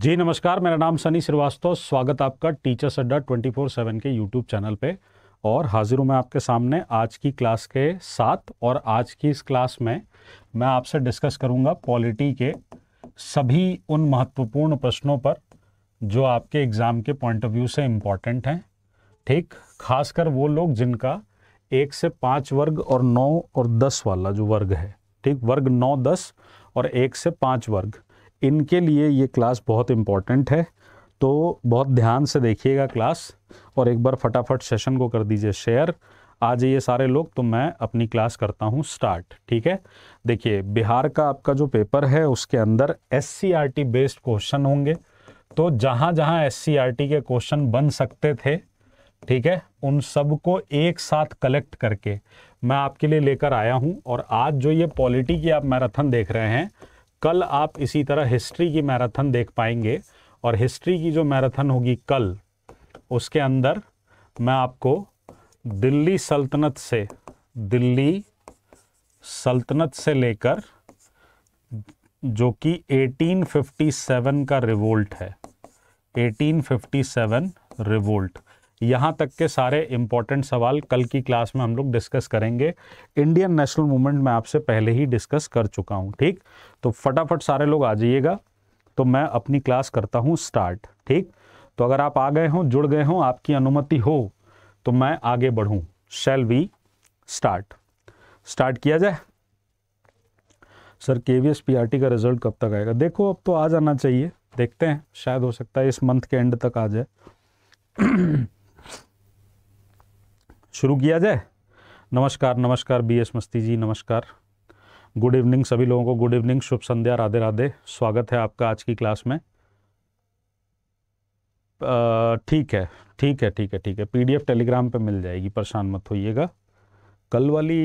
जी नमस्कार मेरा नाम सनी श्रीवास्तव स्वागत आपका teachers Adda twenty four seven के यूट्यूब चैनल पे और हाजिर हूँ मैं आपके सामने आज की क्लास के साथ और आज की इस क्लास में मैं आपसे डिस्कस करूँगा पॉलिटी के सभी उन महत्वपूर्ण प्रश्नों पर जो आपके एग्ज़ाम के पॉइंट ऑफ व्यू से इम्पॉर्टेंट हैं ठीक खासकर वो लोग जिनका एक से पाँच वर्ग और नौ और दस वाला जो वर्ग है ठीक वर्ग नौ दस और एक से पाँच वर्ग इनके लिए ये क्लास बहुत इम्पॉर्टेंट है तो बहुत ध्यान से देखिएगा क्लास और एक बार फटाफट सेशन को कर दीजिए शेयर आ जाइए सारे लोग तो मैं अपनी क्लास करता हूँ स्टार्ट ठीक है देखिए बिहार का आपका जो पेपर है उसके अंदर S C R T based question होंगे तो जहाँ जहाँ एस सी आर टी के क्वेश्चन बन सकते थे ठीक है उन सब को एक साथ कलेक्ट करके मैं आपके लिए लेकर आया हूँ और आज जो ये पॉलिटी की आप मैराथन देख रहे हैं कल आप इसी तरह हिस्ट्री की मैराथन देख पाएंगे और हिस्ट्री की जो मैराथन होगी कल उसके अंदर मैं आपको दिल्ली सल्तनत से दिल्ली सल्तनत से लेकर जो कि 1857 का रिवोल्ट है 1857 रिवोल्ट यहाँ तक के सारे इंपॉर्टेंट सवाल कल की क्लास में हम लोग डिस्कस करेंगे इंडियन नेशनल मूवमेंट मैं आपसे पहले ही डिस्कस कर चुका हूँ ठीक तो फटाफट सारे लोग आ जाइएगा तो मैं अपनी क्लास करता हूँ स्टार्ट ठीक तो अगर आप आ गए हों जुड़ गए हों आपकी अनुमति हो तो मैं आगे बढ़ूँ शेल वी स्टार्ट स्टार्ट किया जाए sir K V S P R T का रिजल्ट कब तक आएगा देखो अब तो आ जाना चाहिए देखते हैं शायद हो सकता है इस मंथ के एंड तक आ जाए शुरू किया जाए नमस्कार नमस्कार बी एस मस्ती जी नमस्कार गुड इवनिंग सभी लोगों को गुड इवनिंग शुभ संध्या राधे राधे स्वागत है आपका आज की क्लास में ठीक है ठीक है ठीक है ठीक है पीडीएफ टेलीग्राम पे मिल जाएगी परेशान मत होइएगा कल वाली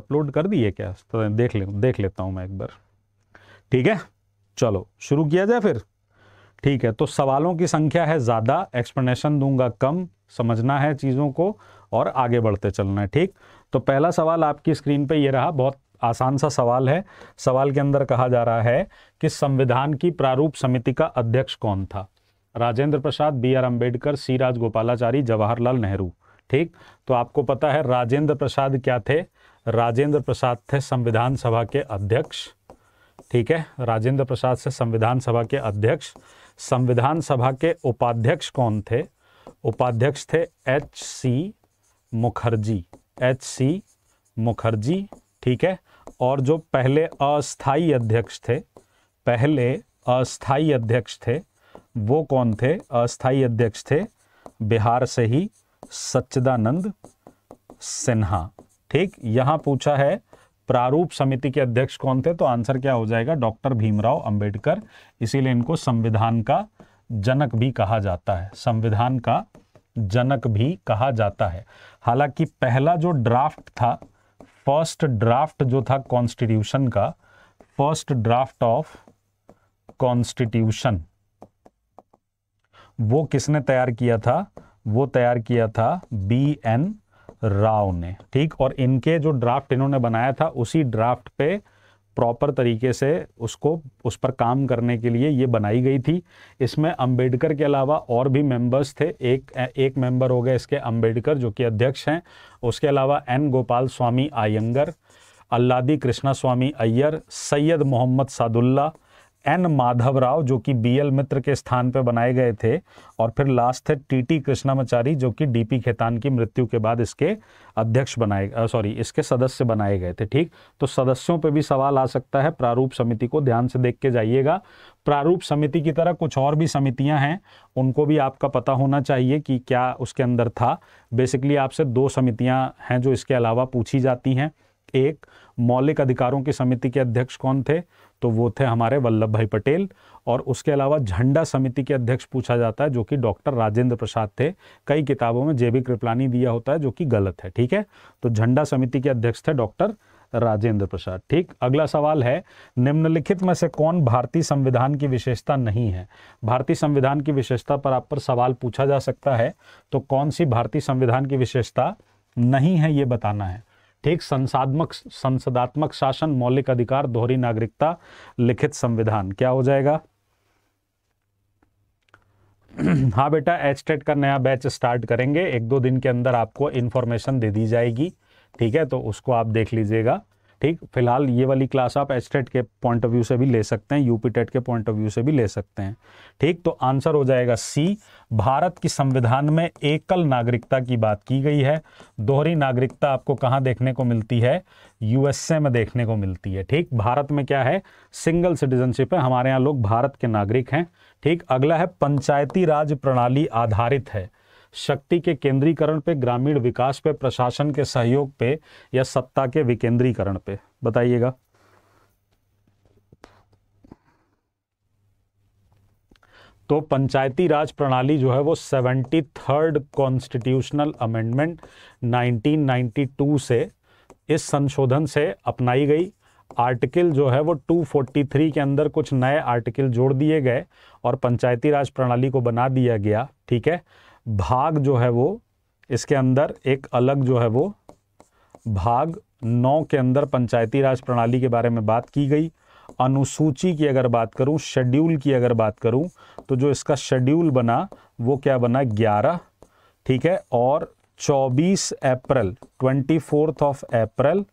अपलोड कर दी है क्या तो देख ले देख लेता हूँ मैं एक बार ठीक है चलो शुरू किया जाए फिर ठीक है तो सवालों की संख्या है ज़्यादा एक्सप्लेनेशन दूंगा कम समझना है चीज़ों को और आगे बढ़ते चलना है ठीक तो पहला सवाल आपकी स्क्रीन पे ये रहा बहुत आसान सा सवाल है सवाल के अंदर कहा जा रहा है कि संविधान की प्रारूप समिति का अध्यक्ष कौन था Rajendra Prasad B R Ambedkar C Rajagopalachari Jawaharlal Nehru ठीक तो आपको पता है राजेंद्र प्रसाद क्या थे राजेंद्र प्रसाद थे संविधान सभा के अध्यक्ष ठीक है राजेंद्र प्रसाद से संविधान सभा के अध्यक्ष संविधान सभा के उपाध्यक्ष कौन थे उपाध्यक्ष थे H C Mukherjee H C Mukherjee ठीक है और जो पहले अस्थाई अध्यक्ष थे पहले अस्थाई अध्यक्ष थे वो कौन थे अस्थाई अध्यक्ष थे बिहार से ही सच्चिदानंद सिन्हा ठीक यहां पूछा है प्रारूप समिति के अध्यक्ष कौन थे तो आंसर क्या हो जाएगा डॉक्टर भीमराव अंबेडकर इसीलिए इनको संविधान का जनक भी कहा जाता है संविधान का जनक भी कहा जाता है हालांकि पहला जो ड्राफ्ट था फर्स्ट ड्राफ्ट जो था कॉन्स्टिट्यूशन का फर्स्ट ड्राफ्ट ऑफ कॉन्स्टिट्यूशन वो किसने तैयार किया था वो तैयार किया था बी एन राव ने ठीक और इनके जो ड्राफ्ट इन्होंने बनाया था उसी ड्राफ्ट पे प्रॉपर तरीके से उसको उस पर काम करने के लिए ये बनाई गई थी इसमें अंबेडकर के अलावा और भी मेंबर्स थे एक एक मेंबर हो गए इसके अंबेडकर जो कि अध्यक्ष हैं उसके अलावा N Gopalaswami Ayyangar Alladi Krishnaswami Ayyar Syed Mohammad Saadulla N Madhavrao जो कि बीएल मित्र के स्थान पर बनाए गए थे और फिर लास्ट थे टी टी कृष्णामाचारी जो कि डीपी खेतान की मृत्यु के बाद इसके अध्यक्ष बनाए सॉरी इसके सदस्य बनाए गए थे ठीक तो सदस्यों पे भी सवाल आ सकता है प्रारूप समिति को ध्यान से देख के जाइएगा प्रारूप समिति की तरह कुछ और भी समितियां हैं उनको भी आपका पता होना चाहिए कि क्या उसके अंदर था बेसिकली आपसे दो समितियां हैं जो इसके अलावा पूछी जाती हैं एक मौलिक अधिकारों की समिति के अध्यक्ष कौन थे तो वो थे हमारे वल्लभ भाई पटेल और उसके अलावा झंडा समिति के अध्यक्ष पूछा जाता है जो कि डॉक्टर राजेंद्र प्रसाद थे कई किताबों में जेबी कृपलानी दिया होता है जो कि गलत है ठीक है तो झंडा समिति के अध्यक्ष थे डॉक्टर राजेंद्र प्रसाद ठीक अगला सवाल है निम्नलिखित में से कौन भारतीय संविधान की विशेषता नहीं है भारतीय संविधान की विशेषता पर आप पर सवाल पूछा जा सकता है तो कौन सी भारतीय संविधान की विशेषता नहीं है ये बताना है ठीक संसात्मक संसदात्मक शासन मौलिक अधिकार दोहरी नागरिकता लिखित संविधान क्या हो जाएगा हाँ बेटा एच का नया बैच स्टार्ट करेंगे एक दो दिन के अंदर आपको इन्फॉर्मेशन दे दी जाएगी ठीक है तो उसको आप देख लीजिएगा ठीक फिलहाल ये वाली क्लास आप एच के पॉइंट ऑफ व्यू से भी ले सकते हैं यूपी टेट के पॉइंट ऑफ व्यू से भी ले सकते हैं ठीक तो आंसर हो जाएगा सी भारत की संविधान में एकल नागरिकता की बात की गई है दोहरी नागरिकता आपको कहाँ देखने को मिलती है यूएसए में देखने को मिलती है ठीक भारत में क्या है सिंगल सिटीजनशिप है हमारे यहाँ लोग भारत के नागरिक हैं ठीक अगला है पंचायती राज प्रणाली आधारित है शक्ति के केंद्रीकरण पे ग्रामीण विकास पे प्रशासन के सहयोग पे या सत्ता के विकेंद्रीकरण पे बताइएगा तो पंचायती राज प्रणाली जो है वो सेवेंटी थर्ड कॉन्स्टिट्यूशनल अमेंडमेंट 1992 से इस संशोधन से अपनाई गई आर्टिकल जो है वो 243 के अंदर कुछ नए आर्टिकल जोड़ दिए गए और पंचायती राज प्रणाली को बना दिया गया ठीक है भाग जो है वो इसके अंदर एक अलग जो है वो भाग नौ के अंदर पंचायती राज प्रणाली के बारे में बात की गई अनुसूची की अगर बात करूं शेड्यूल की अगर बात करूं तो जो इसका शेड्यूल बना वो क्या बना ग्यारह ठीक है और चौबीस अप्रैल ट्वेंटी फोर्थ ऑफ अप्रैल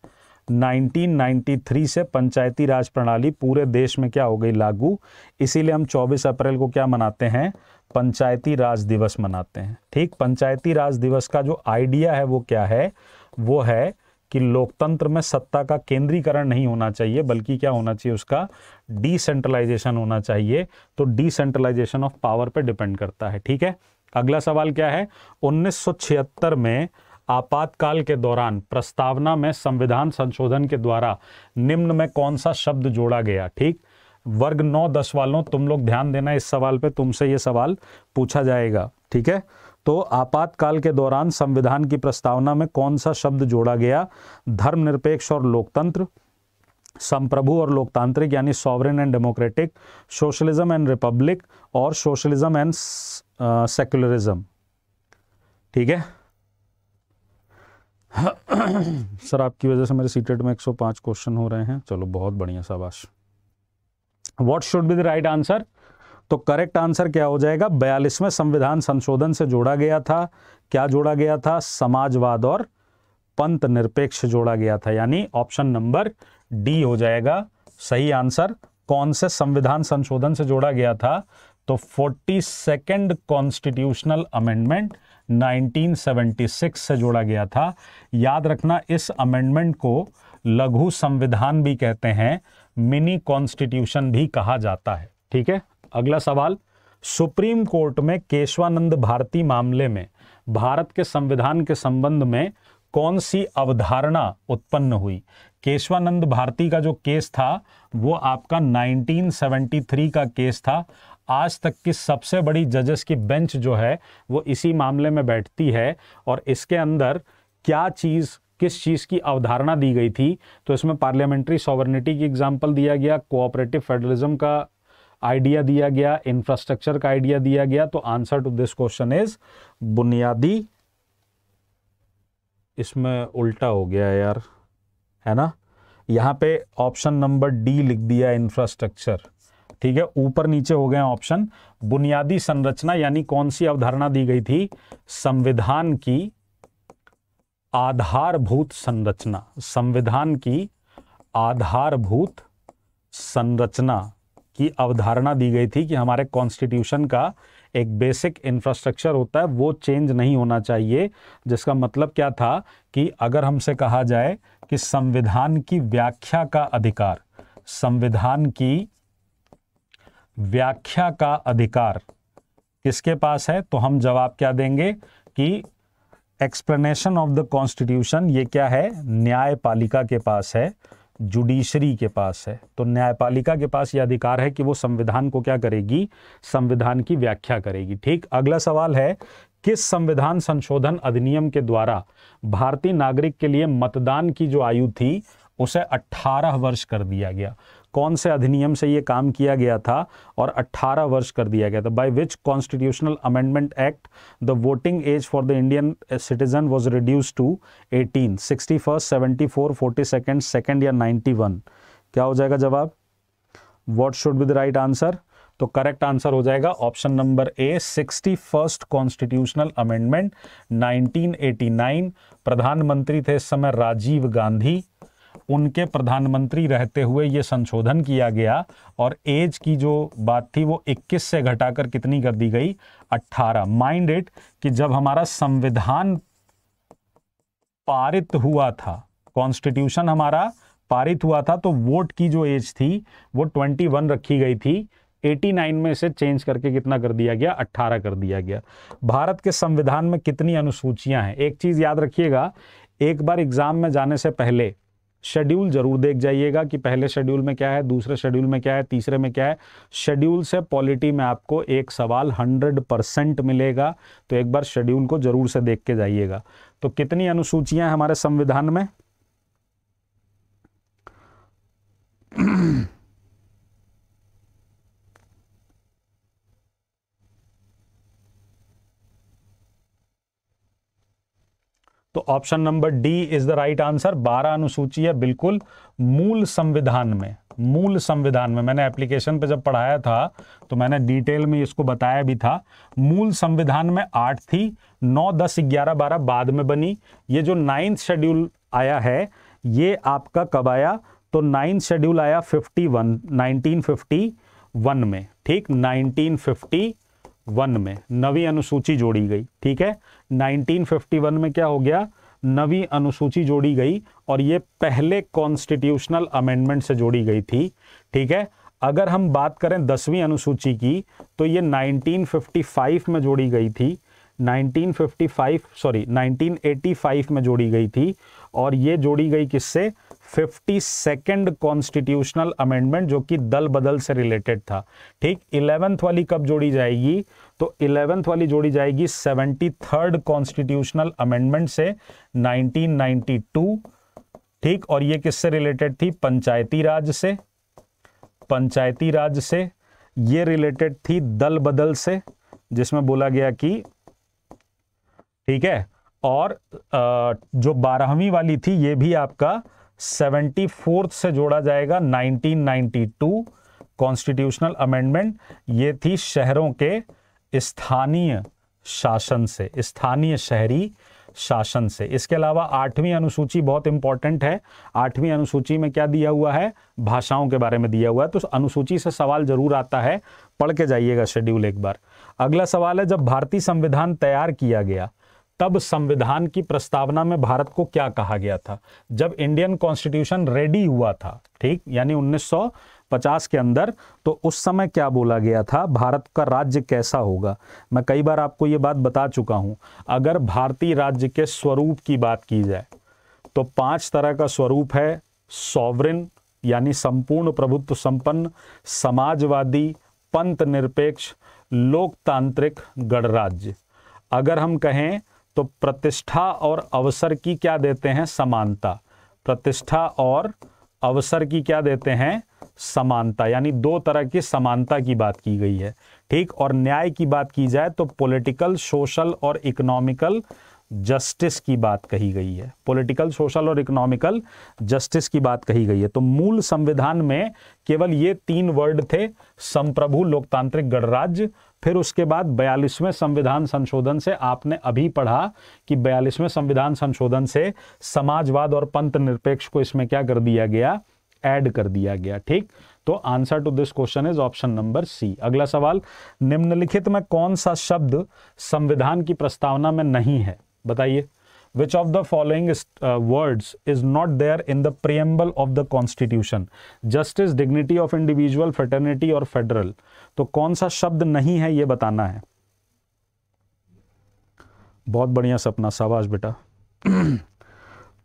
1993 से पंचायती राज प्रणाली पूरे देश में क्या हो गई लागू इसीलिए हम 24 अप्रैल को क्या मनाते हैं पंचायती राज दिवस मनाते हैं ठीक पंचायती राज दिवस का जो आइडिया है वो क्या है वो है कि लोकतंत्र में सत्ता का केंद्रीकरण नहीं होना चाहिए बल्कि क्या होना चाहिए उसका डिसेंट्रलाइजेशन होना चाहिए तो डिसेंट्रलाइजेशन ऑफ पावर पर डिपेंड करता है ठीक है अगला सवाल क्या है उन्नीस में आपातकाल के दौरान प्रस्तावना में संविधान संशोधन के द्वारा निम्न में कौन सा शब्द जोड़ा गया ठीक वर्ग नौ दस वालों तुम लोग ध्यान देना इस सवाल पे तुमसे ये सवाल पूछा जाएगा ठीक है तो आपातकाल के दौरान संविधान की प्रस्तावना में कौन सा शब्द जोड़ा गया धर्मनिरपेक्ष और लोकतंत्र संप्रभु और लोकतांत्रिक यानी sovereign and democratic socialism and republic और सोशलिज्म एंड सेक्युलरिज्म ठीक है सर आपकी वजह से मेरे सीटेट में 105 क्वेश्चन हो रहे हैं चलो बहुत बढ़िया शाबाश what should be the right answer तो करेक्ट आंसर क्या हो जाएगा बयालीसवें संविधान संशोधन से जोड़ा गया था क्या जोड़ा गया था समाजवाद और पंथ निरपेक्ष जोड़ा गया था यानी ऑप्शन नंबर डी हो जाएगा सही आंसर कौन से संविधान संशोधन से जोड़ा गया था तो फोर्टी सेकेंड कॉन्स्टिट्यूशनल अमेंडमेंट 1976 से जोड़ा गया था याद रखना इस अमेंडमेंट को लघु संविधान भी कहते हैं मिनी कॉन्स्टिट्यूशन भी कहा जाता है ठीक है अगला सवाल सुप्रीम कोर्ट में केशवानंद भारती मामले में भारत के संविधान के संबंध में कौन सी अवधारणा उत्पन्न हुई केशवानंद भारती का जो केस था वो आपका 1973 का केस था आज तक की सबसे बड़ी जजेस की बेंच जो है वो इसी मामले में बैठती है और इसके अंदर क्या चीज़ किस चीज़ की अवधारणा दी गई थी तो इसमें पार्लियामेंट्री सॉवर्निटी की एग्जाम्पल दिया गया कोऑपरेटिव फेडरलिज्म का आइडिया दिया गया इंफ्रास्ट्रक्चर का आइडिया दिया गया तो answer to this question is बुनियादी इसमें उल्टा हो गया यार है ना यहां पे ऑप्शन नंबर डी लिख दिया इंफ्रास्ट्रक्चर ठीक है ऊपर नीचे हो गए ऑप्शन बुनियादी संरचना यानी कौन सी अवधारणा दी गई थी संविधान की आधारभूत संरचना संविधान की आधारभूत संरचना की अवधारणा दी गई थी कि हमारे कॉन्स्टिट्यूशन का एक बेसिक इंफ्रास्ट्रक्चर होता है वो चेंज नहीं होना चाहिए जिसका मतलब क्या था कि अगर हमसे कहा जाए कि संविधान की व्याख्या का अधिकार संविधान की व्याख्या का अधिकार किसके पास है तो हम जवाब क्या देंगे कि एक्सप्लेनेशन ऑफ द कॉन्स्टिट्यूशन ये क्या है न्यायपालिका के पास है जुडिशरी के पास है तो न्यायपालिका के पास यह अधिकार है कि वो संविधान को क्या करेगी संविधान की व्याख्या करेगी ठीक अगला सवाल है किस संविधान संशोधन अधिनियम के द्वारा भारतीय नागरिक के लिए मतदान की जो आयु थी उसे 18 वर्ष कर दिया गया कौन से अधिनियम से ये काम किया गया था और 18 वर्ष कर दिया गया था by which constitutional amendment act the voting age for the Indian citizen was reduce to eighteen sixty first seventy four forty second second या नाइन्टी वन क्या हो जाएगा जवाब what should be the right answer तो correct answer हो जाएगा option number A sixty first constitutional amendment 1989 प्रधानमंत्री थे इस समय राजीव गांधी उनके प्रधानमंत्री रहते हुए ये संशोधन किया गया और एज की जो बात थी वो 21 से घटाकर कितनी कर दी गई 18 माइंड इट कि जब हमारा संविधान पारित हुआ था कॉन्स्टिट्यूशन हमारा पारित हुआ था तो वोट की जो एज थी वो 21 रखी गई थी 89 में से चेंज करके कितना कर दिया गया 18 कर दिया गया भारत के संविधान में कितनी अनुसूचियां हैं एक चीज़ याद रखिएगा एक बार एग्ज़ाम में जाने से पहले शेड्यूल जरूर देख जाइएगा कि पहले शेड्यूल में क्या है दूसरे शेड्यूल में क्या है तीसरे में क्या है शेड्यूल से पॉलिटी में आपको एक सवाल हंड्रेड परसेंट मिलेगा तो एक बार शेड्यूल को जरूर से देख के जाइएगा तो कितनी अनुसूचियां हमारे संविधान में तो option number D is the right answer बारह अनुसूची है बिल्कुल मूल संविधान में मूल संविधान में मैंने एप्लीकेशन पे जब पढ़ाया था तो मैंने डिटेल में इसको बताया भी था मूल संविधान में आठ थी नौ दस ग्यारह बारह बाद में बनी ये जो नाइन्थ शेड्यूल आया है ये आपका कब आया तो नाइन्थ शेड्यूल आया fifty one nineteen fifty one में ठीक नाइनटीन फिफ्टी 1951 में नवी अनुसूची जोड़ी गई ठीक है 1951 में क्या हो गया नवी अनुसूची जोड़ी गई और ये पहले कॉन्स्टिट्यूशनल अमेंडमेंट से जोड़ी गई थी ठीक है अगर हम बात करें दसवीं अनुसूची की तो ये 1955 में जोड़ी गई थी 1955 सॉरी 1985 में जोड़ी गई थी और ये जोड़ी गई किससे फिफ्टी सेकेंड कॉन्स्टिट्यूशनल अमेंडमेंट जो कि दल बदल से रिलेटेड था ठीक इलेवेंथ वाली कब जोड़ी जाएगी तो इलेवेंथ वाली जोड़ी जाएगी सेवेंटी थर्ड कॉन्स्टिट्यूशनल अमेंडमेंट से 1992 ठीक और ये किससे रिलेटेड थी पंचायती राज से पंचायती राज से ये रिलेटेड थी दल बदल से जिसमें बोला गया कि ठीक है और जो बारहवीं वाली थी ये भी आपका सेवेंटी फोर्थ से जोड़ा जाएगा 1992 कॉन्स्टिट्यूशनल अमेंडमेंट ये थी शहरों के स्थानीय शासन से स्थानीय शहरी शासन से इसके अलावा आठवीं अनुसूची बहुत इंपॉर्टेंट है आठवीं अनुसूची में क्या दिया हुआ है भाषाओं के बारे में दिया हुआ है तो अनुसूची से सवाल जरूर आता है पढ़ के जाइएगा शेड्यूल एक बार अगला सवाल है जब भारतीय संविधान तैयार किया गया तब संविधान की प्रस्तावना में भारत को क्या कहा गया था जब इंडियन कॉन्स्टिट्यूशन रेडी हुआ था ठीक यानी 1950 के अंदर तो उस समय क्या बोला गया था भारत का राज्य कैसा होगा मैं कई बार आपको ये बात बता चुका हूं अगर भारतीय राज्य के स्वरूप की बात की जाए तो पांच तरह का स्वरूप है सॉवरिन यानी संपूर्ण प्रभुत्व संपन्न समाजवादी पंथ निरपेक्ष लोकतांत्रिक गणराज्य अगर हम कहें तो प्रतिष्ठा और अवसर की क्या देते हैं समानता प्रतिष्ठा और अवसर की क्या देते हैं समानता यानी दो तरह की समानता की बात की गई है ठीक और न्याय की बात की जाए तो पॉलिटिकल सोशल और इकोनॉमिकल जस्टिस की बात कही गई है पॉलिटिकल सोशल और इकोनॉमिकल जस्टिस की बात कही गई है तो मूल संविधान में केवल ये तीन वर्ड थे संप्रभु लोकतांत्रिक गणराज्य फिर उसके बाद बयालीसवें संविधान संशोधन से आपने अभी पढ़ा कि बयालीसवें संविधान संशोधन से समाजवाद और पंथ निरपेक्ष को इसमें क्या कर दिया गया ऐड कर दिया गया ठीक तो answer to this question is option number C अगला सवाल निम्नलिखित में कौन सा शब्द संविधान की प्रस्तावना में नहीं है बताइए which of the following words is not there in the preamble of the constitution justice dignity of individual fraternity और फेडरल तो कौन सा शब्द नहीं है ये बताना है बहुत बढ़िया सपना शाबाश बेटा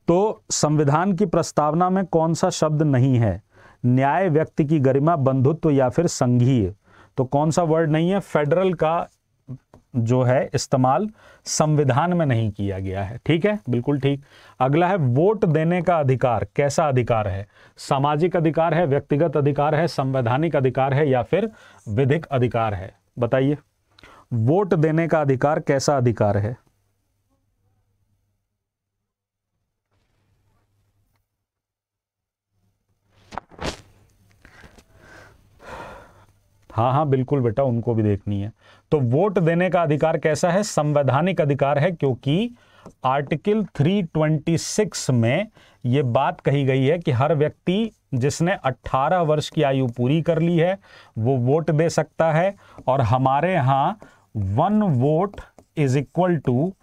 तो संविधान की प्रस्तावना में कौन सा शब्द नहीं है न्याय व्यक्ति की गरिमा बंधुत्व या फिर संघीय तो कौन सा वर्ड नहीं है फेडरल का जो है इस्तेमाल संविधान में नहीं किया गया है ठीक है बिल्कुल ठीक अगला है वोट देने का अधिकार कैसा अधिकार है सामाजिक अधिकार है व्यक्तिगत अधिकार है संवैधानिक अधिकार है या फिर विधिक अधिकार है बताइए वोट देने का अधिकार कैसा अधिकार है हाँ हाँ बिल्कुल बेटा उनको भी देखनी है तो वोट देने का अधिकार कैसा है संवैधानिक अधिकार है क्योंकि आर्टिकल 326 में यह बात कही गई है कि हर व्यक्ति जिसने 18 वर्ष की आयु पूरी कर ली है वो वोट दे सकता है और हमारे यहां one vote is equal to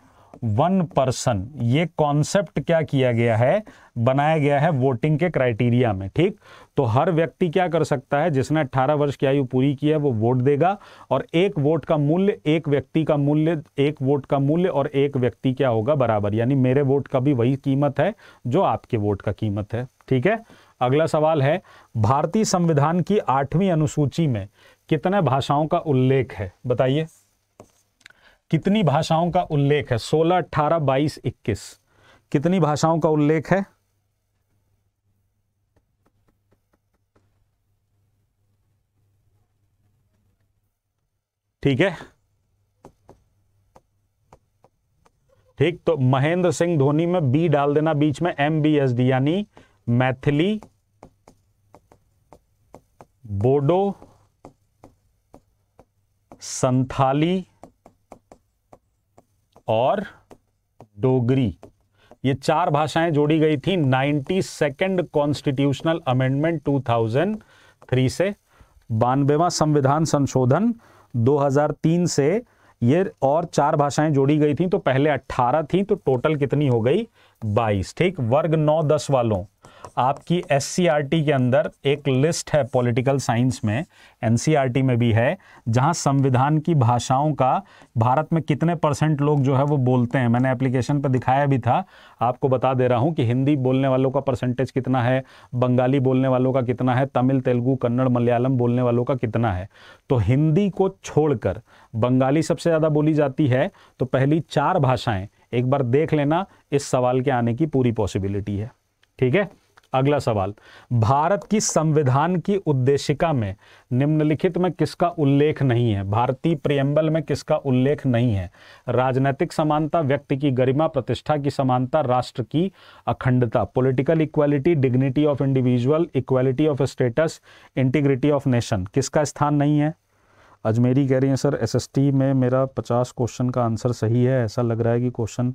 one person ये कॉन्सेप्ट क्या किया गया है बनाया गया है वोटिंग के क्राइटेरिया में ठीक तो हर व्यक्ति क्या कर सकता है जिसने 18 वर्ष की आयु पूरी की है वो वोट देगा और एक वोट का मूल्य एक व्यक्ति का मूल्य एक वोट का मूल्य और एक व्यक्ति क्या होगा बराबर यानी मेरे वोट का भी वही कीमत है जो आपके वोट का कीमत है ठीक है अगला सवाल है भारतीय संविधान की आठवीं अनुसूची में कितने भाषाओं का उल्लेख है बताइए कितनी भाषाओं का उल्लेख है सोलह अट्ठारह बाईस इक्कीस कितनी भाषाओं का उल्लेख है ठीक है ठीक तो महेंद्र सिंह धोनी में बी डाल देना बीच में एम बी एस डी यानी मैथिली बोडो संथाली और डोगरी ये चार भाषाएं जोड़ी गई थी नाइन्टी सेकेंड कॉन्स्टिट्यूशनल अमेंडमेंट 2003 से बानवेवा संविधान संशोधन 2003 से ये और चार भाषाएं जोड़ी गई थी तो पहले 18 थी तो टोटल कितनी हो गई 22 ठीक वर्ग 9 10 वालों आपकी एस के अंदर एक लिस्ट है पॉलिटिकल साइंस में एन में भी है जहां संविधान की भाषाओं का भारत में कितने परसेंट लोग जो है वो बोलते हैं मैंने एप्लीकेशन पर दिखाया भी था आपको बता दे रहा हूं कि हिंदी बोलने वालों का परसेंटेज कितना है बंगाली बोलने वालों का कितना है तमिल तेलुगु कन्नड़ मलयालम बोलने वालों का कितना है तो हिंदी को छोड़कर बंगाली सबसे ज़्यादा बोली जाती है तो पहली चार भाषाएँ एक बार देख लेना इस सवाल के आने की पूरी पॉसिबिलिटी है ठीक है अगला सवाल भारत की संविधान की उद्देशिका में निम्नलिखित में किसका उल्लेख नहीं है भारतीय प्रियम्बल में किसका उल्लेख नहीं है राजनैतिक समानता व्यक्ति की गरिमा प्रतिष्ठा की समानता राष्ट्र की अखंडता political equality dignity of individual equality of status integrity of nation किसका स्थान नहीं है अजमेरी कह रही है सर एसएसटी में मेरा पचास क्वेश्चन का आंसर सही है ऐसा लग रहा है कि क्वेश्चन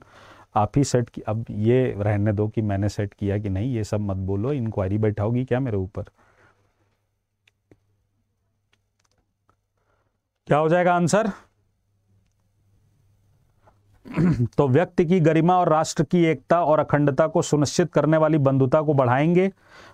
आप ही सेट की अब ये रहने दो कि मैंने सेट किया कि नहीं ये सब मत बोलो इंक्वायरी बैठाओगी क्या मेरे ऊपर क्या हो जाएगा आंसर तो व्यक्ति की गरिमा और राष्ट्र की एकता और अखंडता को सुनिश्चित करने वाली बंधुता को बढ़ाएंगे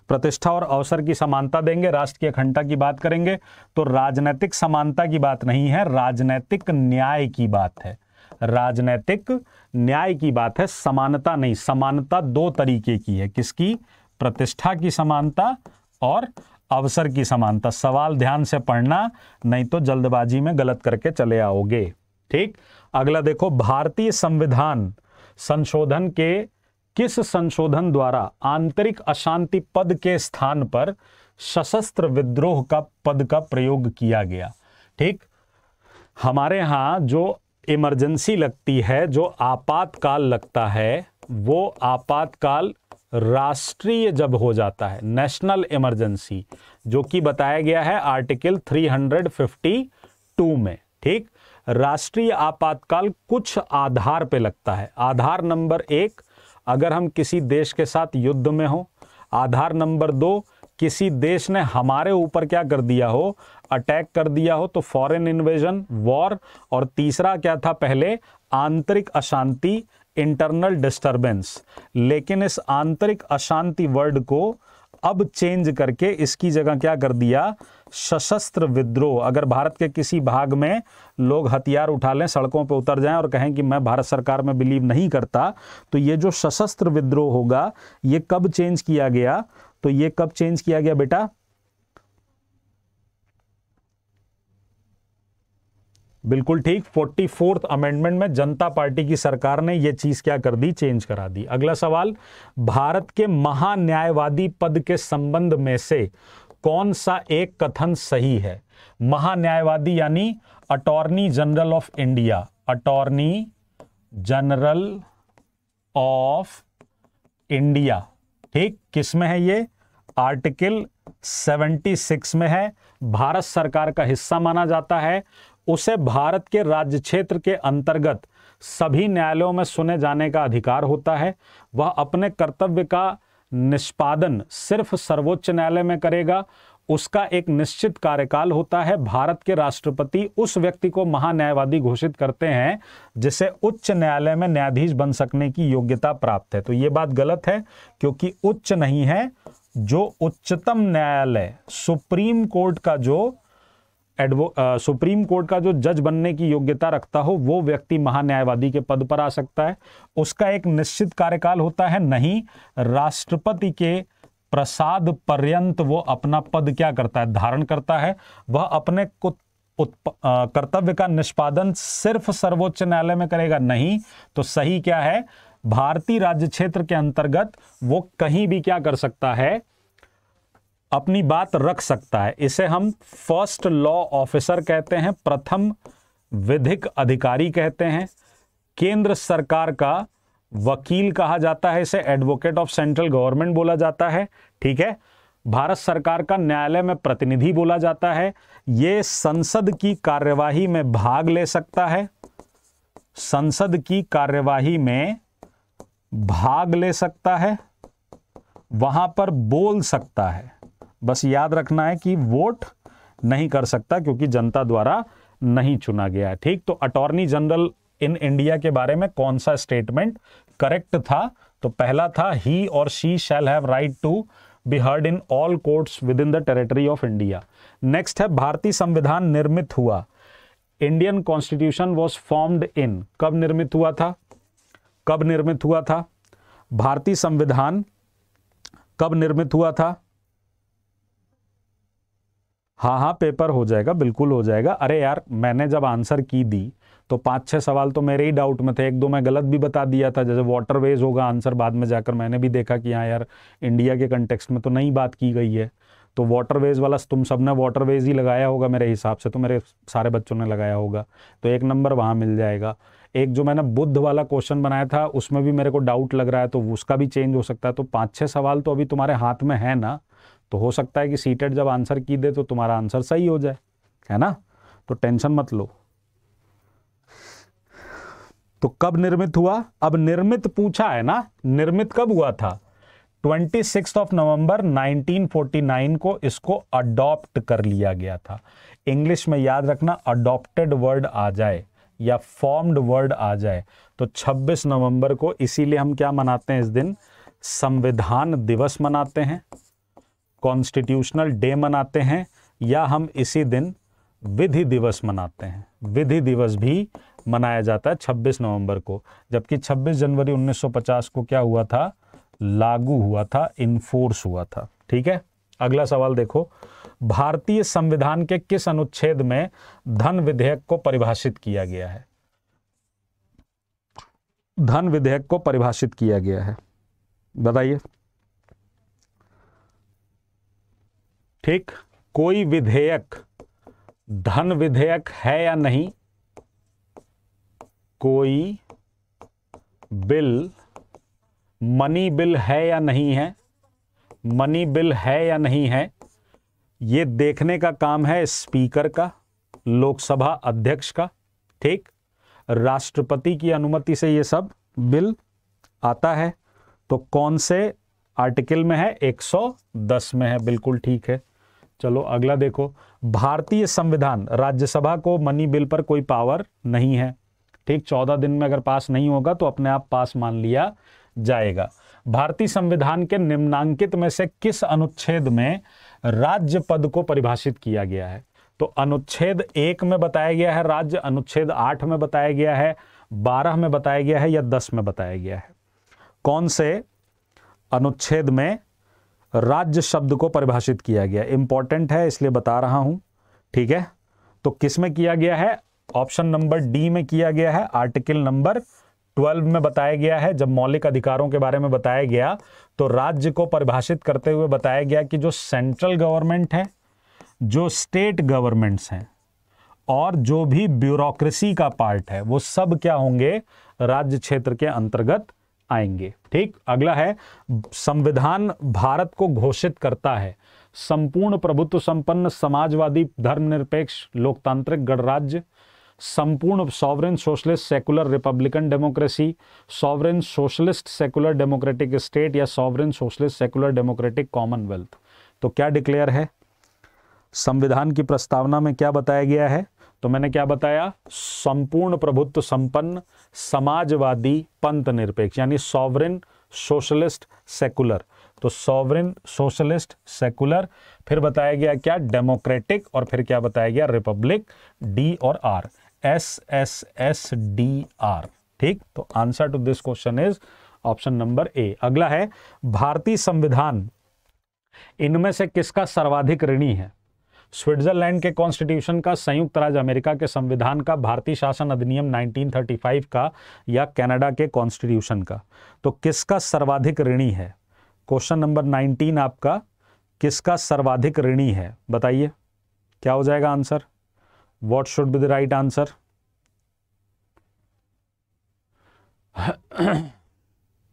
प्रतिष्ठा और अवसर की समानता देंगे राष्ट्र की अखंडता की बात करेंगे तो राजनीतिक समानता की बात नहीं है राजनीतिक न्याय की बात है राजनैतिक न्याय की बात है समानता नहीं समानता दो तरीके की है किसकी प्रतिष्ठा की समानता और अवसर की समानता सवाल ध्यान से पढ़ना नहीं तो जल्दबाजी में गलत करके चले आओगे ठीक अगला देखो भारतीय संविधान संशोधन के किस संशोधन द्वारा आंतरिक अशांति पद के स्थान पर सशस्त्र विद्रोह का पद का प्रयोग किया गया ठीक हमारे यहां जो इमरजेंसी लगती है जो आपातकाल लगता है वो आपातकाल राष्ट्रीय जब हो जाता है नेशनल इमरजेंसी जो कि बताया गया है आर्टिकल 352 में ठीक राष्ट्रीय आपातकाल कुछ आधार पे लगता है आधार नंबर एक अगर हम किसी देश के साथ युद्ध में हो आधार नंबर दो किसी देश ने हमारे ऊपर क्या कर दिया हो अटैक कर दिया हो तो फॉरेन इन्वेजन वॉर और तीसरा क्या था पहले आंतरिक अशांति इंटरनल डिस्टरबेंस लेकिन इस आंतरिक अशांति वर्ड को अब चेंज करके इसकी जगह क्या कर दिया सशस्त्र विद्रोह अगर भारत के किसी भाग में लोग हथियार उठा लें सड़कों पर उतर जाएं और कहें कि मैं भारत सरकार में बिलीव नहीं करता तो ये जो सशस्त्र विद्रोह होगा ये कब चेंज किया गया तो ये कब चेंज किया गया बेटा बिल्कुल ठीक फोर्टी फोर्थ अमेंडमेंट में जनता पार्टी की सरकार ने यह चीज क्या कर दी चेंज करा दी अगला सवाल भारत के महान्यायवादी पद के संबंध में से कौन सा एक कथन सही है महान्यायवादी यानी attorney general of India attorney general of India ठीक किसमें है ये आर्टिकल 76 में है भारत सरकार का हिस्सा माना जाता है उसे भारत के राज्य क्षेत्र के अंतर्गत सभी न्यायालयों में सुने जाने का अधिकार होता है वह अपने कर्तव्य का निष्पादन सिर्फ सर्वोच्च न्यायालय में करेगा उसका एक निश्चित कार्यकाल होता है भारत के राष्ट्रपति उस व्यक्ति को महान्यायवादी घोषित करते हैं जिसे उच्च न्यायालय में न्यायाधीश बन सकने की योग्यता प्राप्त है तो ये बात गलत है क्योंकि उच्च नहीं है जो उच्चतम न्यायालय सुप्रीम कोर्ट का जो एडवो सुप्रीम कोर्ट का जो जज बनने की योग्यता रखता हो वो व्यक्ति महान्यायवादी के पद पर आ सकता है उसका एक निश्चित कार्यकाल होता है नहीं राष्ट्रपति के प्रसाद पर्यंत वो अपना पद क्या करता है धारण करता है वह अपने कर्तव्य का निष्पादन सिर्फ सर्वोच्च न्यायालय में करेगा नहीं तो सही क्या है भारतीय राज्य क्षेत्र के अंतर्गत वो कहीं भी क्या कर सकता है अपनी बात रख सकता है इसे हम फर्स्ट लॉ ऑफिसर कहते हैं प्रथम विधिक अधिकारी कहते हैं केंद्र सरकार का वकील कहा जाता है इसे एडवोकेट ऑफ सेंट्रल गवर्नमेंट बोला जाता है ठीक है भारत सरकार का न्यायालय में प्रतिनिधि बोला जाता है ये संसद की कार्यवाही में भाग ले सकता है संसद की कार्यवाही में भाग ले सकता है वहां पर बोल सकता है बस याद रखना है कि वोट नहीं कर सकता क्योंकि जनता द्वारा नहीं चुना गया है ठीक तो अटॉर्नी जनरल इन इंडिया के बारे में कौन सा स्टेटमेंट करेक्ट था तो पहला था ही और she shall have right to be heard in all courts within the territory of India next है भारतीय संविधान निर्मित हुआ Indian constitution was formed in कब निर्मित हुआ था कब निर्मित हुआ था भारतीय संविधान कब निर्मित हुआ था हाँ हाँ पेपर हो जाएगा बिल्कुल हो जाएगा अरे यार मैंने जब आंसर की दी तो पाँच छः सवाल तो मेरे ही डाउट में थे एक दो मैं गलत भी बता दिया था जैसे वाटरवेज होगा आंसर बाद में जाकर मैंने भी देखा कि हाँ यार इंडिया के कंटेक्सट में तो नई बात की गई है तो वाटरवेज वाला तुम सब ने वाटरवेज ही लगाया होगा मेरे हिसाब से तो मेरे सारे बच्चों ने लगाया होगा तो एक नंबर वहाँ मिल जाएगा एक जो मैंने बुद्ध वाला क्वेश्चन बनाया था उसमें भी मेरे को डाउट लग रहा है तो उसका भी चेंज हो सकता है तो पाँच छः सवाल तो अभी तुम्हारे हाथ में है ना तो हो सकता है कि सीटेट जब आंसर की दे तो तुम्हारा आंसर सही हो जाए है ना तो टेंशन मत लो तो कब निर्मित हुआ अब निर्मित पूछा है ना निर्मित कब हुआ था 26 ऑफ नवंबर 1949 को इसको अडॉप्ट कर लिया गया था इंग्लिश में याद रखना अडॉप्टेड वर्ड आ जाए या फॉर्म्ड वर्ड आ जाए तो 26 नवंबर को इसीलिए हम क्या मनाते हैं इस दिन संविधान दिवस मनाते हैं कॉन्स्टिट्यूशनल डे मनाते हैं या हम इसी दिन विधि दिवस मनाते हैं विधि दिवस भी मनाया जाता है 26 नवंबर को जबकि 26 जनवरी 1950 को क्या हुआ था लागू हुआ था इन्फोर्स हुआ था ठीक है अगला सवाल देखो भारतीय संविधान के किस अनुच्छेद में धन विधेयक को परिभाषित किया गया है धन विधेयक को परिभाषित किया गया है बताइए ठीक कोई विधेयक धन विधेयक है या नहीं कोई बिल मनी बिल है या नहीं है मनी बिल है या नहीं है ये देखने का काम है स्पीकर का लोकसभा अध्यक्ष का ठीक राष्ट्रपति की अनुमति से ये सब बिल आता है तो कौन से आर्टिकल में है 110 में है बिल्कुल ठीक है चलो अगला देखो भारतीय संविधान राज्यसभा को मनी बिल पर कोई पावर नहीं है ठीक चौदह दिन में अगर पास नहीं होगा तो अपने आप पास मान लिया जाएगा भारतीय संविधान के निम्नांकित में से किस अनुच्छेद में राज्य पद को परिभाषित किया गया है तो अनुच्छेद एक में बताया गया है राज्य अनुच्छेद आठ में बताया गया है बारह में बताया गया है या दस में बताया गया है कौन से अनुच्छेद में राज्य शब्द को परिभाषित किया गया इंपॉर्टेंट है इसलिए बता रहा हूं ठीक है तो किस में किया गया है ऑप्शन नंबर डी में किया गया है आर्टिकल नंबर 12 में बताया गया है जब मौलिक अधिकारों के बारे में बताया गया तो राज्य को परिभाषित करते हुए बताया गया कि जो सेंट्रल गवर्नमेंट है जो स्टेट गवर्नमेंट्स हैं और जो भी ब्यूरोक्रेसी का पार्ट है वो सब क्या होंगे राज्य क्षेत्र के अंतर्गत आएंगे ठीक अगला है संविधान भारत को घोषित करता है संपूर्ण प्रभुत्व संपन्न समाजवादी धर्मनिरपेक्ष लोकतांत्रिक गणराज्य संपूर्ण sovereign socialist secular republican democracy sovereign socialist secular democratic state या sovereign socialist secular democratic commonwealth तो क्या डिक्लेयर है संविधान की प्रस्तावना में क्या बताया गया है तो मैंने क्या बताया संपूर्ण प्रभुत्व संपन्न समाजवादी पंत निरपेक्ष यानी सॉवरिन सोशलिस्ट सेकुलर तो सॉवरिन सोशलिस्ट सेकुलर फिर बताया गया क्या डेमोक्रेटिक और फिर क्या बताया गया रिपब्लिक डी और R S S S D R ठीक तो answer to this question is option number A अगला है भारतीय संविधान इनमें से किसका सर्वाधिक ऋणी है स्विट्जरलैंड के कॉन्स्टिट्यूशन का संयुक्त राज्य अमेरिका के संविधान का भारतीय शासन अधिनियम 1935 का या कनाडा के कॉन्स्टिट्यूशन का तो किसका सर्वाधिक ऋणी है क्वेश्चन नंबर 19 आपका किसका सर्वाधिक ऋणी है बताइए क्या हो जाएगा answer what should be the right answer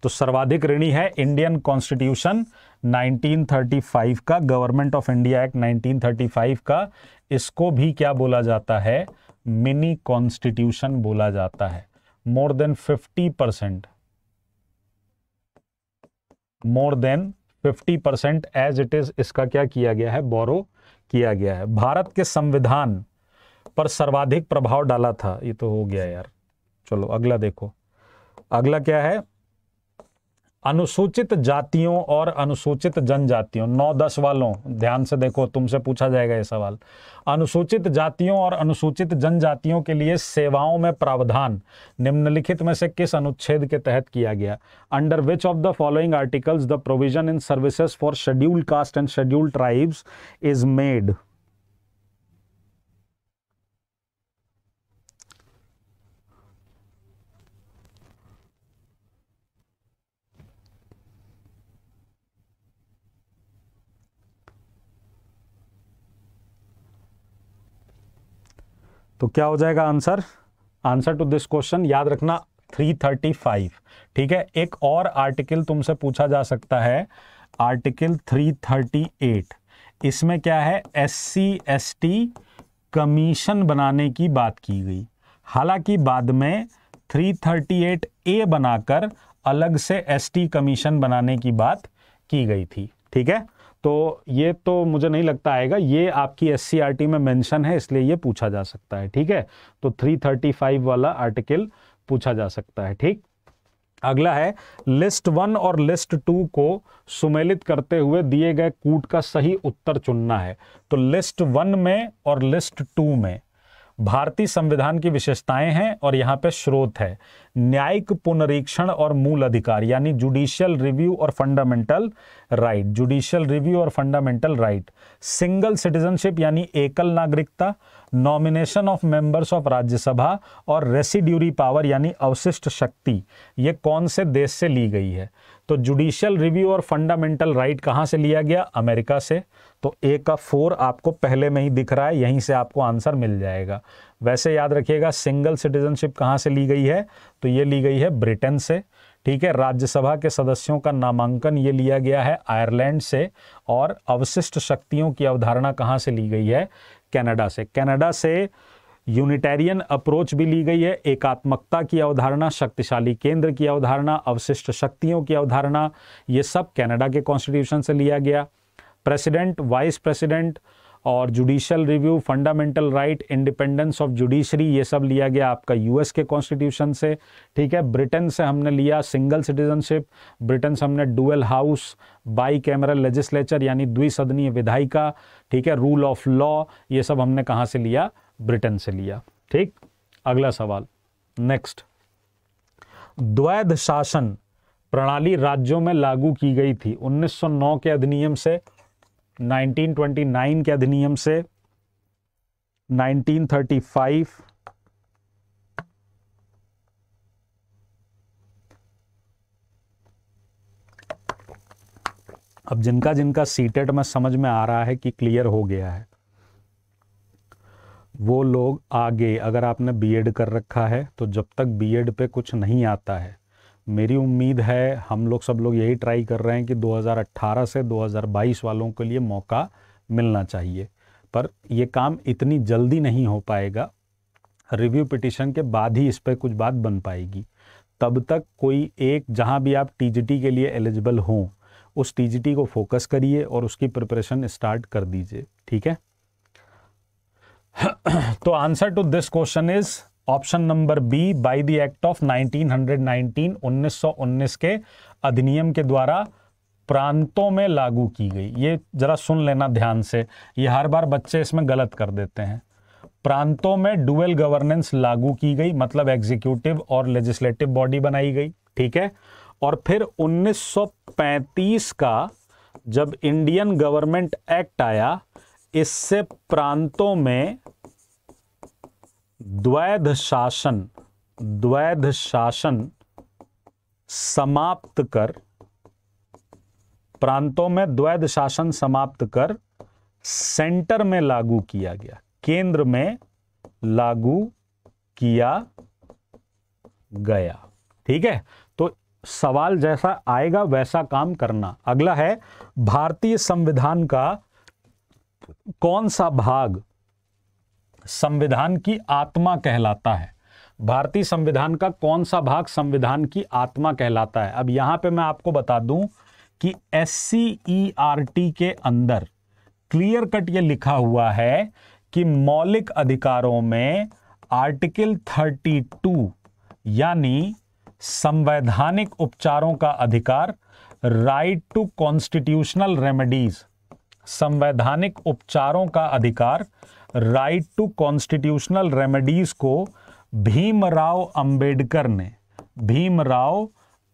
तो सर्वाधिक ऋणी है इंडियन कॉन्स्टिट्यूशन 1935 का गवर्नमेंट ऑफ इंडिया एक्ट 1935 का इसको भी क्या बोला जाता है मिनी कॉन्स्टिट्यूशन बोला जाता है more than 50 percent more than 50 percent as it is इसका क्या किया गया है बोरो किया गया है भारत के संविधान पर सर्वाधिक प्रभाव डाला था ये तो हो गया यार चलो अगला देखो अगला क्या है अनुसूचित जातियों और अनुसूचित जनजातियों नौ दस वालों ध्यान से देखो तुमसे पूछा जाएगा ये सवाल अनुसूचित जातियों और अनुसूचित जनजातियों के लिए सेवाओं में प्रावधान निम्नलिखित में से किस अनुच्छेद के तहत किया गया under which of the following articles the provision in services for scheduled caste and scheduled tribes is made तो क्या हो जाएगा answer answer to this question याद रखना 335 ठीक है एक और आर्टिकल तुमसे पूछा जा सकता है आर्टिकल 338 इसमें क्या है S C S T commission बनाने की बात की गई हालांकि बाद में 338 ए बनाकर अलग से एसटी कमीशन बनाने की बात की गई थी ठीक है तो ये तो मुझे नहीं लगता आएगा ये आपकी एस में मेंशन है इसलिए ये पूछा जा सकता है ठीक है तो 335 वाला आर्टिकल पूछा जा सकता है ठीक अगला है लिस्ट वन और लिस्ट टू को सुमेलित करते हुए दिए गए कूट का सही उत्तर चुनना है तो लिस्ट वन में और लिस्ट टू में भारतीय संविधान की विशेषताएं हैं और यहाँ पे स्रोत है न्यायिक पुनरीक्षण और मूल अधिकार यानी जुडिशियल रिव्यू और फंडामेंटल राइट जुडिशियल रिव्यू और फंडामेंटल राइट सिंगल सिटीजनशिप यानी एकल नागरिकता nomination of members of Rajya Sabha और रेसिड्यूरी पावर यानी अवशिष्ट शक्ति ये कौन से देश से ली गई है तो जुडिशियल रिव्यू और फंडामेंटल राइट कहाँ से लिया गया अमेरिका से तो ए का फोर आपको पहले में ही दिख रहा है यहीं से आपको आंसर मिल जाएगा वैसे याद रखिएगा सिंगल सिटीजनशिप कहाँ से ली गई है तो ये ली गई है ब्रिटेन से ठीक है राज्यसभा के सदस्यों का नामांकन ये लिया गया है आयरलैंड से और अवशिष्ट शक्तियों की अवधारणा कहाँ से ली गई है कैनेडा से कैनेडा से यूनिटेरियन अप्रोच भी ली गई है एकात्मकता की अवधारणा शक्तिशाली केंद्र की अवधारणा अवशिष्ट शक्तियों की अवधारणा ये सब कनाडा के कॉन्स्टिट्यूशन से लिया गया प्रेसिडेंट वाइस प्रेसिडेंट और judicial review fundamental right independence of judiciary ये सब लिया गया आपका यूएस के कॉन्स्टिट्यूशन से ठीक है ब्रिटेन से हमने लिया सिंगल सिटीजनशिप ब्रिटेन से हमने dual house bicameral legislature यानी द्विसदनीय विधायिका ठीक है रूल ऑफ लॉ ये सब हमने कहाँ से लिया ब्रिटेन से लिया ठीक अगला सवाल नेक्स्ट द्वैध शासन प्रणाली राज्यों में लागू की गई थी 1909 के अधिनियम से 1929 के अधिनियम से 1935 अब जिनका जिनका सीटेट में समझ में आ रहा है कि क्लियर हो गया है वो लोग आगे अगर आपने बीएड कर रखा है तो जब तक बीएड पे कुछ नहीं आता है मेरी उम्मीद है हम लोग सब लोग यही ट्राई कर रहे हैं कि 2018 से 2022 वालों के लिए मौका मिलना चाहिए पर यह काम इतनी जल्दी नहीं हो पाएगा रिव्यू पिटिशन के बाद ही इस पर कुछ बात बन पाएगी तब तक कोई एक जहां भी आप टीजीटी के लिए एलिजिबल हों उस टीजीटी को फोकस करिए और उसकी प्रिपरेशन स्टार्ट कर दीजिए ठीक है तो answer to this question is option number B by the act of 1919 1919 के अधिनियम के द्वारा प्रांतों में लागू की गई ये जरा सुन लेना ध्यान से ये हर बार बच्चे इसमें गलत कर देते हैं प्रांतों में डुअल गवर्नेंस लागू की गई मतलब एग्जीक्यूटिव और लेजिस्लेटिव बॉडी बनाई गई ठीक है और फिर 1935 का जब इंडियन गवर्नमेंट एक्ट आया इससे प्रांतों में द्वैध शासन द्वैध शासन समाप्त कर प्रांतों में द्वैध शासन समाप्त कर सेंटर में लागू किया गया केंद्र में लागू किया गया ठीक है तो सवाल जैसा आएगा वैसा काम करना अगला है भारतीय संविधान का कौन सा भाग संविधान की आत्मा कहलाता है भारतीय संविधान का कौन सा भाग संविधान की आत्मा कहलाता है अब यहां पे मैं आपको बता दूं कि S C E R T के अंदर क्लियर कट ये लिखा हुआ है कि मौलिक अधिकारों में आर्टिकल 32 यानी संवैधानिक उपचारों का अधिकार राइट टू कॉन्स्टिट्यूशनल रेमेडीज संवैधानिक उपचारों का अधिकार राइट टू कॉन्स्टिट्यूशनल रेमेडीज को भीमराव अंबेडकर ने भीमराव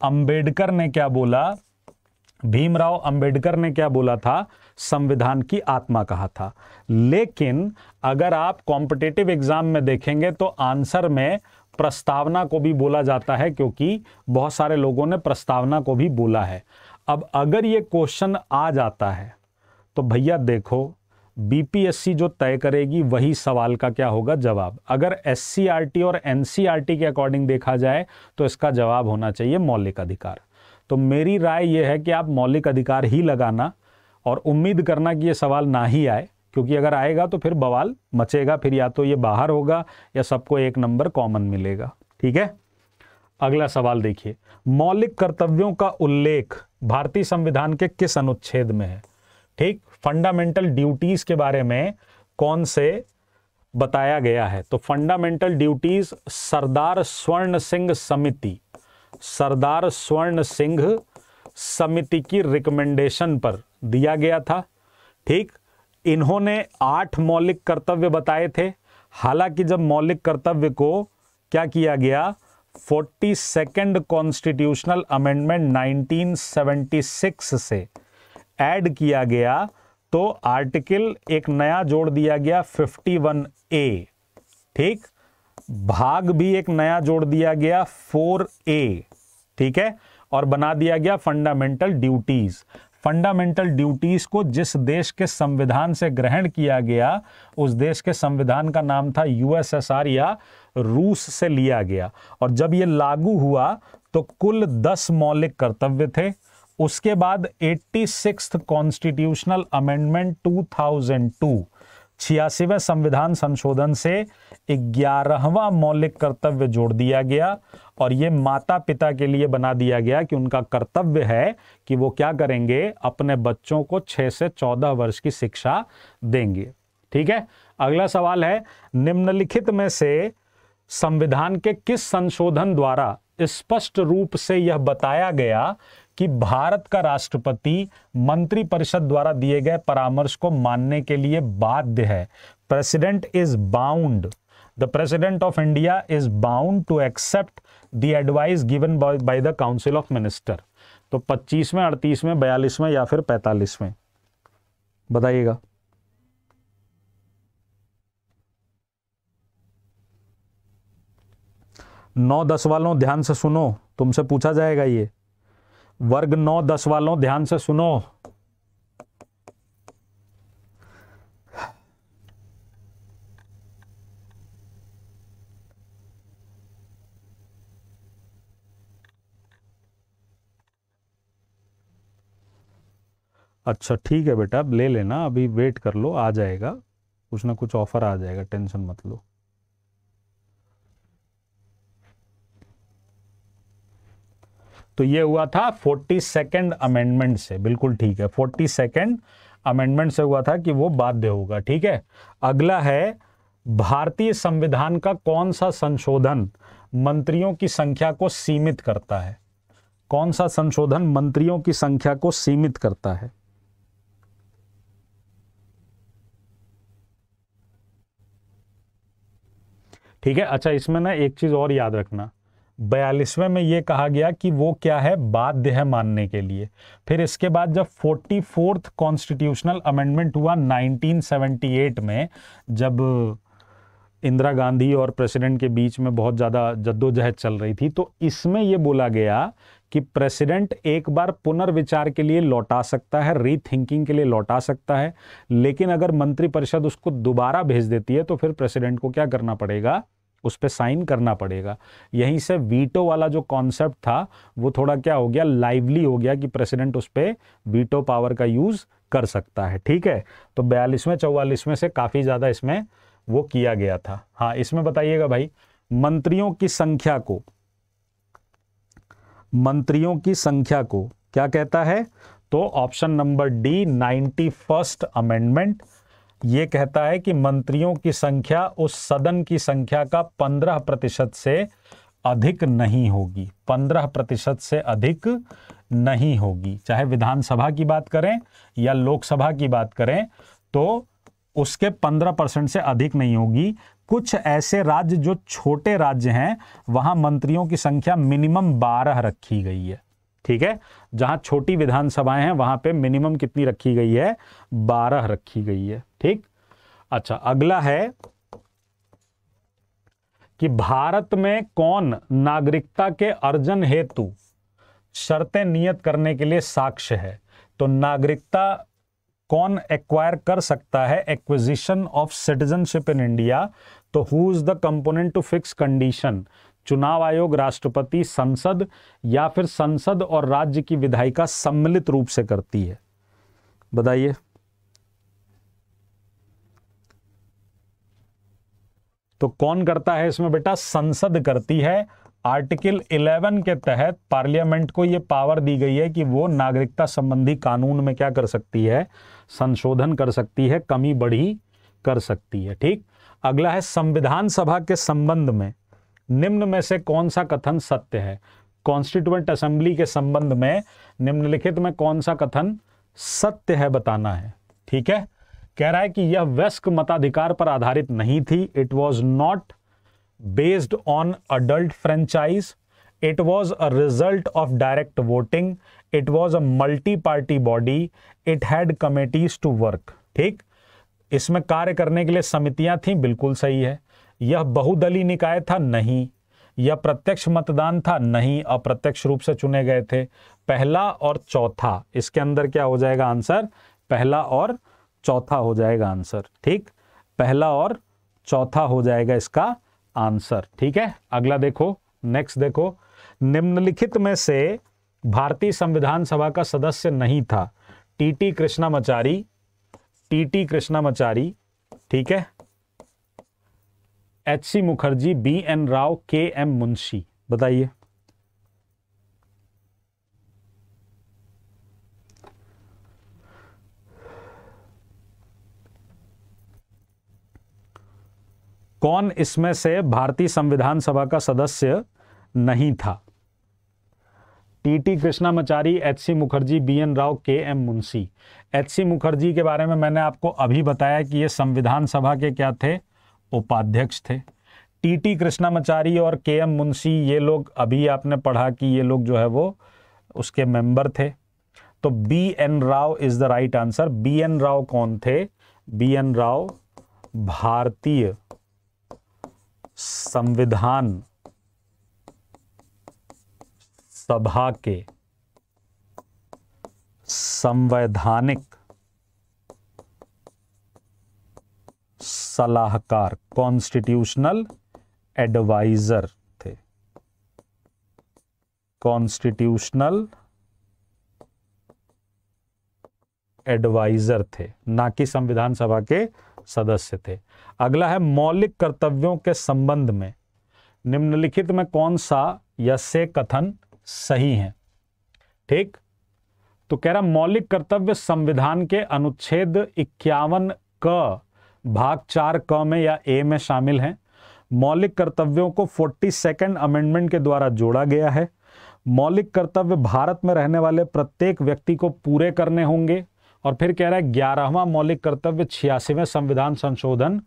अंबेडकर ने क्या बोला भीमराव अंबेडकर ने क्या बोला था संविधान की आत्मा कहा था लेकिन अगर आप कॉम्पिटेटिव एग्जाम में देखेंगे तो आंसर में प्रस्तावना को भी बोला जाता है क्योंकि बहुत सारे लोगों ने प्रस्तावना को भी बोला है अब अगर ये क्वेश्चन आ जाता है तो भैया देखो बीपीएससी जो तय करेगी वही सवाल का क्या होगा जवाब अगर एस और एन के अकॉर्डिंग देखा जाए तो इसका जवाब होना चाहिए मौलिक अधिकार तो मेरी राय यह है कि आप मौलिक अधिकार ही लगाना और उम्मीद करना कि ये सवाल ना ही आए क्योंकि अगर आएगा तो फिर बवाल मचेगा फिर या तो ये बाहर होगा या सबको एक नंबर कॉमन मिलेगा ठीक है अगला सवाल देखिए मौलिक कर्तव्यों का उल्लेख भारतीय संविधान के किस अनुच्छेद में है ठीक फंडामेंटल ड्यूटीज के बारे में कौन से बताया गया है तो फंडामेंटल ड्यूटीज सरदार स्वर्ण सिंह समिति सरदार स्वर्ण सिंह समिति की रिकमेंडेशन पर दिया गया था ठीक इन्होंने आठ मौलिक कर्तव्य बताए थे हालांकि जब मौलिक कर्तव्य को क्या किया गया फोर्टी सेकेंड कॉन्स्टिट्यूशनल अमेंडमेंट 1976 से ऐड किया गया तो आर्टिकल एक नया जोड़ दिया गया 51 ए ठीक भाग भी एक नया जोड़ दिया गया 4 ए ठीक है और बना दिया गया फंडामेंटल ड्यूटीज फंडामेंटल ड्यूटीज को जिस देश के संविधान से ग्रहण किया गया उस देश के संविधान का नाम था यूएसएसआर या रूस से लिया गया और जब ये लागू हुआ तो कुल दस मौलिक कर्तव्य थे उसके बाद एट्टी सिक्स कॉन्स्टिट्यूशनल अमेंडमेंट 2002 छियासीवें संविधान संशोधन से ग्यारहवा मौलिक कर्तव्य जोड़ दिया गया और ये माता पिता के लिए बना दिया गया कि उनका कर्तव्य है कि वो क्या करेंगे अपने बच्चों को छः से चौदह वर्ष की शिक्षा देंगे ठीक है अगला सवाल है निम्नलिखित में से संविधान के किस संशोधन द्वारा स्पष्ट रूप से यह बताया गया कि भारत का राष्ट्रपति मंत्रिपरिषद द्वारा दिए गए परामर्श को मानने के लिए बाध्य है president is bound the president of India is bound to accept the advice given by the council of minister तो 25वें 38वें 42वें या फिर 45वें बताइएगा नौ दस वालों ध्यान से सुनो तुमसे पूछा जाएगा ये वर्ग नौ दस वालों ध्यान से सुनो अच्छा ठीक है बेटा ले लेना अभी वेट कर लो आ जाएगा कुछ ना कुछ ऑफर आ जाएगा टेंशन मत लो तो ये हुआ था फोर्टी सेकेंड अमेंडमेंट से बिल्कुल ठीक है फोर्टी सेकेंड अमेंडमेंट से हुआ था कि वो बाध्य होगा ठीक है अगला है भारतीय संविधान का कौन सा संशोधन मंत्रियों की संख्या को सीमित करता है कौन सा संशोधन मंत्रियों की संख्या को सीमित करता है ठीक है अच्छा इसमें ना एक चीज और याद रखना बयालीसवें में ये कहा गया कि वो क्या है बाध्य है मानने के लिए फिर इसके बाद जब फोर्टी फोर्थ कॉन्स्टिट्यूशनल अमेंडमेंट हुआ 1978 में जब इंदिरा गांधी और प्रेसिडेंट के बीच में बहुत ज़्यादा जद्दोजहद चल रही थी तो इसमें ये बोला गया कि प्रेसिडेंट एक बार पुनर्विचार के लिए लौटा सकता है रीथिंकिंग के लिए लौटा सकता है लेकिन अगर मंत्रिपरिषद उसको दोबारा भेज देती है तो फिर प्रेसिडेंट को क्या करना पड़ेगा उस पर साइन करना पड़ेगा यहीं से वीटो वाला जो कॉन्सेप्ट था वो थोड़ा क्या हो गया लाइवली हो गया कि प्रेसिडेंट उस पर वीटो पावर का यूज़ कर सकता है ठीक है तो बयालीसवें चौवालीसवें से काफ़ी ज़्यादा इसमें वो किया गया था हाँ इसमें बताइएगा भाई मंत्रियों की संख्या को मंत्रियों की संख्या को क्या कहता है तो option number D ninety first amendment ये कहता है कि मंत्रियों की संख्या उस सदन की संख्या का पंद्रह प्रतिशत से अधिक नहीं होगी पंद्रह प्रतिशत से अधिक नहीं होगी चाहे विधानसभा की बात करें या लोकसभा की बात करें तो उसके पंद्रह परसेंट से अधिक नहीं होगी कुछ ऐसे राज्य जो छोटे राज्य हैं वहाँ मंत्रियों की संख्या मिनिमम बारह रखी गई है ठीक है जहां छोटी विधानसभाएं हैं वहां पे मिनिमम कितनी रखी गई है बारह रखी गई है ठीक अच्छा अगला है कि भारत में कौन नागरिकता के अर्जन हेतु शर्तें नियत करने के लिए साक्ष्य है तो नागरिकता कौन एक्वायर कर सकता है acquisition of citizenship in India तो who is the component to fix condition चुनाव आयोग राष्ट्रपति संसद या फिर संसद और राज्य की विधायिका सम्मिलित रूप से करती है बताइए तो कौन करता है इसमें बेटा संसद करती है आर्टिकल 11 के तहत पार्लियामेंट को यह पावर दी गई है कि वो नागरिकता संबंधी कानून में क्या कर सकती है संशोधन कर सकती है कमी बढ़ी कर सकती है ठीक अगला है संविधान सभा के संबंध में निम्न में से कौन सा कथन सत्य है कॉन्स्टिट्यूंट असेंबली के संबंध में निम्नलिखित में कौन सा कथन सत्य है बताना है ठीक है कह रहा है कि यह व्यस्क मताधिकार पर आधारित नहीं थी it was not based on adult franchise it was a result of direct voting it was a multi party body it had committees to work ठीक इसमें कार्य करने के लिए समितियां थी बिल्कुल सही है यह बहुदली निकाय था नहीं यह प्रत्यक्ष मतदान था नहीं अप्रत्यक्ष रूप से चुने गए थे पहला और चौथा इसके अंदर क्या हो जाएगा आंसर पहला और चौथा हो जाएगा आंसर ठीक पहला और चौथा हो जाएगा इसका आंसर ठीक है अगला देखो नेक्स्ट देखो निम्नलिखित में से भारतीय संविधान सभा का सदस्य नहीं था टीटी कृष्णामचारी टीटी कृष्णामचारी ठीक है H C Mukherjee B N Rao K M Munshi बताइए कौन इसमें से भारतीय संविधान सभा का सदस्य नहीं था T T Krishnamachari H C Mukherjee B N Rao K M Munshi H C Mukherjee के बारे में मैंने आपको अभी बताया कि ये संविधान सभा के क्या थे उपाध्यक्ष थे टी टी कृष्णामचारी और के एम मुंशी ये लोग अभी आपने पढ़ा कि ये लोग जो है वो उसके मेंबर थे तो B N Rao is the right answer B N Rao कौन थे बी एन राव भारतीय संविधान सभा के संवैधानिक सलाहकार कॉन्स्टिट्यूशनल एडवाइजर थे कॉन्स्टिट्यूशनल एडवाइजर थे ना कि संविधान सभा के सदस्य थे अगला है मौलिक कर्तव्यों के संबंध में निम्नलिखित में कौन सा या से कथन सही है ठीक तो कह रहा मौलिक कर्तव्य संविधान के अनुच्छेद इक्यावन क भाग चार क में या ए में शामिल हैं मौलिक कर्तव्यों को फोर्टी सेकेंड अमेंडमेंट के द्वारा जोड़ा गया है मौलिक कर्तव्य भारत में रहने वाले प्रत्येक व्यक्ति को पूरे करने होंगे और फिर कह रहा है ग्यारहवा मौलिक कर्तव्य छियासीवें संविधान संशोधन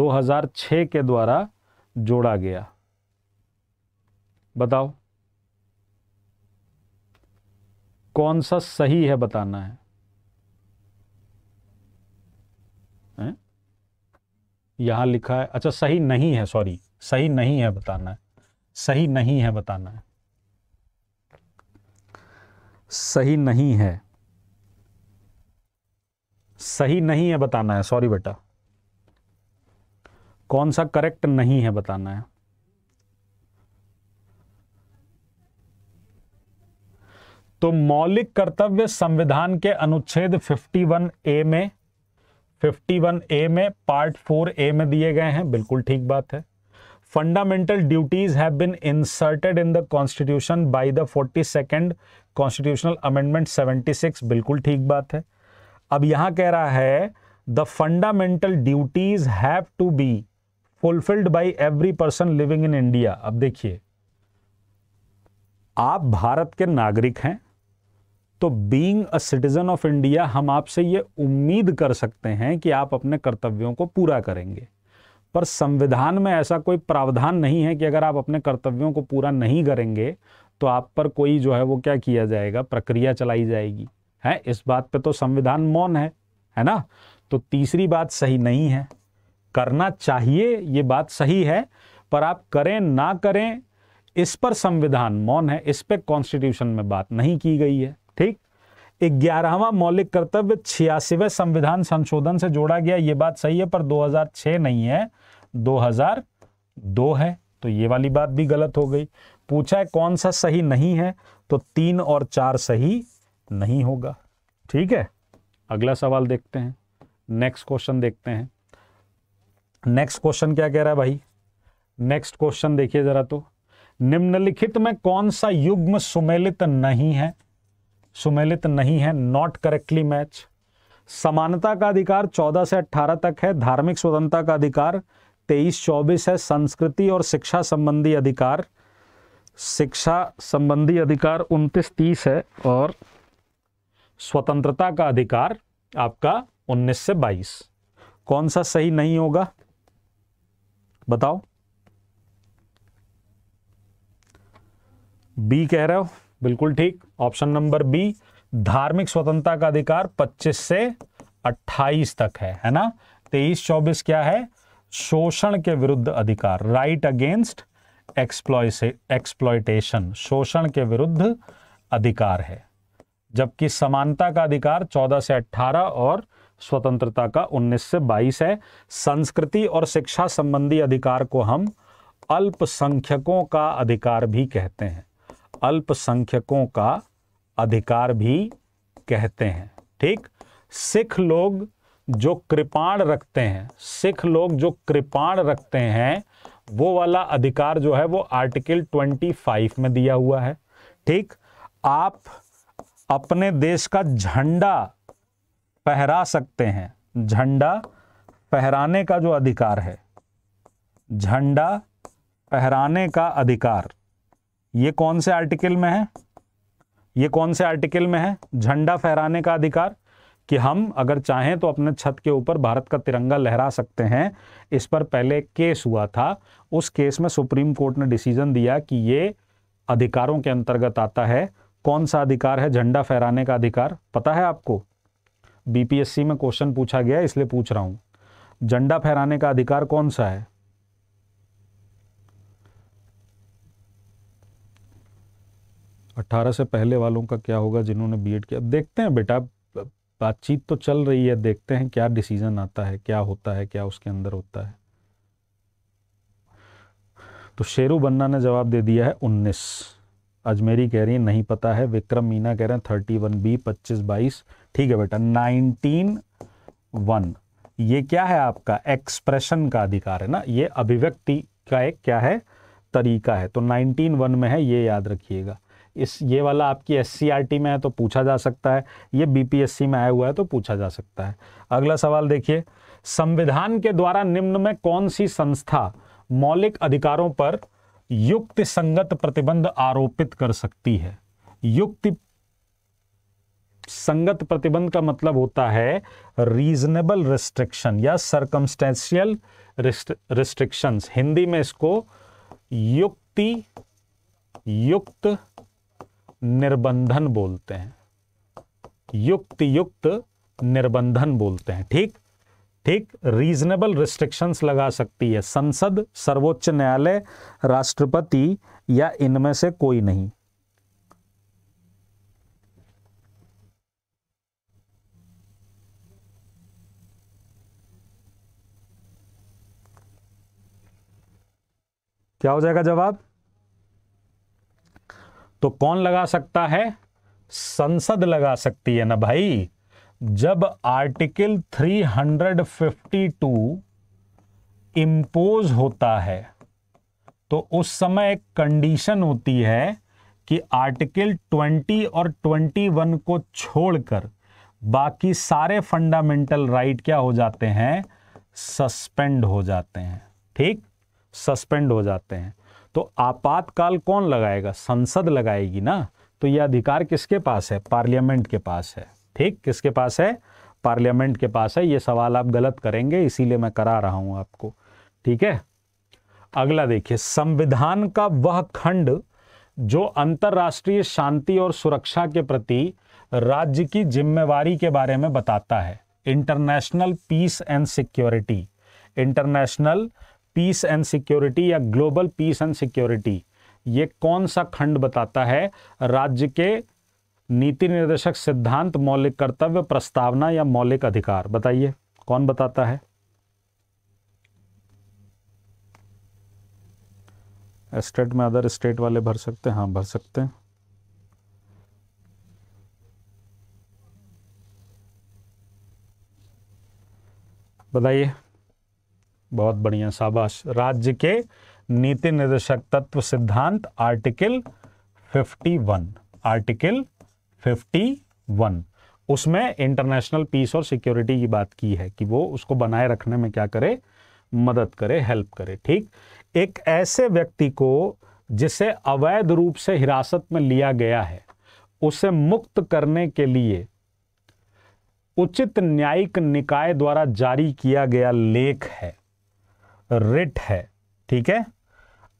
2006 के द्वारा जोड़ा गया बताओ कौन सा सही है बताना है यहाँ लिखा है अच्छा सही नहीं है सॉरी सही नहीं है बताना है सही नहीं है बताना है सही नहीं है सही नहीं है बताना है सॉरी बेटा कौन सा करेक्ट नहीं है बताना है तो मौलिक कर्तव्य संविधान के अनुच्छेद 51 ए में 51 ए में पार्ट 4 ए में दिए गए हैं बिल्कुल ठीक बात है fundamental duties have been inserted in the constitution by the 42nd constitutional amendment 76 बिल्कुल ठीक बात है अब यहां कह रहा है the fundamental duties have to be fulfilled by every person living in India अब देखिए आप भारत के नागरिक हैं तो being a citizen of India हम आपसे ये उम्मीद कर सकते हैं कि आप अपने कर्तव्यों को पूरा करेंगे पर संविधान में ऐसा कोई प्रावधान नहीं है कि अगर आप अपने कर्तव्यों को पूरा नहीं करेंगे तो आप पर कोई जो है वो क्या किया जाएगा प्रक्रिया चलाई जाएगी है इस बात पे तो संविधान मौन है है ना तो तीसरी बात सही नहीं है करना चाहिए ये बात सही है पर आप करें ना करें इस पर संविधान मौन है इस पर कॉन्स्टिट्यूशन में बात नहीं की गई है ठीक ग्यारहवा मौलिक कर्तव्य छियासीवे संविधान संशोधन से जोड़ा गया ये बात सही है पर 2006 नहीं है 2002 है तो ये वाली बात भी गलत हो गई पूछा है कौन सा सही नहीं है तो तीन और चार सही नहीं होगा ठीक है अगला सवाल देखते हैं नेक्स्ट क्वेश्चन देखते हैं नेक्स्ट क्वेश्चन क्या कह रहा है भाई नेक्स्ट क्वेश्चन देखिए जरा तो निम्नलिखित में कौन सा युग्म सुमेलित नहीं है सुमेलित नहीं है नॉट करेक्टली मैच समानता का अधिकार 14 से 18 तक है धार्मिक स्वतंत्रता का अधिकार 23-24 है संस्कृति और शिक्षा संबंधी अधिकार शिक्षा संबंधी अधिकार 29-30 है और स्वतंत्रता का अधिकार आपका 19 से 22 कौन सा सही नहीं होगा बताओ बी कह रहे हो बिल्कुल ठीक ऑप्शन नंबर बी धार्मिक स्वतंत्रता का अधिकार 25 से 28 तक है है ना 23 24 क्या है शोषण के विरुद्ध अधिकार राइट अगेंस्ट एक्सप्लॉयटेशन शोषण के विरुद्ध अधिकार है जबकि समानता का अधिकार 14 से 18 और स्वतंत्रता का 19 से 22 है संस्कृति और शिक्षा संबंधी अधिकार को हम अल्पसंख्यकों का अधिकार भी कहते हैं अल्पसंख्यकों का अधिकार भी कहते हैं ठीक सिख लोग जो कृपाण रखते हैं सिख लोग जो कृपाण रखते हैं वो वाला अधिकार जो है वो आर्टिकल 25 में दिया हुआ है ठीक आप अपने देश का झंडा पहरा सकते हैं झंडा पहराने का जो अधिकार है झंडा पहराने का अधिकार ये कौन से आर्टिकल में है ये कौन से आर्टिकल में है झंडा फहराने का अधिकार कि हम अगर चाहें तो अपने छत के ऊपर भारत का तिरंगा लहरा सकते हैं इस पर पहले केस हुआ था उस केस में सुप्रीम कोर्ट ने डिसीजन दिया कि ये अधिकारों के अंतर्गत आता है कौन सा अधिकार है झंडा फहराने का अधिकार पता है आपको बीपीएससी में क्वेश्चन पूछा गया इसलिए पूछ रहा हूं झंडा फहराने का अधिकार कौन सा है अट्ठारह से पहले वालों का क्या होगा जिन्होंने एड किया अब देखते हैं बेटा बातचीत तो चल रही है देखते हैं क्या डिसीजन आता है क्या होता है क्या उसके अंदर होता है तो शेरू बन्ना ने जवाब दे दिया है 19 अजमेरी कह रही है नहीं पता है विक्रम मीना कह रहे हैं थर्टी वन बी पच्चीस बाईस ठीक है बेटा नाइनटीन वन ये क्या है आपका एक्सप्रेशन का अधिकार है ना ये अभिव्यक्ति का एक क्या है तरीका है तो नाइनटीन वन में है ये याद रखिएगा इस ये वाला आपकी एस में है तो पूछा जा सकता है ये बीपीएससी में आया हुआ है तो पूछा जा सकता है अगला सवाल देखिए संविधान के द्वारा निम्न में कौन सी संस्था मौलिक अधिकारों पर युक्ति संगत प्रतिबंध आरोपित कर सकती है युक्ति संगत प्रतिबंध का मतलब होता है रीजनेबल रिस्ट्रिक्शन या सरकमस्टेंशियल रिस्ट्रिक्शंस हिंदी में इसको युक्ति युक्त निर्बंधन बोलते हैं युक्त युक्त निर्बंधन बोलते हैं ठीक ठीक रीजनेबल रिस्ट्रिक्शंस लगा सकती है संसद सर्वोच्च न्यायालय राष्ट्रपति या इनमें से कोई नहीं क्या हो जाएगा जवाब तो कौन लगा सकता है संसद लगा सकती है ना भाई जब आर्टिकल 352 इंपोज होता है तो उस समय एक कंडीशन होती है कि आर्टिकल 20 और 21 को छोड़कर बाकी सारे फंडामेंटल राइट क्या हो जाते हैं सस्पेंड हो जाते हैं ठीक सस्पेंड हो जाते हैं तो आपातकाल कौन लगाएगा संसद लगाएगी ना तो यह अधिकार किसके पास है पार्लियामेंट के पास है ठीक किसके पास है पार्लियामेंट के पास है ये सवाल आप गलत करेंगे इसीलिए मैं करा रहा हूं आपको ठीक है अगला देखिए संविधान का वह खंड जो अंतर्राष्ट्रीय शांति और सुरक्षा के प्रति राज्य की जिम्मेवारी के बारे में बताता है international peace and security international peace and security या ग्लोबल पीस एंड सिक्योरिटी ये कौन सा खंड बताता है राज्य के नीति निर्देशक सिद्धांत मौलिक कर्तव्य प्रस्तावना या मौलिक अधिकार बताइए कौन बताता है स्टेट में अदर स्टेट वाले भर सकते हैं हाँ भर सकते हैं बताइए बहुत बढ़िया शाबाश राज्य के नीति निर्देशक तत्व सिद्धांत आर्टिकल 51 आर्टिकल 51 उसमें इंटरनेशनल पीस और सिक्योरिटी की बात की है कि वो उसको बनाए रखने में क्या करे मदद करे हेल्प करे ठीक एक ऐसे व्यक्ति को जिसे अवैध रूप से हिरासत में लिया गया है उसे मुक्त करने के लिए उचित न्यायिक निकाय द्वारा जारी किया गया लेख है रिट है ठीक है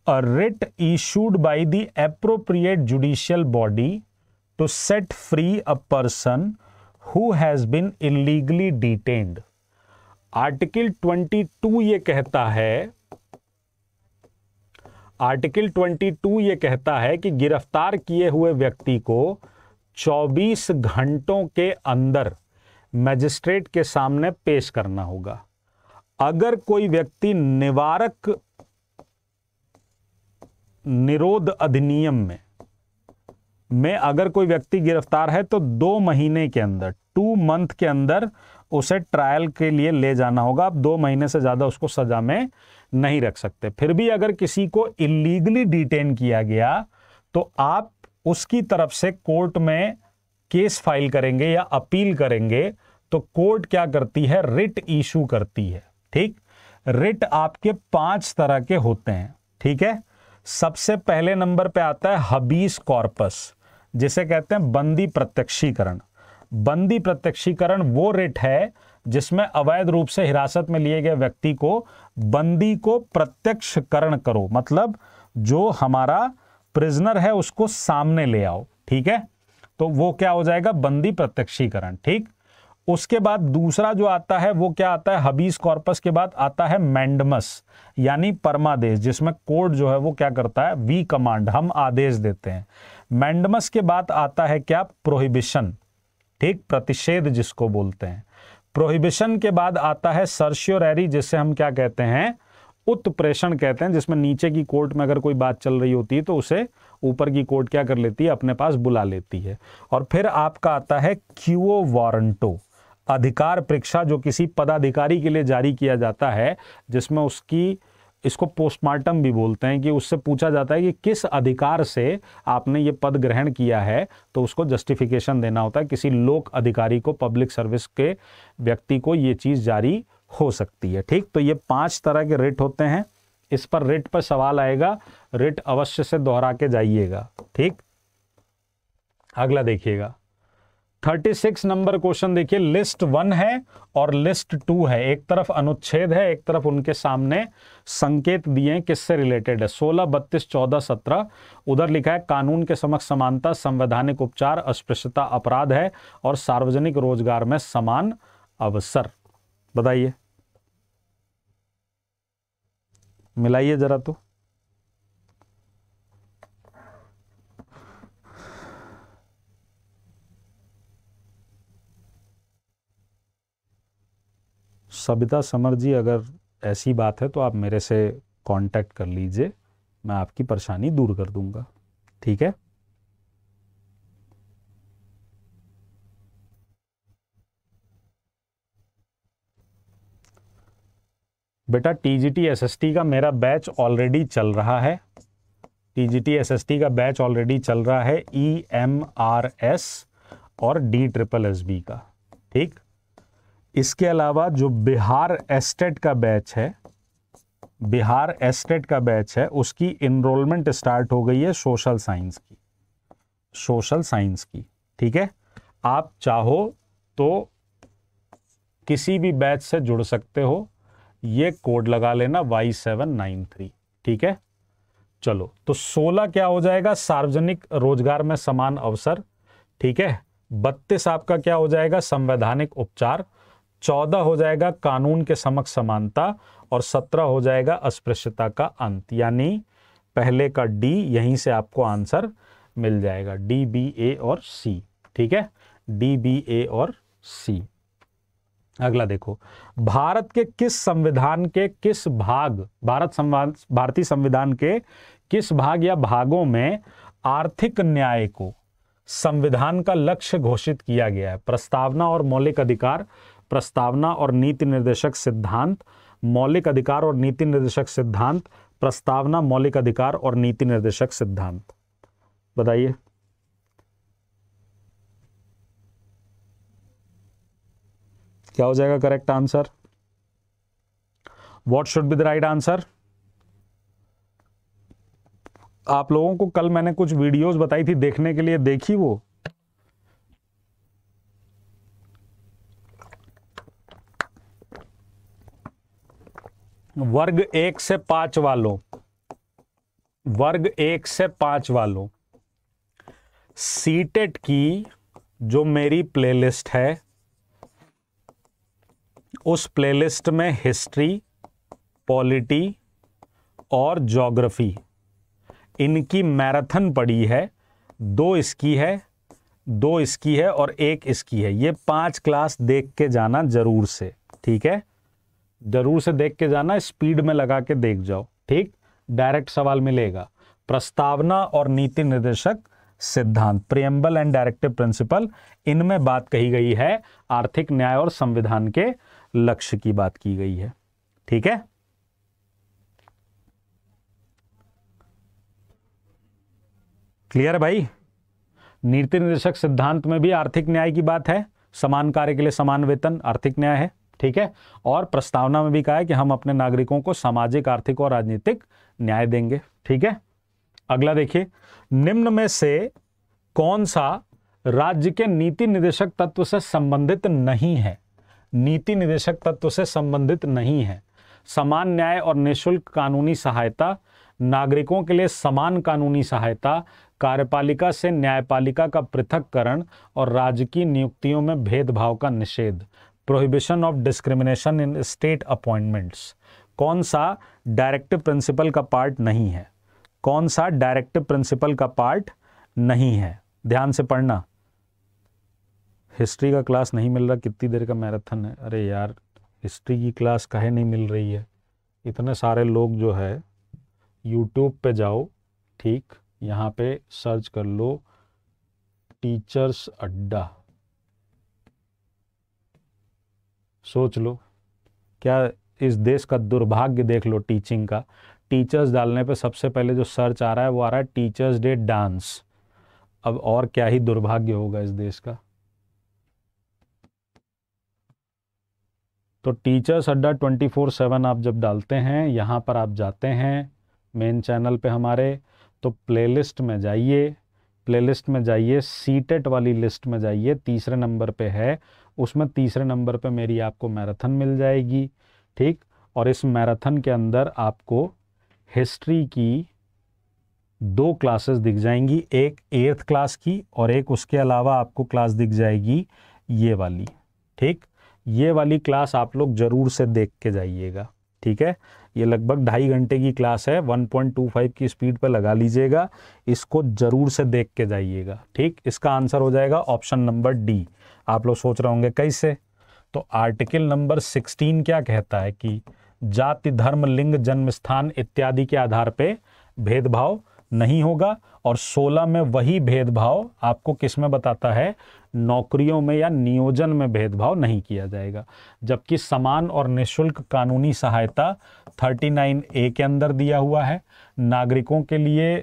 a writ issued by the appropriate judicial body to set free a person who has been illegally detained article 22 ये कहता है आर्टिकल 22 ये कहता है कि गिरफ्तार किए हुए व्यक्ति को 24 घंटों के अंदर मजिस्ट्रेट के सामने पेश करना होगा अगर कोई व्यक्ति निवारक निरोध अधिनियम में में अगर कोई व्यक्ति गिरफ्तार है तो दो महीने के अंदर टू मंथ के अंदर उसे ट्रायल के लिए ले जाना होगा आप दो महीने से ज़्यादा उसको सज़ा में नहीं रख सकते फिर भी अगर किसी को इलीगली डिटेन किया गया तो आप उसकी तरफ से कोर्ट में केस फाइल करेंगे या अपील करेंगे तो कोर्ट क्या करती है रिट इशू करती है ठीक रिट आपके पांच तरह के होते हैं ठीक है सबसे पहले नंबर पे आता है हबीस कॉर्पस जिसे कहते हैं बंदी प्रत्यक्षीकरण बंदी प्रत्यक्षीकरण वो रिट है जिसमें अवैध रूप से हिरासत में लिए गए व्यक्ति को बंदी को प्रत्यक्षकरण करो मतलब जो हमारा प्रिजनर है उसको सामने ले आओ ठीक है तो वो क्या हो जाएगा बंदी प्रत्यक्षीकरण ठीक उसके बाद दूसरा जो आता है वो क्या आता है हबीस कॉर्पस के बाद आता है मैंडमस यानी परमादेश जिसमें कोर्ट जो है वो क्या करता है वी कमांड हम आदेश देते हैं मैंडमस के बाद आता है क्या प्रोहिबिशन ठीक प्रतिषेध जिसको बोलते हैं प्रोहिबिशन के बाद आता है सरश्योरैरी जिसे हम क्या कहते हैं उत्प्रेषण कहते हैं जिसमें नीचे की कोर्ट में अगर कोई बात चल रही होती है तो उसे ऊपर की कोर्ट क्या कर लेती है अपने पास बुला लेती है और फिर आपका आता है क्यूओ वारंटो अधिकार परीक्षा जो किसी पदाधिकारी के लिए जारी किया जाता है जिसमें उसकी इसको पोस्टमार्टम भी बोलते हैं कि उससे पूछा जाता है कि किस अधिकार से आपने ये पद ग्रहण किया है तो उसको जस्टिफिकेशन देना होता है किसी लोक अधिकारी को पब्लिक सर्विस के व्यक्ति को ये चीज़ जारी हो सकती है ठीक तो ये पांच तरह के रेट होते हैं इस पर रेट पर सवाल आएगा रेट अवश्य से दोहरा के जाइएगा ठीक अगला देखिएगा थर्टी सिक्स नंबर क्वेश्चन देखिए लिस्ट वन है और लिस्ट टू है एक तरफ अनुच्छेद है एक तरफ उनके सामने संकेत दिए किससे रिलेटेड है सोलह बत्तीस चौदह सत्रह उधर लिखा है कानून के समक्ष समानता संवैधानिक उपचार अस्पृश्यता अपराध है और सार्वजनिक रोजगार में समान अवसर बताइए मिलाइए जरा तो सबिता समर जी अगर ऐसी बात है तो आप मेरे से कांटेक्ट कर लीजिए मैं आपकी परेशानी दूर कर दूंगा ठीक है बेटा टीजीटी एसएसटी का मेरा बैच ऑलरेडी चल रहा है टीजीटी एसएसटी का बैच ऑलरेडी चल रहा है ई एम आर एस और डी ट्रिपल एस बी का ठीक इसके अलावा जो बिहार एस्टेट का बैच है बिहार एस्टेट का बैच है उसकी इनरोलमेंट स्टार्ट हो गई है सोशल साइंस की सोशल साइंस की ठीक है आप चाहो तो किसी भी बैच से जुड़ सकते हो ये कोड लगा लेना वाई सेवन नाइन थ्री ठीक है चलो तो सोलह क्या हो जाएगा सार्वजनिक रोजगार में समान अवसर ठीक है बत्तीस आपका क्या हो जाएगा संवैधानिक उपचार चौदह हो जाएगा कानून के समक्ष समानता और सत्रह हो जाएगा अस्पृश्यता का अंत यानी पहले का डी यहीं से आपको आंसर मिल जाएगा डी बी ए और सी ठीक है डी बी ए और सी अगला देखो भारत के किस संविधान के किस भाग भारत भारतीय संविधान के किस भाग या भागों में आर्थिक न्याय को संविधान का लक्ष्य घोषित किया गया है प्रस्तावना और मौलिक अधिकार प्रस्तावना और नीति निर्देशक सिद्धांत मौलिक अधिकार और नीति निर्देशक सिद्धांत प्रस्तावना मौलिक अधिकार और नीति निर्देशक सिद्धांत बताइए क्या हो जाएगा correct answer what should be the right answer आप लोगों को कल मैंने कुछ वीडियोस बताई थी देखने के लिए देखी वो वर्ग एक से पांच वालों वर्ग एक से पांच वालों सीटेट की जो मेरी प्लेलिस्ट है उस प्लेलिस्ट में हिस्ट्री पॉलिटी और जोग्राफी इनकी मैराथन पड़ी है दो इसकी है दो इसकी है और एक इसकी है ये पांच क्लास देख के जाना ज़रूर से ठीक है जरूर से देख के जाना स्पीड में लगा के देख जाओ ठीक डायरेक्ट सवाल मिलेगा प्रस्तावना और नीति निर्देशक सिद्धांत प्रियम्बल एंड डायरेक्टिव प्रिंसिपल इनमें बात कही गई है आर्थिक न्याय और संविधान के लक्ष्य की बात की गई है ठीक है क्लियर भाई नीति निर्देशक सिद्धांत में भी आर्थिक न्याय की बात है समान कार्य के लिए समान वेतन आर्थिक न्याय है ठीक है और प्रस्तावना में भी कहा है कि हम अपने नागरिकों को सामाजिक आर्थिक और राजनीतिक न्याय देंगे ठीक है अगला देखिए निम्न में से कौन सा राज्य के नीति निदेशक तत्व से संबंधित नहीं है नीति निदेशक तत्व से संबंधित नहीं है समान न्याय और निःशुल्क कानूनी सहायता नागरिकों के लिए समान कानूनी सहायता कार्यपालिका से न्यायपालिका का पृथककरण और राजकीय नियुक्तियों में भेदभाव का निषेध prohibition of discrimination in state appointments कौन सा डायरेक्टिव प्रिंसिपल का पार्ट नहीं है कौन सा डायरेक्टिव प्रिंसिपल का पार्ट नहीं है ध्यान से पढ़ना हिस्ट्री का क्लास नहीं मिल रहा कितनी देर का मैराथन है अरे यार हिस्ट्री की क्लास कहे नहीं मिल रही है इतने सारे लोग जो है यूट्यूब पे जाओ ठीक यहाँ पे सर्च कर लो टीचर्स अड्डा सोच लो क्या इस देश का दुर्भाग्य देख लो टीचिंग का टीचर्स डालने पे सबसे पहले जो सर्च आ रहा है वो आ रहा है टीचर्स डे डांस अब और क्या ही दुर्भाग्य होगा इस देश का तो teachers Adda twenty four seven आप जब डालते हैं यहाँ पर आप जाते हैं मेन चैनल पे हमारे तो प्लेलिस्ट में जाइए प्लेलिस्ट में जाइए सीटेट वाली लिस्ट में जाइए तीसरे नंबर पे है उसमें तीसरे नंबर पे मेरी आपको मैराथन मिल जाएगी ठीक और इस मैराथन के अंदर आपको हिस्ट्री की दो क्लासेस दिख जाएंगी एक एट्थ क्लास की और एक उसके अलावा आपको क्लास दिख जाएगी ये वाली ठीक ये वाली क्लास आप लोग ज़रूर से देख के जाइएगा ठीक है ये लगभग ढाई घंटे की क्लास है 1.25 की स्पीड पर लगा लीजिएगा इसको ज़रूर से देख के जाइएगा ठीक इसका आंसर हो जाएगा ऑप्शन नंबर डी आप लोग सोच रहे होंगे कैसे तो आर्टिकल नंबर 16 क्या कहता है कि जाति धर्म लिंग जन्म स्थान इत्यादि के आधार पे भेदभाव नहीं होगा और 16 में वही भेदभाव आपको किस में बताता है नौकरियों में या नियोजन में भेदभाव नहीं किया जाएगा जबकि समान और निशुल्क कानूनी सहायता 39 ए के अंदर दिया हुआ है नागरिकों के लिए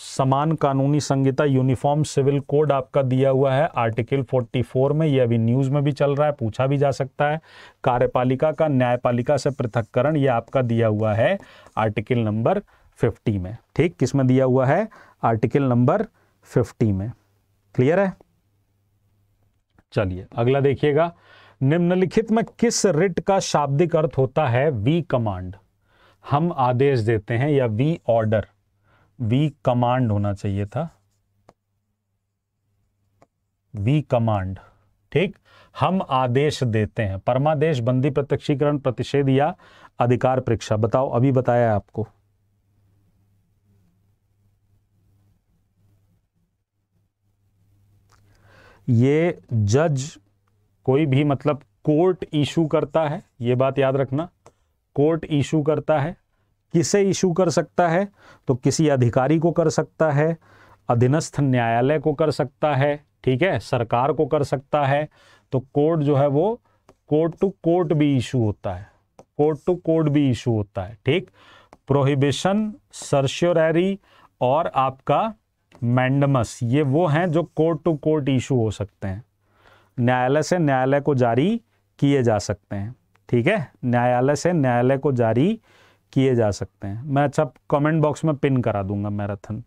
समान कानूनी संहिता यूनिफॉर्म सिविल कोड आपका दिया हुआ है आर्टिकल 44 में यह अभी न्यूज़ में भी चल रहा है पूछा भी जा सकता है कार्यपालिका का न्यायपालिका से पृथककरण यह आपका दिया हुआ है आर्टिकल नंबर 50 में ठीक किसमें दिया हुआ है आर्टिकल नंबर 50 में क्लियर है चलिए अगला देखिएगा निम्नलिखित में किस रिट का शाब्दिक अर्थ होता है वी कमांड हम आदेश देते हैं या वी ऑर्डर वी कमांड होना चाहिए था वी कमांड ठीक हम आदेश देते हैं परमादेश बंदी प्रत्यक्षीकरण प्रतिषेध या अधिकार परीक्षा बताओ अभी बताया आपको ये जज कोई भी मतलब कोर्ट इशू करता है ये बात याद रखना कोर्ट इशू करता है किसे इशू कर सकता है तो किसी अधिकारी को कर सकता है अधीनस्थ न्यायालय को कर सकता है ठीक है सरकार को कर सकता है तो कोर्ट जो है वो कोर्ट टू कोर्ट भी इशू होता है कोर्ट टू कोर्ट भी इशू होता है ठीक प्रोहिबिशन सर्श्योररी और आपका मैंडमस ये वो हैं जो कोर्ट टू कोर्ट इशू हो सकते हैं न्यायालय से न्यायालय को जारी किए जा सकते हैं ठीक है न्यायालय से न्यायालय को जारी किए जा सकते हैं मैं अच्छा कमेंट बॉक्स में पिन करा दूंगा मैराथन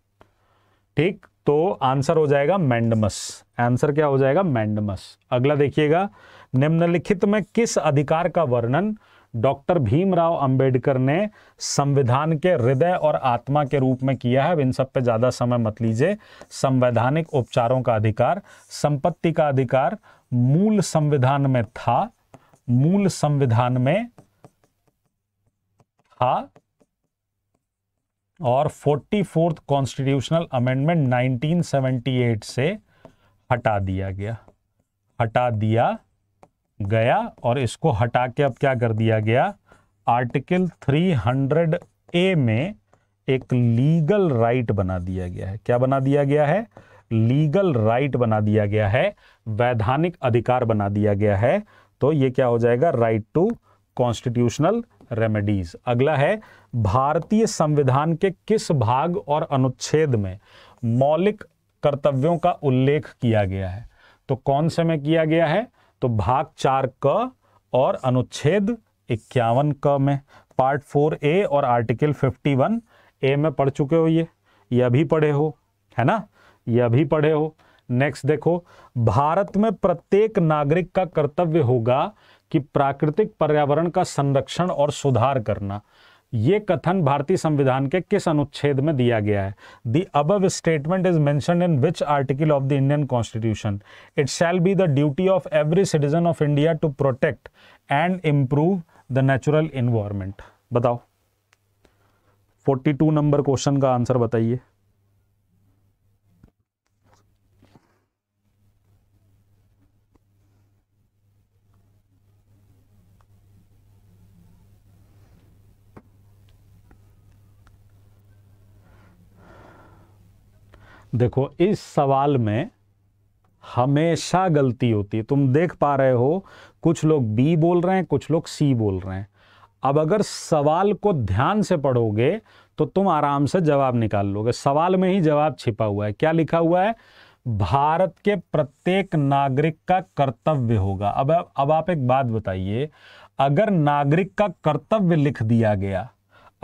ठीक तो आंसर हो जाएगा मैंडमस आंसर क्या हो जाएगा मैंडमस अगला देखिएगा निम्नलिखित में किस अधिकार का वर्णन डॉक्टर भीमराव अंबेडकर ने संविधान के हृदय और आत्मा के रूप में किया है इन सब पे ज़्यादा समय मत लीजिए संवैधानिक उपचारों का अधिकार संपत्ति का अधिकार मूल संविधान में था मूल संविधान में था और फोर्टी फोर्थ कॉन्स्टिट्यूशनल अमेंडमेंट 1978 से हटा दिया गया हटा दिया गया और इसको हटा के अब क्या कर दिया गया आर्टिकल 300 ए में एक लीगल राइट बना दिया गया है क्या बना दिया गया है लीगल राइट बना दिया गया है वैधानिक अधिकार बना दिया गया है तो ये क्या हो जाएगा राइट टू कॉन्स्टिट्यूशनल रेमेडीज अगला है भारतीय संविधान के किस भाग और अनुच्छेद में मौलिक कर्तव्यों का उल्लेख किया गया है तो कौन से में किया गया है तो भाग चार क और अनुच्छेद इक्यावन क में पार्ट फोर ए और आर्टिकल फिफ्टी वन ए में पढ़ चुके हो ये ये भी पढ़े हो है ना ये भी पढ़े हो नेक्स्ट देखो भारत में प्रत्येक नागरिक का कर्तव्य होगा कि प्राकृतिक पर्यावरण का संरक्षण और सुधार करना ये कथन भारतीय संविधान के किस अनुच्छेद में दिया गया है द अब statement is mention in which article of the Indian constitution it shall be the duty of every citizen of India to protect and improve the natural environment बताओ 42 नंबर क्वेश्चन का आंसर बताइए देखो इस सवाल में हमेशा गलती होती है तुम देख पा रहे हो कुछ लोग बी बोल रहे हैं कुछ लोग सी बोल रहे हैं अब अगर सवाल को ध्यान से पढ़ोगे तो तुम आराम से जवाब निकाल लोगे सवाल में ही जवाब छिपा हुआ है क्या लिखा हुआ है भारत के प्रत्येक नागरिक का कर्तव्य होगा अब अब आप एक बात बताइए अगर नागरिक का कर्तव्य लिख दिया गया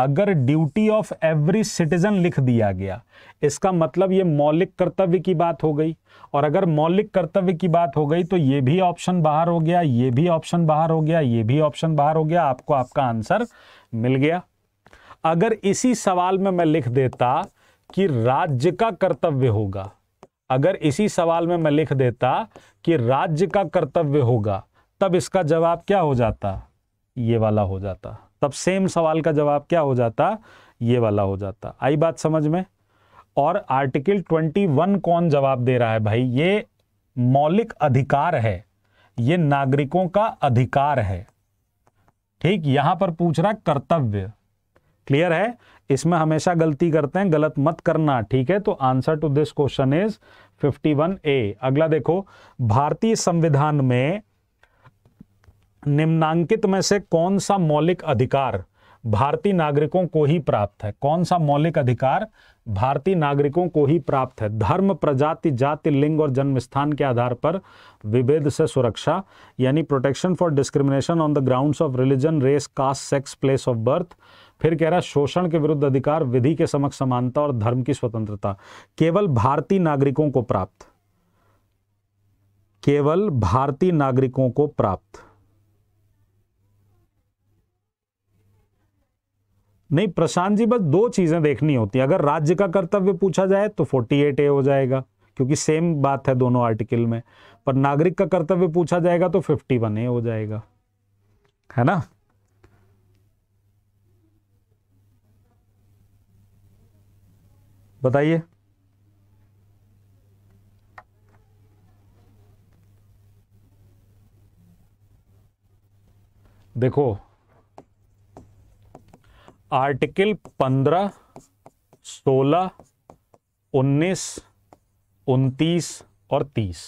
अगर ड्यूटी ऑफ एवरी सिटीजन लिख दिया गया इसका मतलब ये मौलिक कर्तव्य की बात हो गई और अगर मौलिक कर्तव्य की बात हो गई तो ये भी ऑप्शन बाहर हो गया ये भी ऑप्शन बाहर हो गया ये भी ऑप्शन बाहर हो गया आपको आपका आंसर मिल गया अगर इसी सवाल में मैं लिख देता कि राज्य का कर्तव्य होगा अगर इसी सवाल में मैं लिख देता कि राज्य का कर्तव्य होगा तब इसका जवाब क्या हो जाता ये वाला हो जाता तब सेम सवाल का जवाब क्या हो जाता ये वाला हो जाता आई बात समझ में और आर्टिकल 21 कौन जवाब दे रहा है भाई ये मौलिक अधिकार है ये नागरिकों का अधिकार है ठीक यहां पर पूछ रहा कर्तव्य क्लियर है इसमें हमेशा गलती करते हैं गलत मत करना ठीक है तो answer to this question is 51 A अगला देखो भारतीय संविधान में निम्नांकित में से कौन सा मौलिक अधिकार भारतीय नागरिकों को ही प्राप्त है कौन सा मौलिक अधिकार भारतीय नागरिकों को ही प्राप्त है धर्म प्रजाति जाति लिंग और जन्म स्थान के आधार पर विभेद से सुरक्षा यानी protection for discrimination on the grounds of religion race caste sex place of birth फिर कह रहा है शोषण के विरुद्ध अधिकार विधि के समक्ष समानता और धर्म की स्वतंत्रता केवल भारतीय नागरिकों को प्राप्त केवल भारतीय नागरिकों को प्राप्त नहीं प्रशांत जी बस दो चीज़ें देखनी होती है अगर राज्य का कर्तव्य पूछा जाए तो 48 ए हो जाएगा क्योंकि सेम बात है दोनों आर्टिकल में पर नागरिक का कर्तव्य पूछा जाएगा तो 51 ए हो जाएगा है ना बताइए देखो आर्टिकल पंद्रह सोलह उन्नीस उनतीस और तीस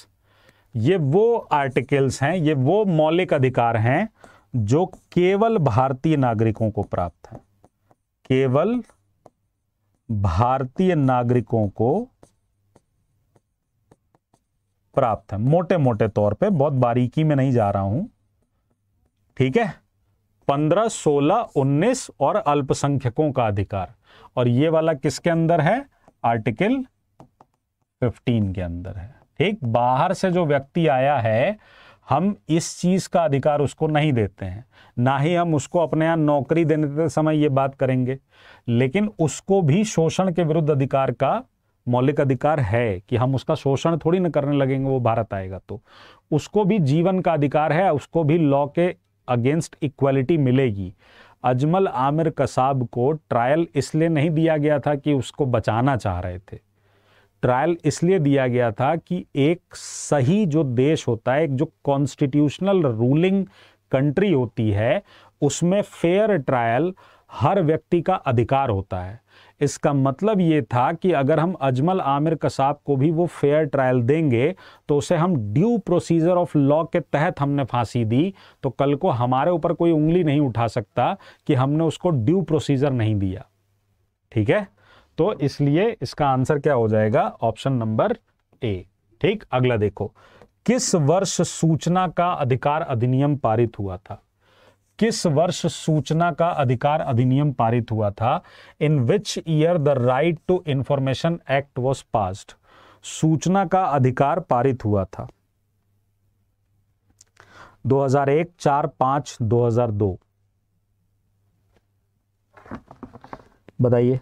ये वो आर्टिकल्स हैं ये वो मौलिक अधिकार हैं जो केवल भारतीय नागरिकों को प्राप्त हैं केवल भारतीय नागरिकों को प्राप्त है मोटे मोटे तौर पे बहुत बारीकी में नहीं जा रहा हूं ठीक है पंद्रह सोलह उन्नीस और अल्पसंख्यकों का अधिकार और ये वाला किसके अंदर है आर्टिकल फिफ्टीन के अंदर है ठीक बाहर से जो व्यक्ति आया है हम इस चीज़ का अधिकार उसको नहीं देते हैं ना ही हम उसको अपने यहां नौकरी देने समय ये बात करेंगे लेकिन उसको भी शोषण के विरुद्ध अधिकार का मौलिक अधिकार है कि हम उसका शोषण थोड़ी ना करने लगेंगे वो भारत आएगा तो उसको भी जीवन का अधिकार है उसको भी लॉ के अगेंस्ट इक्वलिटी मिलेगी अजमल आमिर कसाब को ट्रायल इसलिए नहीं दिया गया था कि उसको बचाना चाह रहे थे ट्रायल इसलिए दिया गया था कि एक सही जो देश होता है एक जो कॉन्स्टिट्यूशनल रूलिंग कंट्री होती है उसमें फेयर ट्रायल हर व्यक्ति का अधिकार होता है इसका मतलब ये था कि अगर हम अजमल आमिर कसाब को भी वो फेयर ट्रायल देंगे तो उसे हम ड्यू प्रोसीजर ऑफ लॉ के तहत हमने फांसी दी तो कल को हमारे ऊपर कोई उंगली नहीं उठा सकता कि हमने उसको ड्यू प्रोसीजर नहीं दिया ठीक है तो इसलिए इसका आंसर क्या हो जाएगा ऑप्शन नंबर ए ठीक अगला देखो किस वर्ष सूचना का अधिकार अधिनियम पारित हुआ था किस वर्ष सूचना का अधिकार अधिनियम पारित हुआ था in which year the right to information act was passed सूचना का अधिकार पारित हुआ था 2001, 4, 5, 2002 बताइए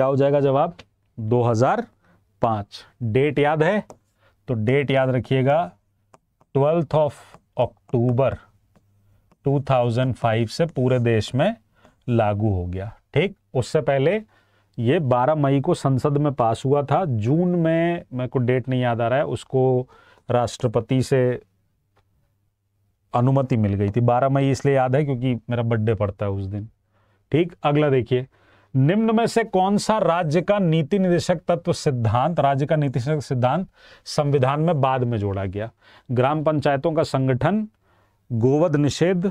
क्या हो जाएगा जवाब 2005 डेट याद है तो डेट याद रखिएगा ट्वेल्थ ऑफ अक्टूबर 2005 से पूरे देश में लागू हो गया ठीक उससे पहले ये 12 मई को संसद में पास हुआ था जून में मेरे को डेट नहीं याद आ रहा है उसको राष्ट्रपति से अनुमति मिल गई थी 12 मई इसलिए याद है क्योंकि मेरा बर्थडे पड़ता है उस दिन ठीक अगला देखिए निम्न में से कौन सा राज्य का नीति निदेशक तत्व सिद्धांत राज्य का नीति निदेशक सिद्धांत संविधान में बाद में जोड़ा गया ग्राम पंचायतों का संगठन गोवध निषेध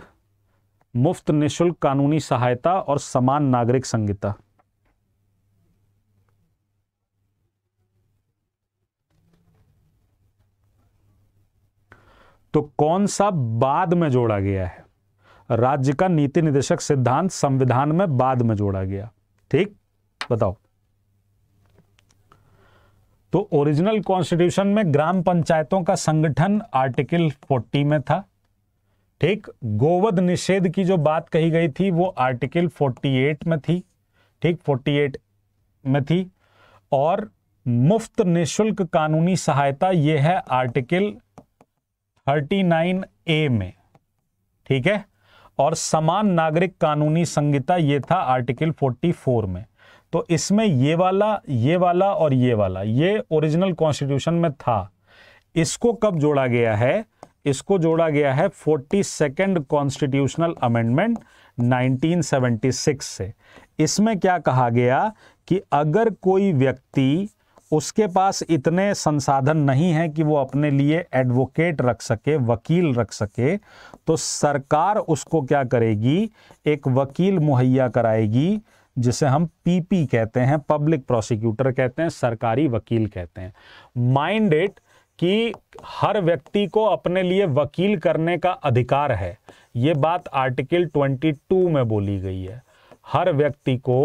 मुफ्त निशुल्क कानूनी सहायता और समान नागरिक संहिता तो कौन सा बाद में जोड़ा गया है राज्य का नीति निदेशक सिद्धांत संविधान में बाद में जोड़ा गया ठीक बताओ तो ओरिजिनल कॉन्स्टिट्यूशन में ग्राम पंचायतों का संगठन आर्टिकल 40 में था ठीक गोवध निषेध की जो बात कही गई थी वो आर्टिकल 48 में थी ठीक 48 में थी और मुफ्त निशुल्क कानूनी सहायता ये है आर्टिकल 39 ए में ठीक है और समान नागरिक कानूनी संहिता ये था आर्टिकल 44 में तो इसमें ये वाला ये वाला और ये वाला ये ओरिजिनल कॉन्स्टिट्यूशन में था इसको कब जोड़ा गया है इसको जोड़ा गया है फोर्टी सेकेंड कॉन्स्टिट्यूशनल अमेंडमेंट 1976 से इसमें क्या कहा गया कि अगर कोई व्यक्ति उसके पास इतने संसाधन नहीं है कि वो अपने लिए एडवोकेट रख सके वकील रख सके तो सरकार उसको क्या करेगी एक वकील मुहैया कराएगी जिसे हम पीपी कहते हैं पब्लिक प्रोसिक्यूटर कहते हैं सरकारी वकील कहते हैं माइंड इट कि हर व्यक्ति को अपने लिए वकील करने का अधिकार है ये बात आर्टिकल 22 में बोली गई है हर व्यक्ति को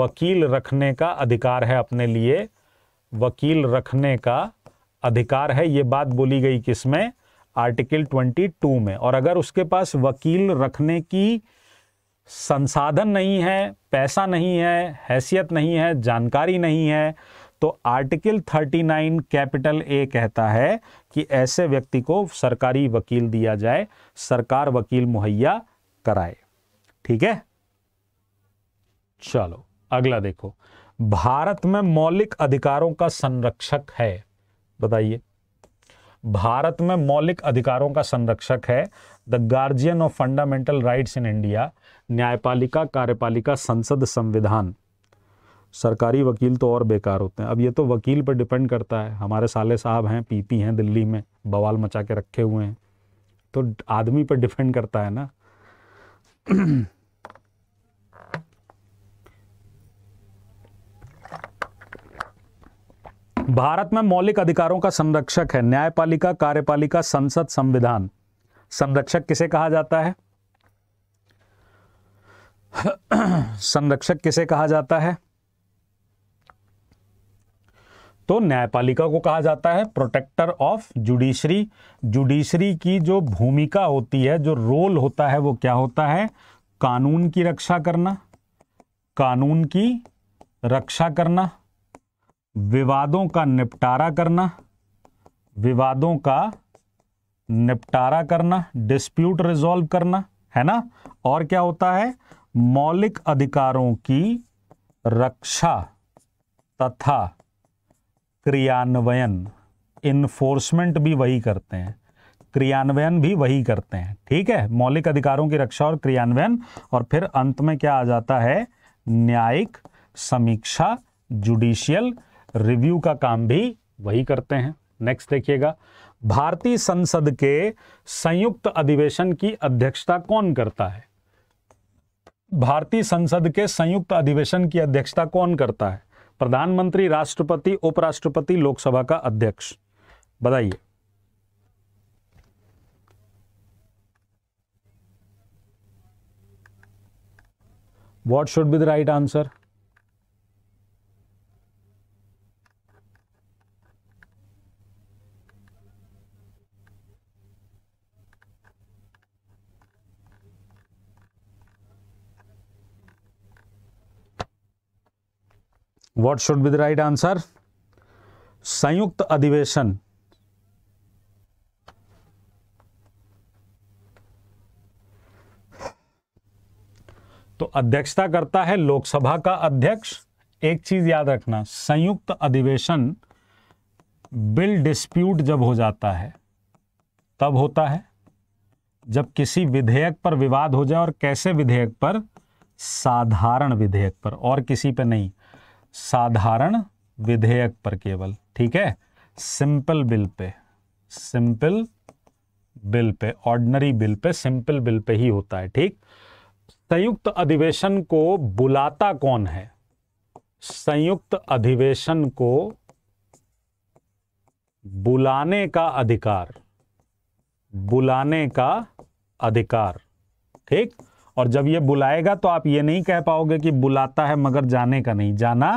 वकील रखने का अधिकार है अपने लिए वकील रखने का अधिकार है ये बात बोली गई किसमें आर्टिकल 22 में और अगर उसके पास वकील रखने की संसाधन नहीं है पैसा नहीं है हैसियत नहीं है जानकारी नहीं है तो आर्टिकल 39 कैपिटल ए कहता है कि ऐसे व्यक्ति को सरकारी वकील दिया जाए सरकार वकील मुहैया कराए ठीक है चलो अगला देखो भारत में मौलिक अधिकारों का संरक्षक है बताइए भारत में मौलिक अधिकारों का संरक्षक है the guardian of fundamental rights in India न्यायपालिका कार्यपालिका संसद संविधान सरकारी वकील तो और बेकार होते हैं अब ये तो वकील पर डिपेंड करता है हमारे साले साहब हैं पीपी हैं दिल्ली में बवाल मचा के रखे हुए हैं तो आदमी पर डिपेंड करता है ना भारत में मौलिक अधिकारों का संरक्षक है न्यायपालिका कार्यपालिका संसद संविधान संरक्षक किसे कहा जाता है संरक्षक किसे कहा जाता है तो न्यायपालिका को कहा जाता है प्रोटेक्टर ऑफ जुडिशरी जुडिशरी की जो भूमिका होती है जो रोल होता है वो क्या होता है कानून की रक्षा करना कानून की रक्षा करना विवादों का निपटारा करना विवादों का निपटारा करना डिस्प्यूट रिजॉल्व करना है ना और क्या होता है मौलिक अधिकारों की रक्षा तथा क्रियान्वयन इन्फोर्समेंट भी वही करते हैं क्रियान्वयन भी वही करते हैं ठीक है मौलिक अधिकारों की रक्षा और क्रियान्वयन और फिर अंत में क्या आ जाता है न्यायिक समीक्षा जुडिशियल रिव्यू का काम भी वही करते हैं नेक्स्ट देखिएगा भारतीय संसद के संयुक्त अधिवेशन की अध्यक्षता कौन करता है भारतीय संसद के संयुक्त अधिवेशन की अध्यक्षता कौन करता है प्रधानमंत्री राष्ट्रपति उपराष्ट्रपति लोकसभा का अध्यक्ष बताइए what should be the right answer what should be the right answer संयुक्त अधिवेशन तो अध्यक्षता करता है लोकसभा का अध्यक्ष एक चीज याद रखना संयुक्त अधिवेशन बिल डिस्प्यूट जब हो जाता है तब होता है जब किसी विधेयक पर विवाद हो जाए और कैसे विधेयक पर साधारण विधेयक पर और किसी पर नहीं साधारण विधेयक पर केवल ठीक है सिंपल बिल पे सिंपल बिल पे ऑर्डनरी बिल पे सिंपल बिल पे ही होता है ठीक संयुक्त अधिवेशन को बुलाता कौन है संयुक्त अधिवेशन को बुलाने का अधिकार बुलाने का अधिकार ठीक और जब ये बुलाएगा तो आप ये नहीं कह पाओगे कि बुलाता है मगर जाने का नहीं जाना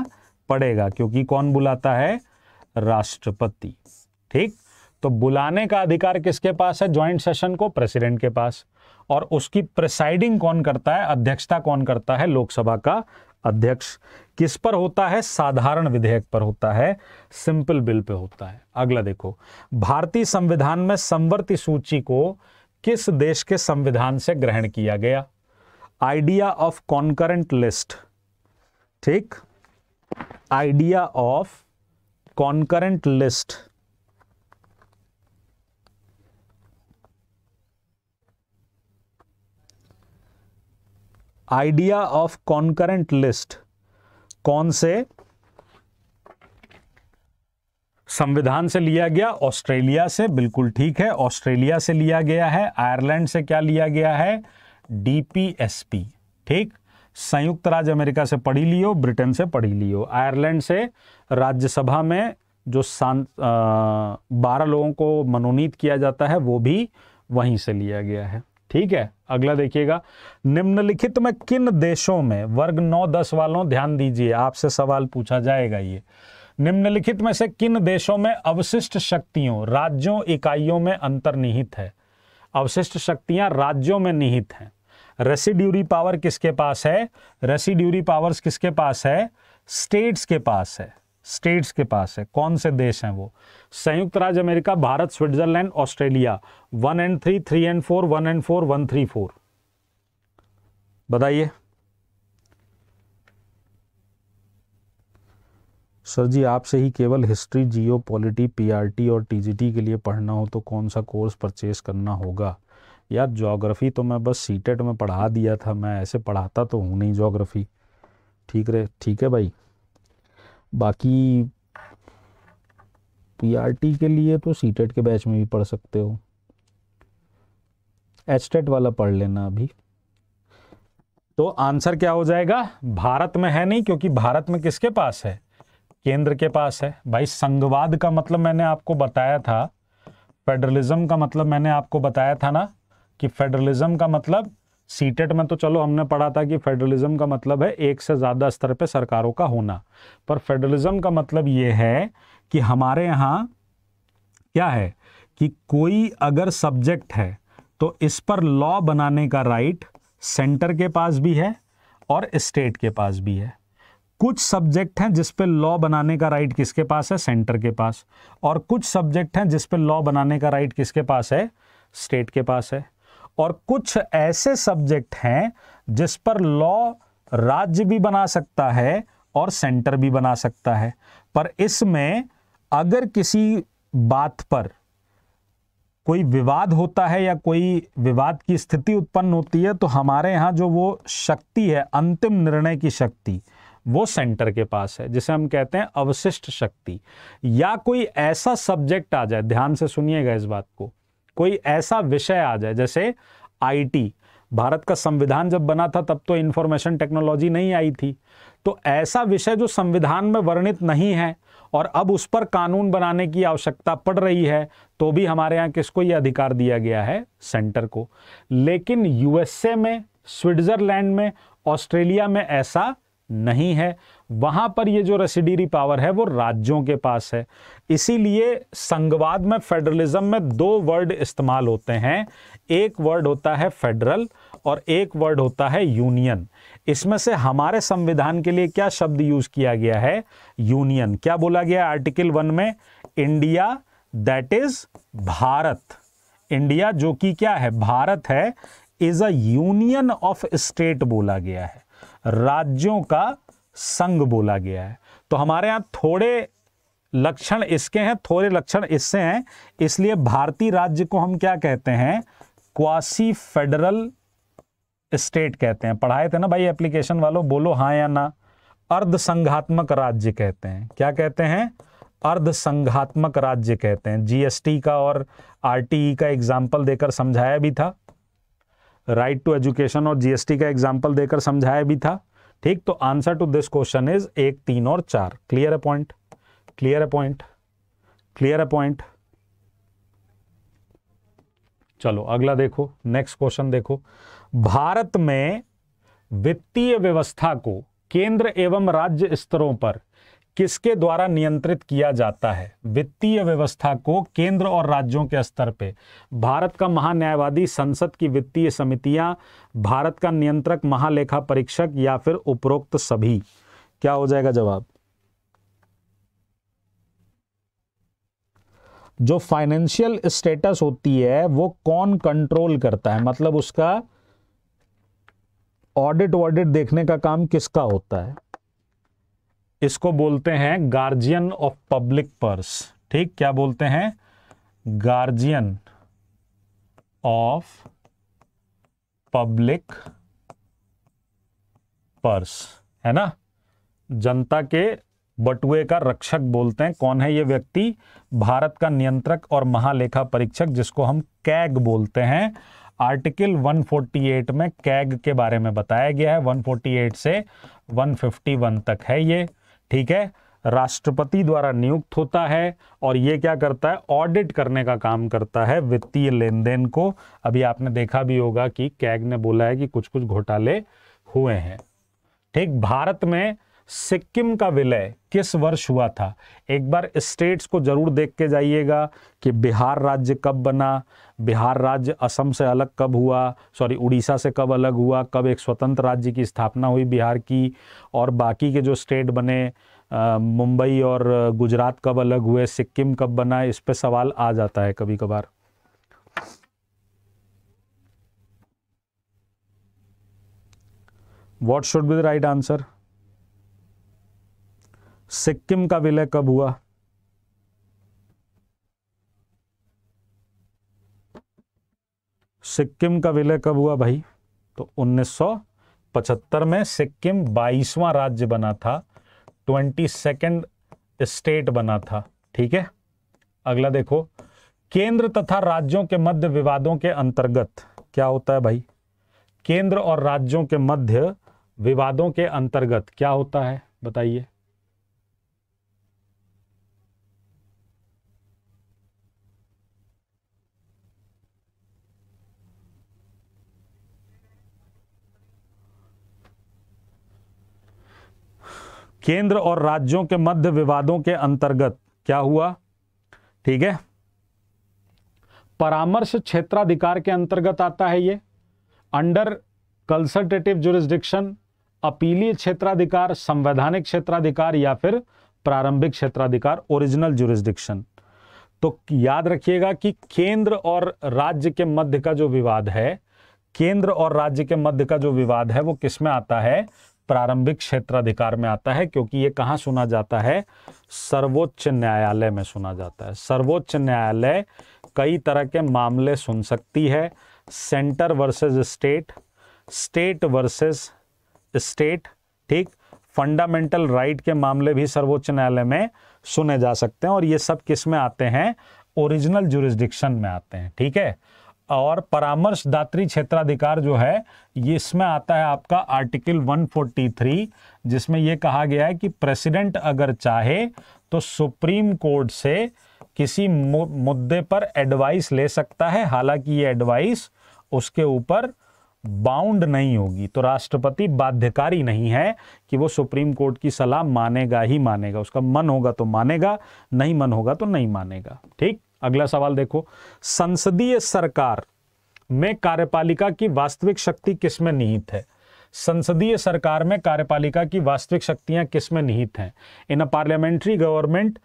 पड़ेगा क्योंकि कौन बुलाता है राष्ट्रपति ठीक तो बुलाने का अधिकार किसके पास है ज्वाइंट सेशन को प्रेसिडेंट के पास और उसकी प्रिसाइडिंग कौन करता है अध्यक्षता कौन करता है लोकसभा का अध्यक्ष किस पर होता है साधारण विधेयक पर होता है सिंपल बिल पे होता है अगला देखो भारतीय संविधान में संवर्ती सूची को किस देश के संविधान से ग्रहण किया गया आइडिया ऑफ कॉन्करेंट लिस्ट ठीक idea of concurrent list idea of concurrent list कौन से संविधान से लिया गया ऑस्ट्रेलिया से बिल्कुल ठीक है ऑस्ट्रेलिया से लिया गया है आयरलैंड से क्या लिया गया है डीपीएसपी ठीक संयुक्त राज्य अमेरिका से पढ़ी लियो ब्रिटेन से पढ़ी लियो आयरलैंड से राज्यसभा में जो शांत बारह लोगों को मनोनीत किया जाता है वो भी वहीं से लिया गया है ठीक है अगला देखिएगा निम्नलिखित में किन देशों में वर्ग नौ दस वालों ध्यान दीजिए आपसे सवाल पूछा जाएगा ये निम्नलिखित में से किन देशों में अवशिष्ट शक्तियों राज्यों इकाइयों में अंतर्निहित है अवशिष्ट शक्तियां राज्यों में निहित हैं रेसिड्यूरी पावर किसके पास है रेसिड्यूरी पावर्स किसके पास है स्टेट्स के पास है स्टेट्स के पास है कौन से देश हैं वो संयुक्त राज्य America Bharat Switzerland Australia one and three three and four one and four one three four बताइए सर जी आपसे ही केवल हिस्ट्री जियो पॉलिटी पीआरटी और टीजीटी के लिए पढ़ना हो तो कौन सा कोर्स परचेस करना होगा यार जोग्राफ़ी तो मैं बस सी टेट e में पढ़ा दिया था मैं ऐसे पढ़ाता तो हूँ नहीं जोग्राफ़ी ठीक रहे ठीक है भाई बाकी पीआरटी के लिए तो सी टेट e के बैच में भी पढ़ सकते हो एच e वाला पढ़ लेना अभी तो आंसर क्या हो जाएगा भारत में है नहीं क्योंकि भारत में किसके पास है केंद्र के पास है भाई संघवाद का मतलब मैंने आपको बताया था फेडरलिज्म का मतलब मैंने आपको बताया था ना कि फेडरलिज्म का मतलब सीटेट में तो चलो हमने पढ़ा था कि फेडरलिज्म का मतलब है एक से ज़्यादा स्तर पे सरकारों का होना पर फेडरलिज्म का मतलब यह है कि हमारे यहां क्या है कि कोई अगर सब्जेक्ट है तो इस पर लॉ बनाने का राइट सेंटर के पास भी है और स्टेट के पास भी है कुछ सब्जेक्ट हैं जिस पे लॉ बनाने का राइट किसके पास है सेंटर के पास और कुछ सब्जेक्ट हैं जिस पे लॉ बनाने का राइट किसके पास है स्टेट के पास है और कुछ ऐसे सब्जेक्ट हैं जिस पर लॉ राज्य भी बना सकता है और सेंटर भी बना सकता है पर इसमें अगर किसी बात पर कोई विवाद होता है या कोई विवाद की स्थिति उत्पन्न होती है तो हमारे यहाँ जो वो शक्ति है अंतिम निर्णय की शक्ति वो सेंटर के पास है जिसे हम कहते हैं अवशिष्ट शक्ति या कोई ऐसा सब्जेक्ट आ जाए ध्यान से सुनिएगा इस बात को कोई ऐसा विषय आ जाए जैसे आईटी भारत का संविधान जब बना था तब तो इंफॉर्मेशन टेक्नोलॉजी नहीं आई थी तो ऐसा विषय जो संविधान में वर्णित नहीं है और अब उस पर कानून बनाने की आवश्यकता पड़ रही है तो भी हमारे यहाँ किसको ये अधिकार दिया गया है सेंटर को लेकिन यूएसए में स्विट्जरलैंड में ऑस्ट्रेलिया में ऐसा नहीं है वहां पर ये जो रेसिडीरी पावर है वो राज्यों के पास है इसीलिए संघवाद में फेडरलिज्म में दो वर्ड इस्तेमाल होते हैं एक वर्ड होता है फेडरल और एक वर्ड होता है यूनियन इसमें से हमारे संविधान के लिए क्या शब्द यूज किया गया है यूनियन क्या बोला गया आर्टिकल वन में India that is Bharat India जो कि क्या है भारत है is a union of state बोला गया है राज्यों का संग बोला गया है तो हमारे यहाँ थोड़े लक्षण इसके हैं थोड़े लक्षण इससे हैं इसलिए भारतीय राज्य को हम क्या कहते हैं क्वासी फेडरल स्टेट कहते हैं पढ़ाए थे ना भाई एप्लीकेशन वालों बोलो हाँ या ना अर्ध संघात्मक राज्य कहते हैं क्या कहते हैं अर्ध संघात्मक राज्य कहते हैं जीएसटी का और आरटीई e का एग्जाम्पल देकर समझाया भी था राइट टू एजुकेशन और जीएसटी का एग्जाम्पल देकर समझाया भी था ठीक तो answer to this question is एक तीन और चार क्लियर है पॉइंट क्लियर है पॉइंट क्लियर है पॉइंट चलो अगला देखो नेक्स्ट क्वेश्चन देखो भारत में वित्तीय व्यवस्था को केंद्र एवं राज्य स्तरों पर किसके द्वारा नियंत्रित किया जाता है वित्तीय व्यवस्था को केंद्र और राज्यों के स्तर पे भारत का महान्यायवादी संसद की वित्तीय समितियां भारत का नियंत्रक महालेखा परीक्षक या फिर उपरोक्त सभी क्या हो जाएगा जवाब जो फाइनेंशियल स्टेटस होती है वो कौन कंट्रोल करता है मतलब उसका ऑडिट वॉडिट देखने का काम किसका होता है इसको बोलते हैं गार्जियन ऑफ पब्लिक पर्स ठीक क्या बोलते हैं गार्जियन ऑफ पब्लिक पर्स है ना जनता के बटुए का रक्षक बोलते हैं कौन है ये व्यक्ति भारत का नियंत्रक और महालेखा परीक्षक जिसको हम कैग बोलते हैं आर्टिकल 148 में कैग के बारे में बताया गया है 148 से 151 तक है ये ठीक है राष्ट्रपति द्वारा नियुक्त होता है और ये क्या करता है ऑडिट करने का काम करता है वित्तीय लेन देन को अभी आपने देखा भी होगा कि कैग ने बोला है कि कुछ कुछ घोटाले हुए हैं ठीक भारत में सिक्किम का विलय किस वर्ष हुआ था एक बार स्टेट्स को जरूर देख के जाइएगा कि बिहार राज्य कब बना बिहार राज्य असम से अलग कब हुआ सॉरी उड़ीसा से कब अलग हुआ कब एक स्वतंत्र राज्य की स्थापना हुई बिहार की और बाकी के जो स्टेट बने मुंबई और गुजरात कब अलग हुए सिक्किम कब बना इस पर सवाल आ जाता है कभी कभार what should be the right answer Sikkim का विलय कब हुआ सिक्किम का विलय कब हुआ भाई तो 1975 में सिक्किम 22वां राज्य बना था ट्वेंटी सेकेंड स्टेट बना था ठीक है अगला देखो केंद्र तथा राज्यों के मध्य विवादों के अंतर्गत क्या होता है भाई केंद्र और राज्यों के मध्य विवादों के अंतर्गत क्या होता है बताइए केंद्र और राज्यों के मध्य विवादों के अंतर्गत क्या हुआ ठीक है परामर्श क्षेत्राधिकार के अंतर्गत आता है ये अंडर कंसल्टेटिव जुरिस्डिक्शन अपीलीय क्षेत्राधिकार संवैधानिक क्षेत्राधिकार या फिर प्रारंभिक क्षेत्राधिकार ओरिजिनल जुरिस्डिक्शन तो याद रखिएगा कि केंद्र और राज्य के मध्य का जो विवाद है केंद्र और राज्य के मध्य का जो विवाद है वो किसमें आता है प्रारंभिक क्षेत्राधिकार में आता है क्योंकि ये कहाँ सुना जाता है सर्वोच्च न्यायालय में सुना जाता है सर्वोच्च न्यायालय कई तरह के मामले सुन सकती है centre versus state state versus state ठीक फंडामेंटल राइट के मामले भी सर्वोच्च न्यायालय में सुने जा सकते हैं और ये सब किस में आते हैं ओरिजिनल जुरिस्डिक्शन में आते हैं ठीक है और परामर्शदात्री क्षेत्राधिकार जो है ये इसमें आता है आपका आर्टिकल 143 जिसमें ये कहा गया है कि प्रेसिडेंट अगर चाहे तो सुप्रीम कोर्ट से किसी मुद्दे पर एडवाइस ले सकता है हालांकि ये एडवाइस उसके ऊपर बाउंड नहीं होगी तो राष्ट्रपति बाध्यकारी नहीं है कि वो सुप्रीम कोर्ट की सलाह मानेगा ही मानेगा उसका मन होगा तो मानेगा नहीं मन होगा तो नहीं मानेगा ठीक अगला सवाल देखो संसदीय सरकार में कार्यपालिका की वास्तविक शक्ति किसमें निहित है संसदीय सरकार में कार्यपालिका की वास्तविक शक्तियां किसमें निहित हैं in a parliamentary government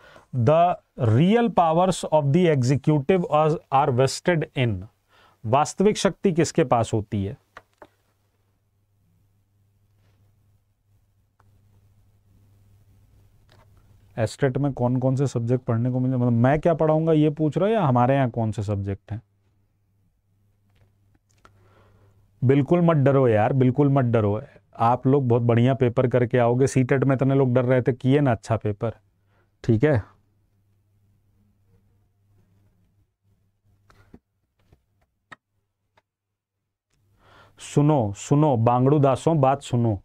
the real powers of the executive are vested in वास्तविक शक्ति किसके पास होती है एस्टेट में कौन कौन से सब्जेक्ट पढ़ने को मिले मतलब मैं क्या पढ़ाऊंगा ये पूछ रहा है या हमारे यहाँ कौन से सब्जेक्ट हैं बिल्कुल मत डरो यार बिल्कुल मत डरो आप लोग बहुत बढ़िया पेपर करके आओगे सीटेट e में इतने लोग डर रहे थे किए ना अच्छा पेपर ठीक है सुनो सुनो बांगड़ू दासों बात सुनो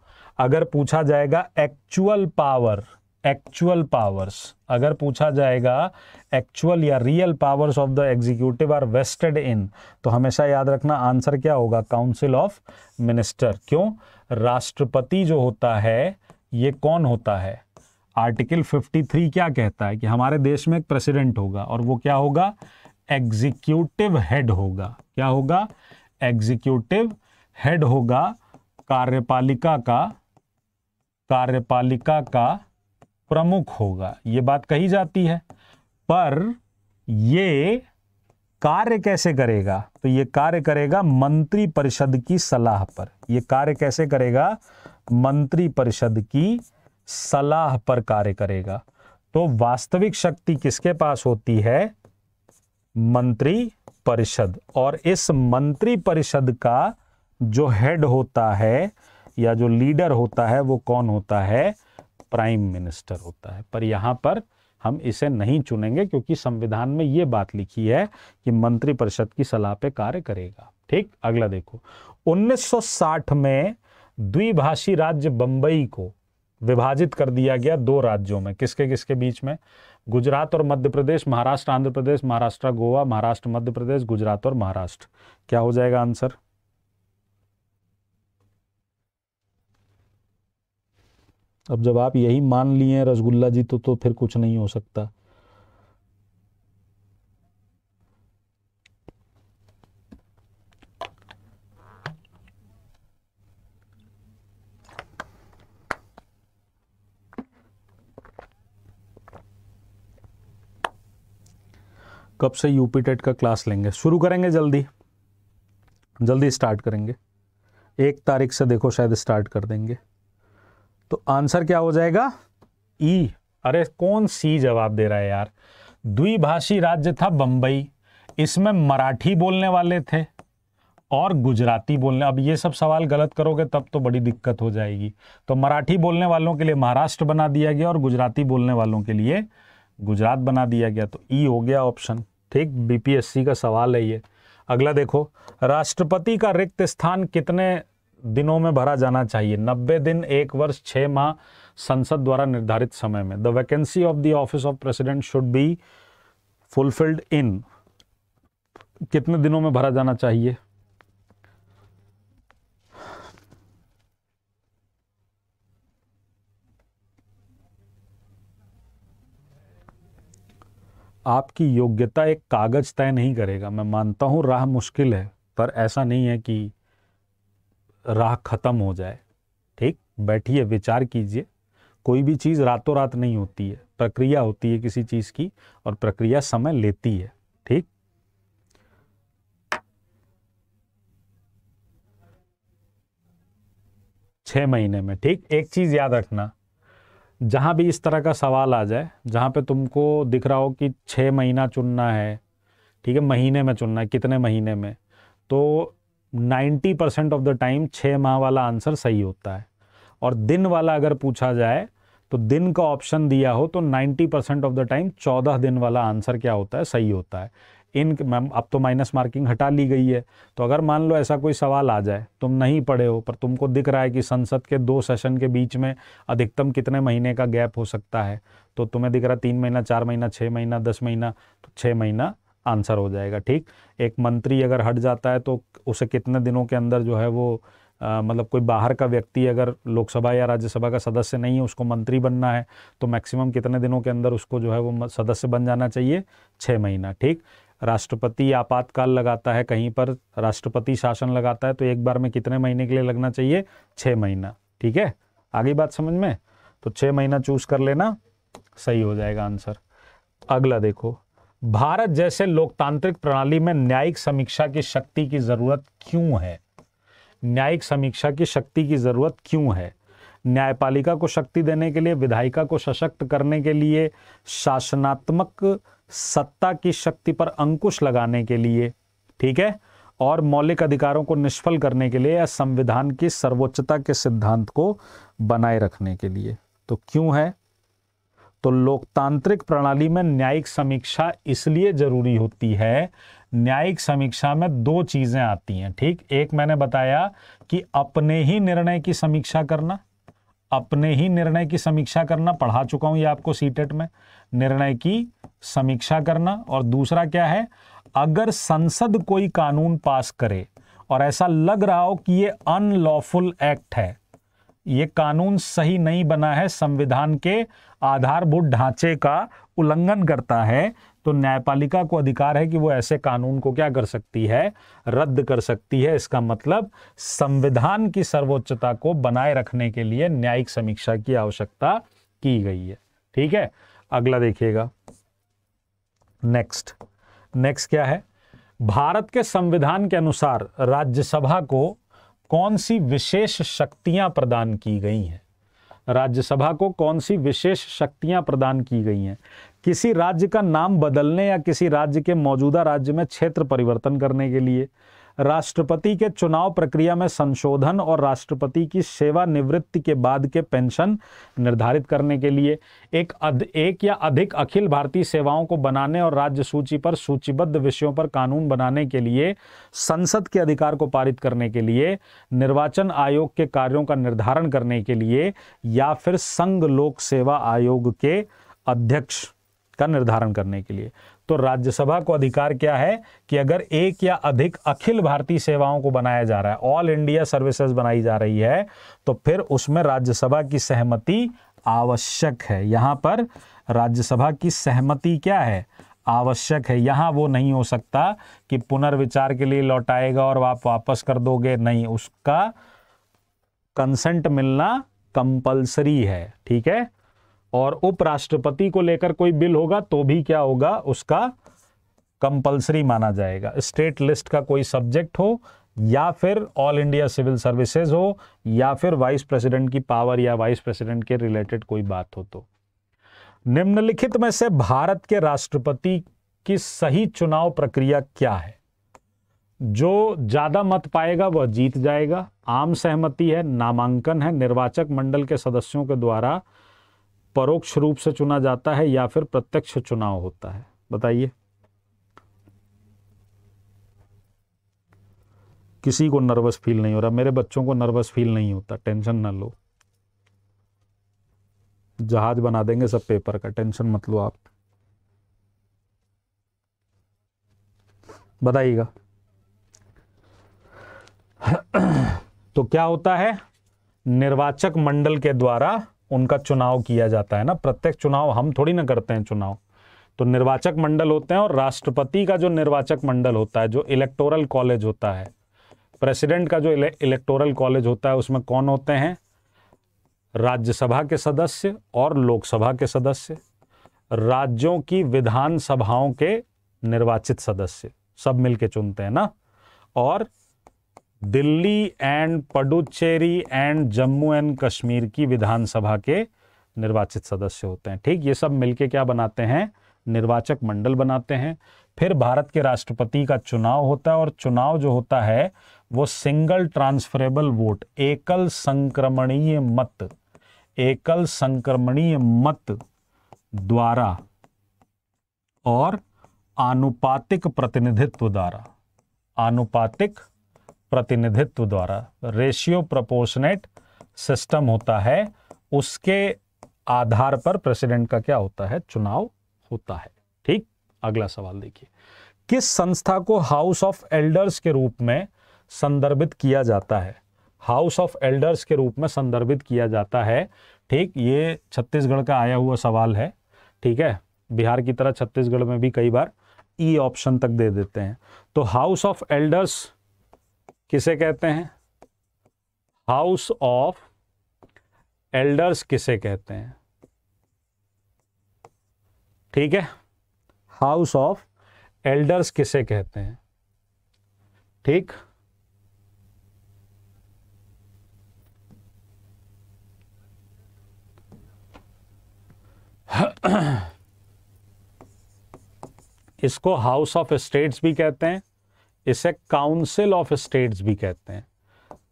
अगर पूछा जाएगा एक्चुअल पावर एक्चुअल पावर्स अगर पूछा जाएगा एक्चुअल या real powers of the executive are vested in तो हमेशा याद रखना आंसर क्या होगा काउंसिल ऑफ मिनिस्टर क्यों राष्ट्रपति जो होता है ये कौन होता है आर्टिकल 53 क्या कहता है कि हमारे देश में एक प्रेसिडेंट होगा और वो क्या होगा एग्जीक्यूटिव हेड होगा क्या होगा एग्जीक्यूटिव हेड होगा कार्यपालिका का कार्यपालिका का प्रमुख होगा ये बात कही जाती है पर ये कार्य कैसे करेगा तो ये कार्य करेगा मंत्री परिषद की सलाह पर ये कार्य कैसे करेगा मंत्री परिषद की सलाह पर कार्य करेगा तो वास्तविक शक्ति किसके पास होती है मंत्री परिषद और इस मंत्री परिषद का जो हेड होता है या जो लीडर होता है वो कौन होता है प्राइम मिनिस्टर होता है पर यहाँ पर हम इसे नहीं चुनेंगे क्योंकि संविधान में ये बात लिखी है कि मंत्रिपरिषद की सलाह पे कार्य करेगा ठीक अगला देखो 1960 में द्विभाषी राज्य बंबई को विभाजित कर दिया गया दो राज्यों में किसके किसके बीच में गुजरात और मध्य प्रदेश महाराष्ट्र आंध्र प्रदेश महाराष्ट्र गोवा महाराष्ट्र मध्य प्रदेश गुजरात और महाराष्ट्र क्या हो जाएगा आंसर अब जब आप यही मान लिए हैं रसगुल्ला जी तो तो फिर कुछ नहीं हो सकता कब से यूपी टेट का क्लास लेंगे शुरू करेंगे जल्दी जल्दी स्टार्ट करेंगे एक तारीख से देखो शायद स्टार्ट कर देंगे तो आंसर क्या हो जाएगा ई अरे कौन सी जवाब दे रहा है यार द्विभाषी राज्य था बंबई इसमें मराठी बोलने वाले थे और गुजराती बोलने अब ये सब सवाल गलत करोगे तब तो बड़ी दिक्कत हो जाएगी तो मराठी बोलने वालों के लिए महाराष्ट्र बना दिया गया और गुजराती बोलने वालों के लिए गुजरात बना दिया गया तो ई हो गया ऑप्शन ठीक बीपीएससी का सवाल है ये अगला देखो राष्ट्रपति का रिक्त स्थान कितने दिनों में भरा जाना चाहिए नब्बे दिन एक वर्ष छः माह संसद द्वारा निर्धारित समय में the vacancy of the office of president should be fulfilled in कितने दिनों में भरा जाना चाहिए आपकी योग्यता एक कागज तय नहीं करेगा मैं मानता हूं राह मुश्किल है पर ऐसा नहीं है कि राह ख़त्म हो जाए ठीक बैठिए विचार कीजिए कोई भी चीज़ रातों रात नहीं होती है प्रक्रिया होती है किसी चीज़ की और प्रक्रिया समय लेती है ठीक छः महीने में ठीक एक चीज़ याद रखना जहाँ भी इस तरह का सवाल आ जाए जहाँ पे तुमको दिख रहा हो कि छः महीना चुनना है ठीक है महीने में चुनना है कितने महीने में तो 90 परसेंट ऑफ द टाइम छः माह वाला आंसर सही होता है और दिन वाला अगर पूछा जाए तो दिन का ऑप्शन दिया हो तो 90 परसेंट ऑफ द टाइम 14 दिन वाला आंसर क्या होता है सही होता है इन मैम अब तो माइनस मार्किंग हटा ली गई है तो अगर मान लो ऐसा कोई सवाल आ जाए तुम नहीं पढ़े हो पर तुमको दिख रहा है कि संसद के दो सेशन के बीच में अधिकतम कितने महीने का गैप हो सकता है तो तुम्हें दिख रहा है तीन महीना चार महीना छः महीना दस महीना तो छः महीना आंसर हो जाएगा ठीक एक मंत्री अगर हट जाता है तो उसे कितने दिनों के अंदर जो है वो आ, मतलब कोई बाहर का व्यक्ति अगर लोकसभा या राज्यसभा का सदस्य नहीं है उसको मंत्री बनना है तो मैक्सिमम कितने दिनों के अंदर उसको जो है वो सदस्य बन जाना चाहिए छः महीना ठीक राष्ट्रपति आपातकाल लगाता है कहीं पर राष्ट्रपति शासन लगाता है तो एक बार में कितने महीने के लिए लगना चाहिए छः महीना ठीक है आगे बात समझ में तो छः महीना चूज कर लेना सही हो जाएगा आंसर अगला देखो भारत जैसे लोकतांत्रिक प्रणाली में न्यायिक समीक्षा की शक्ति की ज़रूरत क्यों है न्यायिक समीक्षा की शक्ति की ज़रूरत क्यों है न्यायपालिका को शक्ति देने के लिए विधायिका को सशक्त करने के लिए शासनात्मक सत्ता की शक्ति पर अंकुश लगाने के लिए ठीक है और मौलिक अधिकारों को निष्फल करने के लिए या संविधान की सर्वोच्चता के सिद्धांत को बनाए रखने के लिए तो क्यों है तो लोकतांत्रिक प्रणाली में न्यायिक समीक्षा इसलिए जरूरी होती है न्यायिक समीक्षा में दो चीज़ें आती हैं ठीक एक मैंने बताया कि अपने ही निर्णय की समीक्षा करना अपने ही निर्णय की समीक्षा करना पढ़ा चुका हूं ये आपको सीटेट e में निर्णय की समीक्षा करना और दूसरा क्या है अगर संसद कोई कानून पास करे और ऐसा लग रहा हो कि ये अनलॉफुल एक्ट है ये कानून सही नहीं बना है संविधान के आधारभूत ढांचे का उल्लंघन करता है तो न्यायपालिका को अधिकार है कि वो ऐसे कानून को क्या कर सकती है रद्द कर सकती है इसका मतलब संविधान की सर्वोच्चता को बनाए रखने के लिए न्यायिक समीक्षा की आवश्यकता की गई है ठीक है अगला देखिएगा नेक्स्ट नेक्स्ट क्या है भारत के संविधान के अनुसार राज्यसभा को कौन सी विशेष शक्तियां प्रदान की गई हैं राज्यसभा को कौन सी विशेष शक्तियां प्रदान की गई हैं किसी राज्य का नाम बदलने या किसी राज्य के मौजूदा राज्य में क्षेत्र परिवर्तन करने के लिए राष्ट्रपति के चुनाव प्रक्रिया में संशोधन और राष्ट्रपति की सेवा निवृत्ति के बाद के पेंशन निर्धारित करने के लिए एक अध, एक या अधिक अखिल भारतीय सेवाओं को बनाने और राज्य सूची पर सूचीबद्ध विषयों पर कानून बनाने के लिए संसद के अधिकार को पारित करने के लिए निर्वाचन आयोग के कार्यों का निर्धारण करने के लिए या फिर संघ लोक सेवा आयोग के अध्यक्ष का निर्धारण करने के लिए तो राज्यसभा को अधिकार क्या है कि अगर एक या अधिक अखिल भारतीय सेवाओं को बनाया जा रहा है ऑल इंडिया सर्विसेज बनाई जा रही है तो फिर उसमें राज्यसभा की सहमति आवश्यक है यहां पर राज्यसभा की सहमति क्या है आवश्यक है यहां वो नहीं हो सकता कि पुनर्विचार के लिए लौटाएगा और आप वापस कर दोगे नहीं उसका कंसेंट मिलना कंपलसरी है ठीक है और उपराष्ट्रपति को लेकर कोई बिल होगा तो भी क्या होगा उसका कंपलसरी माना जाएगा स्टेट लिस्ट का कोई सब्जेक्ट हो या फिर ऑल इंडिया सिविल सर्विसेज हो या फिर वाइस प्रेसिडेंट की पावर या वाइस प्रेसिडेंट के रिलेटेड कोई बात हो तो निम्नलिखित में से भारत के राष्ट्रपति की सही चुनाव प्रक्रिया क्या है जो ज़्यादा मत पाएगा वह जीत जाएगा आम सहमति है नामांकन है निर्वाचक मंडल के सदस्यों के द्वारा परोक्ष रूप से चुना जाता है या फिर प्रत्यक्ष चुनाव होता है बताइए किसी को नर्वस फील नहीं हो रहा मेरे बच्चों को नर्वस फील नहीं होता टेंशन ना लो जहाज बना देंगे सब पेपर का टेंशन मत लो आप बताइएगा तो क्या होता है निर्वाचक मंडल के द्वारा उनका चुनाव किया जाता है ना प्रत्यक्ष चुनाव हम थोड़ी ना करते हैं चुनाव तो निर्वाचक मंडल होते हैं और राष्ट्रपति का जो निर्वाचक मंडल होता है जो इलेक्टोरल कॉलेज होता है प्रेसिडेंट का जो इलेक्टोरल कॉलेज होता है उसमें कौन होते हैं राज्यसभा के सदस्य और लोकसभा के सदस्य राज्यों की विधानसभाओं के निर्वाचित सदस्य सब मिलके चुनते हैं ना और Delhi and Puducherry and Jammu and Kashmir की विधानसभा के निर्वाचित सदस्य होते हैं ठीक ये सब मिलके क्या बनाते हैं निर्वाचक मंडल बनाते हैं फिर भारत के राष्ट्रपति का चुनाव होता है और चुनाव जो होता है वो सिंगल ट्रांसफरेबल वोट एकल संक्रमणीय मत एकल संक्रमणीय मत द्वारा और आनुपातिक प्रतिनिधित्व द्वारा आनुपातिक प्रतिनिधित्व द्वारा रेशियो प्रपोर्शनेट सिस्टम होता है उसके आधार पर प्रेसिडेंट का क्या होता है चुनाव होता है ठीक अगला सवाल देखिए किस संस्था को हाउस ऑफ एल्डर्स के रूप में संदर्भित किया जाता है हाउस ऑफ एल्डर्स के रूप में संदर्भित किया जाता है ठीक ये छत्तीसगढ़ का आया हुआ सवाल है ठीक है बिहार की तरह छत्तीसगढ़ में भी कई बार ई e ऑप्शन तक दे देते हैं तो हाउस ऑफ एल्डर्स किसे कहते हैं हाउस ऑफ एल्डर्स किसे कहते हैं ठीक है हाउस ऑफ एल्डर्स किसे कहते हैं ठीक इसको हाउस ऑफ स्टेट्स भी कहते हैं इसे काउंसिल ऑफ स्टेट्स भी कहते हैं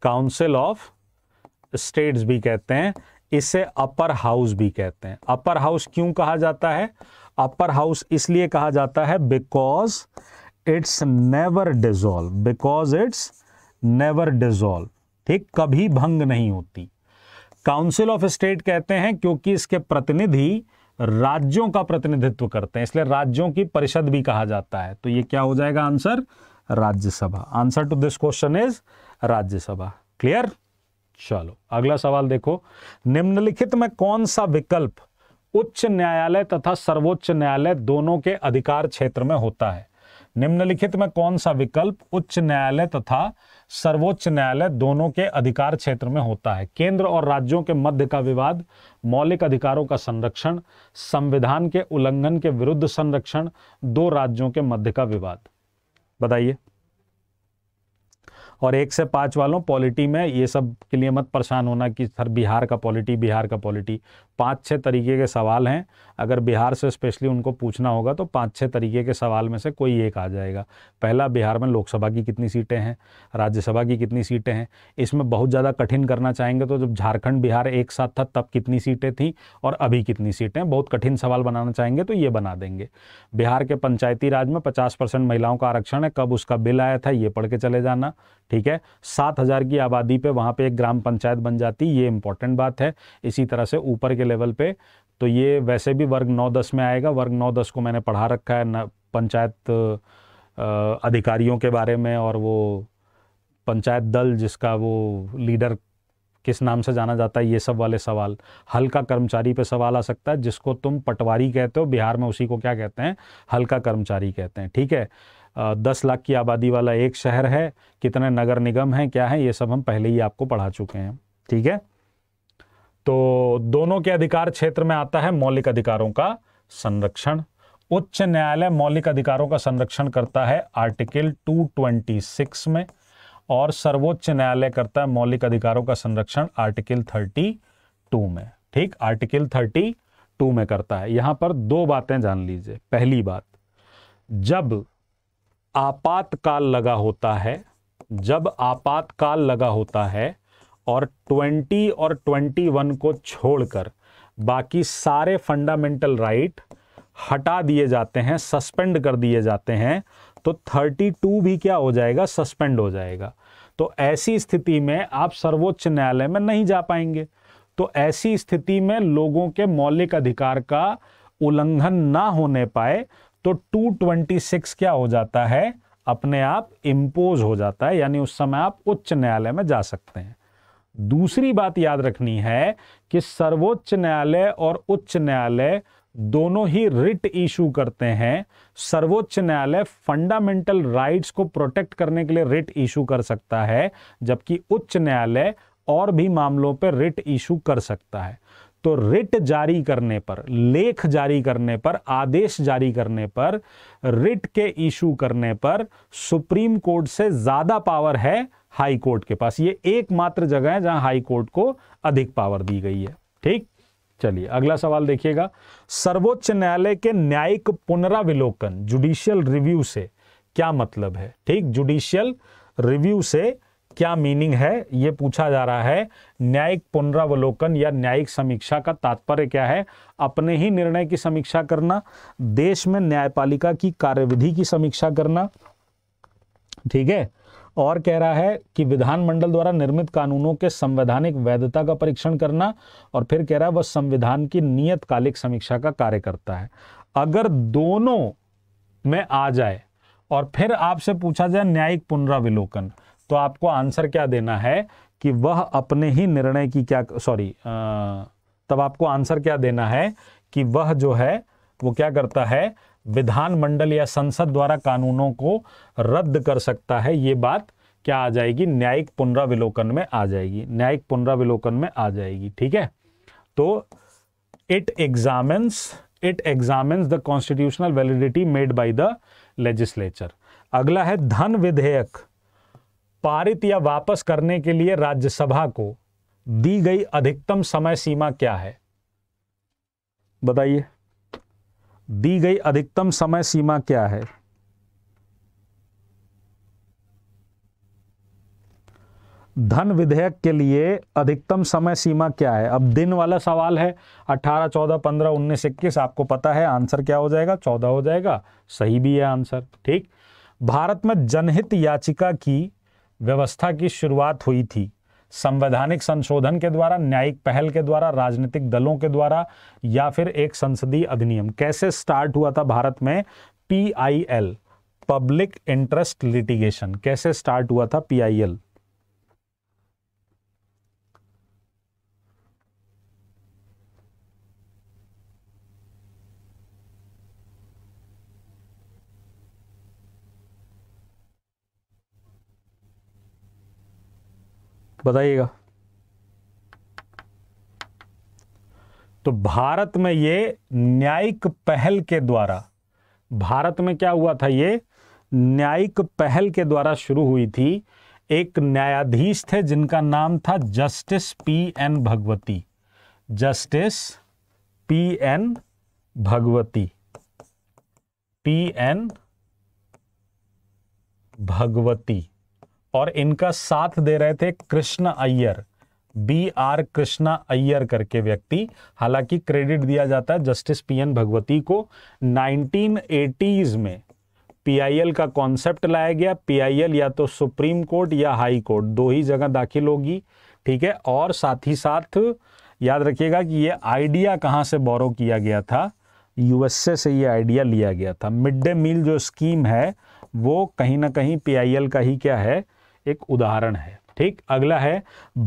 काउंसिल ऑफ स्टेट्स भी कहते हैं इसे अपर हाउस भी कहते हैं अपर हाउस क्यों कहा जाता है अपर हाउस इसलिए कहा जाता है because it's never dissolve because it's never dissolve ठीक कभी भंग नहीं होती काउंसिल ऑफ स्टेट कहते हैं क्योंकि इसके प्रतिनिधि राज्यों का प्रतिनिधित्व करते हैं इसलिए राज्यों की परिषद भी कहा जाता है तो ये क्या हो जाएगा answer Rajya Sabha answer to this question is Rajya Sabha clear चलो अगला सवाल देखो निम्नलिखित में कौन सा विकल्प उच्च न्यायालय तथा सर्वोच्च न्यायालय दोनों के अधिकार क्षेत्र में होता है निम्नलिखित में कौन सा विकल्प उच्च न्यायालय तथा सर्वोच्च न्यायालय दोनों के अधिकार क्षेत्र में होता है केंद्र और राज्यों के मध्य का विवाद मौलिक अधिकारों का संरक्षण संविधान के उल्लंघन के विरुद्ध संरक्षण दो राज्यों के मध्य का विवाद बताइए और एक से पाँच वालों पॉलिटी में ये सब के लिए मत परेशान होना कि सर बिहार का पॉलिटी बिहार का पॉलिटी पांच छह तरीके के सवाल हैं अगर बिहार से स्पेशली उनको पूछना होगा तो पांच छह तरीके के सवाल में से कोई एक आ जाएगा पहला बिहार में लोकसभा की कितनी सीटें हैं राज्यसभा की कितनी सीटें हैं इसमें बहुत ज़्यादा कठिन करना चाहेंगे तो जब झारखंड बिहार एक साथ था तब कितनी सीटें थीं और अभी कितनी सीटें बहुत कठिन सवाल बनाना चाहेंगे तो ये बना देंगे बिहार के पंचायती राज में पचास महिलाओं का आरक्षण है कब उसका बिल आया था ये पढ़ के चले जाना ठीक है सात की आबादी पर वहाँ पर एक ग्राम पंचायत बन जाती ये इंपॉर्टेंट बात है इसी तरह से ऊपर के लेवल पे तो ये वैसे भी वर्ग नौ दस में आएगा वर्ग नौ दस को मैंने पढ़ा रखा है पंचायत अधिकारियों के बारे में और वो पंचायत दल जिसका वो लीडर किस नाम से जाना जाता है ये सब वाले सवाल हल्का कर्मचारी पे सवाल आ सकता है जिसको तुम पटवारी कहते हो बिहार में उसी को क्या कहते हैं हल्का कर्मचारी कहते हैं ठीक है दस लाख की आबादी वाला एक शहर है कितने नगर निगम हैं क्या है ये सब हम पहले ही आपको पढ़ा चुके हैं ठीक है तो दोनों के अधिकार क्षेत्र में आता है मौलिक अधिकारों का संरक्षण उच्च न्यायालय मौलिक अधिकारों का संरक्षण करता है आर्टिकल 226 में और सर्वोच्च न्यायालय करता है मौलिक अधिकारों का संरक्षण आर्टिकल 32 में ठीक आर्टिकल 32 में करता है यहां पर दो बातें जान लीजिए पहली बात जब आपातकाल लगा होता है जब आपातकाल लगा होता है और 20 और 21 को छोड़कर बाकी सारे फंडामेंटल राइट हटा दिए जाते हैं सस्पेंड कर दिए जाते हैं तो 32 भी क्या हो जाएगा सस्पेंड हो जाएगा तो ऐसी स्थिति में आप सर्वोच्च न्यायालय में नहीं जा पाएंगे तो ऐसी स्थिति में लोगों के मौलिक अधिकार का उल्लंघन ना होने पाए तो 226 क्या हो जाता है अपने आप इम्पोज हो जाता है यानी उस समय आप उच्च न्यायालय में जा सकते हैं दूसरी बात याद रखनी है कि सर्वोच्च न्यायालय और उच्च न्यायालय दोनों ही रिट इशू करते हैं सर्वोच्च न्यायालय फंडामेंटल राइट्स को प्रोटेक्ट करने के लिए रिट इशू कर सकता है जबकि उच्च न्यायालय और भी मामलों पर रिट इशू कर सकता है तो रिट जारी करने पर लेख जारी करने पर आदेश जारी करने पर रिट के इशू करने पर सुप्रीम कोर्ट से ज़्यादा पावर है हाई कोर्ट के पास ये एकमात्र जगह है जहां हाई कोर्ट को अधिक पावर दी गई है ठीक चलिए अगला सवाल देखिएगा सर्वोच्च न्यायालय के न्यायिक पुनराविलोकन जुडिशियल रिव्यू से क्या मतलब है ठीक जुडिशियल रिव्यू से क्या मीनिंग है यह पूछा जा रहा है न्यायिक पुनरावलोकन या न्यायिक समीक्षा का तात्पर्य क्या है अपने ही निर्णय की समीक्षा करना देश में न्यायपालिका की कार्यविधि की समीक्षा करना ठीक है और कह रहा है कि विधानमंडल द्वारा निर्मित कानूनों के संवैधानिक वैधता का परीक्षण करना और फिर कह रहा है वह संविधान की नियतकालिक समीक्षा का कार्य करता है अगर दोनों में आ जाए और फिर आपसे पूछा जाए न्यायिक पुनराविलोकन तो आपको आंसर क्या देना है कि वह अपने ही निर्णय की क्या सॉरी तब आपको आंसर क्या देना है कि वह जो है वो क्या करता है विधानमंडल या संसद द्वारा कानूनों को रद्द कर सकता है ये बात क्या आ जाएगी न्यायिक पुनराविलोकन में आ जाएगी न्यायिक पुनराविलोकन में आ जाएगी ठीक है तो it examines it examines the constitutional validity made by the legislature अगला है धन विधेयक पारित या वापस करने के लिए राज्यसभा को दी गई अधिकतम समय सीमा क्या है बताइए दी गई अधिकतम समय सीमा क्या है धन विधेयक के लिए अधिकतम समय सीमा क्या है अब दिन वाला सवाल है 18, 14, 15, 19, 21 आपको पता है आंसर क्या हो जाएगा 14 हो जाएगा सही भी है आंसर ठीक भारत में जनहित याचिका की व्यवस्था की शुरुआत हुई थी संवैधानिक संशोधन के द्वारा न्यायिक पहल के द्वारा राजनीतिक दलों के द्वारा या फिर एक संसदीय अधिनियम कैसे स्टार्ट हुआ था भारत में पी पब्लिक इंटरेस्ट लिटिगेशन कैसे स्टार्ट हुआ था पी बताइएगा तो भारत में ये न्यायिक पहल के द्वारा भारत में क्या हुआ था ये न्यायिक पहल के द्वारा शुरू हुई थी एक न्यायाधीश थे जिनका नाम था justice P N Bhagwati justice P N Bhagwati P N Bhagwati और इनका साथ दे रहे थे कृष्ण अय्यर बी आर कृष्णा अय्यर करके व्यक्ति हालांकि क्रेडिट दिया जाता है जस्टिस पी एन भगवती को 1980s में पीआईएल का कॉन्सेप्ट लाया गया पीआईएल या तो सुप्रीम कोर्ट या हाई कोर्ट दो ही जगह दाखिल होगी ठीक है और साथ ही साथ याद रखिएगा कि ये आइडिया कहाँ से बोरो किया गया था यूएसए से ये आइडिया लिया गया था मिड डे मील जो स्कीम है वो कहीं ना कहीं एल का ही क्या है एक उदाहरण है ठीक अगला है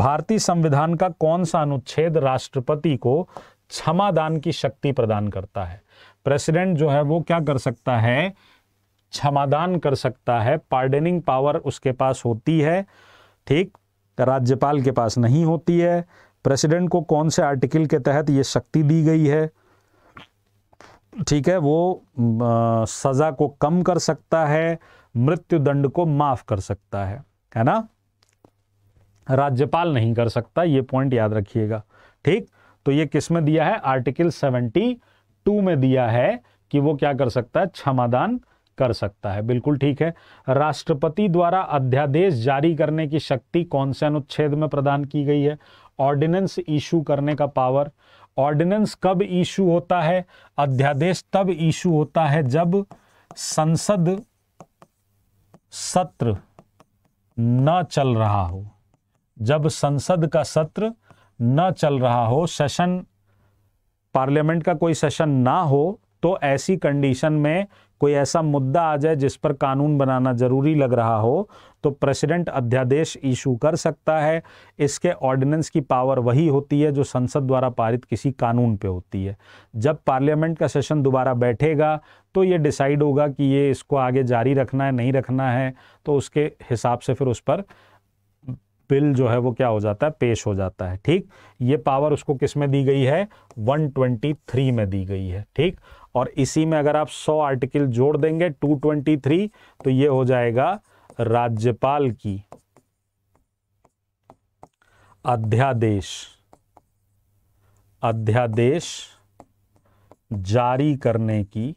भारतीय संविधान का कौन सा अनुच्छेद राष्ट्रपति को क्षमादान की शक्ति प्रदान करता है प्रेसिडेंट जो है वो क्या कर सकता है क्षमादान कर सकता है पार्डनिंग पावर उसके पास होती है ठीक राज्यपाल के पास नहीं होती है प्रेसिडेंट को कौन से आर्टिकल के तहत ये शक्ति दी गई है ठीक है वो आ, सज़ा को कम कर सकता है मृत्यु दंड को माफ़ कर सकता है है ना राज्यपाल नहीं कर सकता ये पॉइंट याद रखिएगा ठीक तो ये किस में दिया है आर्टिकल 72 में दिया है कि वो क्या कर सकता है क्षमादान कर सकता है बिल्कुल ठीक है राष्ट्रपति द्वारा अध्यादेश जारी करने की शक्ति कौन से अनुच्छेद में प्रदान की गई है ऑर्डिनेंस इशू करने का पावर ऑर्डिनेंस कब इशू होता है अध्यादेश तब इशू होता है जब संसद सत्र न चल रहा हो जब संसद का सत्र न चल रहा हो सेशन पार्लियामेंट का कोई सेशन ना हो तो ऐसी कंडीशन में कोई ऐसा मुद्दा आ जाए जिस पर कानून बनाना जरूरी लग रहा हो तो प्रेसिडेंट अध्यादेश इशू कर सकता है इसके ऑर्डिनेंस की पावर वही होती है जो संसद द्वारा पारित किसी कानून पे होती है जब पार्लियामेंट का सेशन दोबारा बैठेगा तो ये डिसाइड होगा कि ये इसको आगे जारी रखना है नहीं रखना है तो उसके हिसाब से फिर उस पर बिल जो है वो क्या हो जाता है पेश हो जाता है ठीक ये पावर उसको किस में दी गई है 123 में दी गई है ठीक और इसी में अगर आप 100 आर्टिकल जोड़ देंगे 223 तो ये हो जाएगा राज्यपाल की अध्यादेश अध्यादेश जारी करने की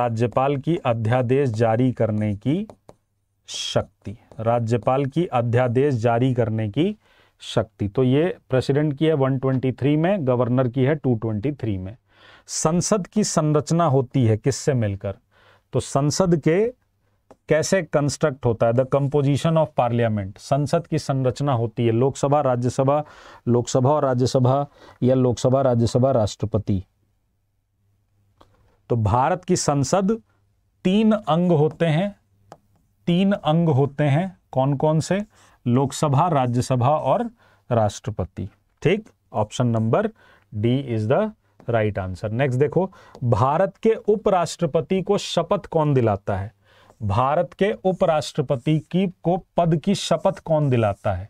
राज्यपाल की अध्यादेश जारी करने की शक्ति राज्यपाल की अध्यादेश जारी करने की शक्ति तो ये प्रेसिडेंट की है 123 में गवर्नर की है 223 में संसद की संरचना होती है किससे मिलकर तो संसद के कैसे कंस्ट्रक्ट होता है द कंपोजिशन ऑफ पार्लियामेंट संसद की संरचना होती है लोकसभा राज्यसभा लोकसभा और राज्यसभा या लोकसभा राज्यसभा राष्ट्रपति तो भारत की संसद तीन अंग होते हैं तीन अंग होते हैं कौन कौन से लोकसभा राज्यसभा और राष्ट्रपति ठीक option number D is the right answer next देखो भारत के उपराष्ट्रपति को शपथ कौन दिलाता है भारत के उपराष्ट्रपति की को पद की शपथ कौन दिलाता है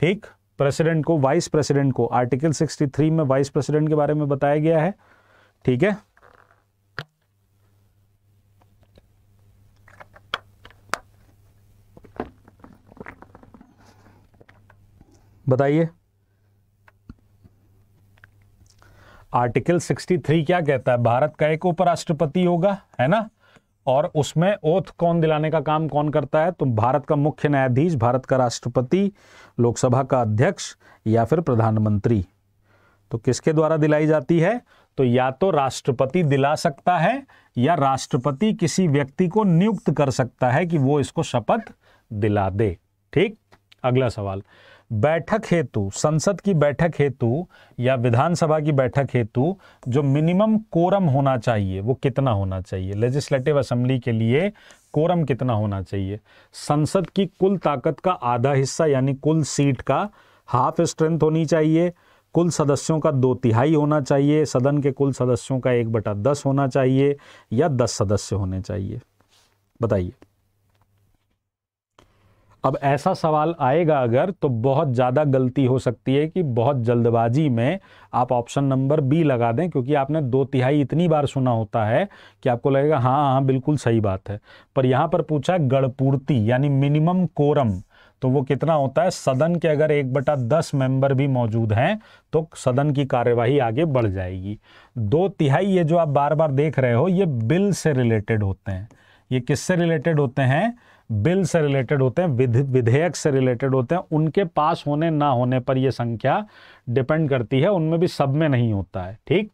ठीक प्रेसिडेंट को वाइस प्रेसिडेंट को आर्टिकल 63 में वाइस प्रेसिडेंट के बारे में बताया गया है ठीक है बताइए आर्टिकल 63 क्या कहता है भारत का एक उपराष्ट्रपति होगा है ना और उसमें ओथ कौन दिलाने का काम कौन करता है तो भारत का मुख्य न्यायाधीश भारत का राष्ट्रपति लोकसभा का अध्यक्ष या फिर प्रधानमंत्री तो किसके द्वारा दिलाई जाती है तो या तो राष्ट्रपति दिला सकता है या राष्ट्रपति किसी व्यक्ति को नियुक्त कर सकता है कि वो इसको शपथ दिला दे ठीक अगला सवाल बैठक हेतु संसद की बैठक हेतु या विधानसभा की बैठक हेतु जो मिनिमम कोरम होना चाहिए वो कितना होना चाहिए लेजिस्लेटिव असेंबली के लिए कोरम कितना होना चाहिए संसद की कुल ताकत का आधा हिस्सा यानी कुल सीट का हाफ स्ट्रेंथ होनी चाहिए कुल सदस्यों का दो तिहाई होना चाहिए सदन के कुल सदस्यों का एक बटा दस होना चाहिए या दस सदस्य होने चाहिए बताइए अब ऐसा सवाल आएगा अगर तो बहुत ज़्यादा गलती हो सकती है कि बहुत जल्दबाजी में आप ऑप्शन नंबर बी लगा दें क्योंकि आपने दो तिहाई इतनी बार सुना होता है कि आपको लगेगा हाँ हाँ बिल्कुल सही बात है पर यहाँ पर पूछा है गढ़पूर्ति यानी मिनिमम कोरम तो वो कितना होता है सदन के अगर एक बटा दस मेंबर भी मौजूद हैं तो सदन की कार्यवाही आगे बढ़ जाएगी दो तिहाई ये जो आप बार बार देख रहे हो ये बिल से रिलेटेड होते हैं ये किससे रिलेटेड होते हैं बिल से रिलेटेड होते हैं विधेयक से रिलेटेड होते हैं उनके पास होने ना होने पर यह संख्या डिपेंड करती है उनमें भी सब में नहीं होता है ठीक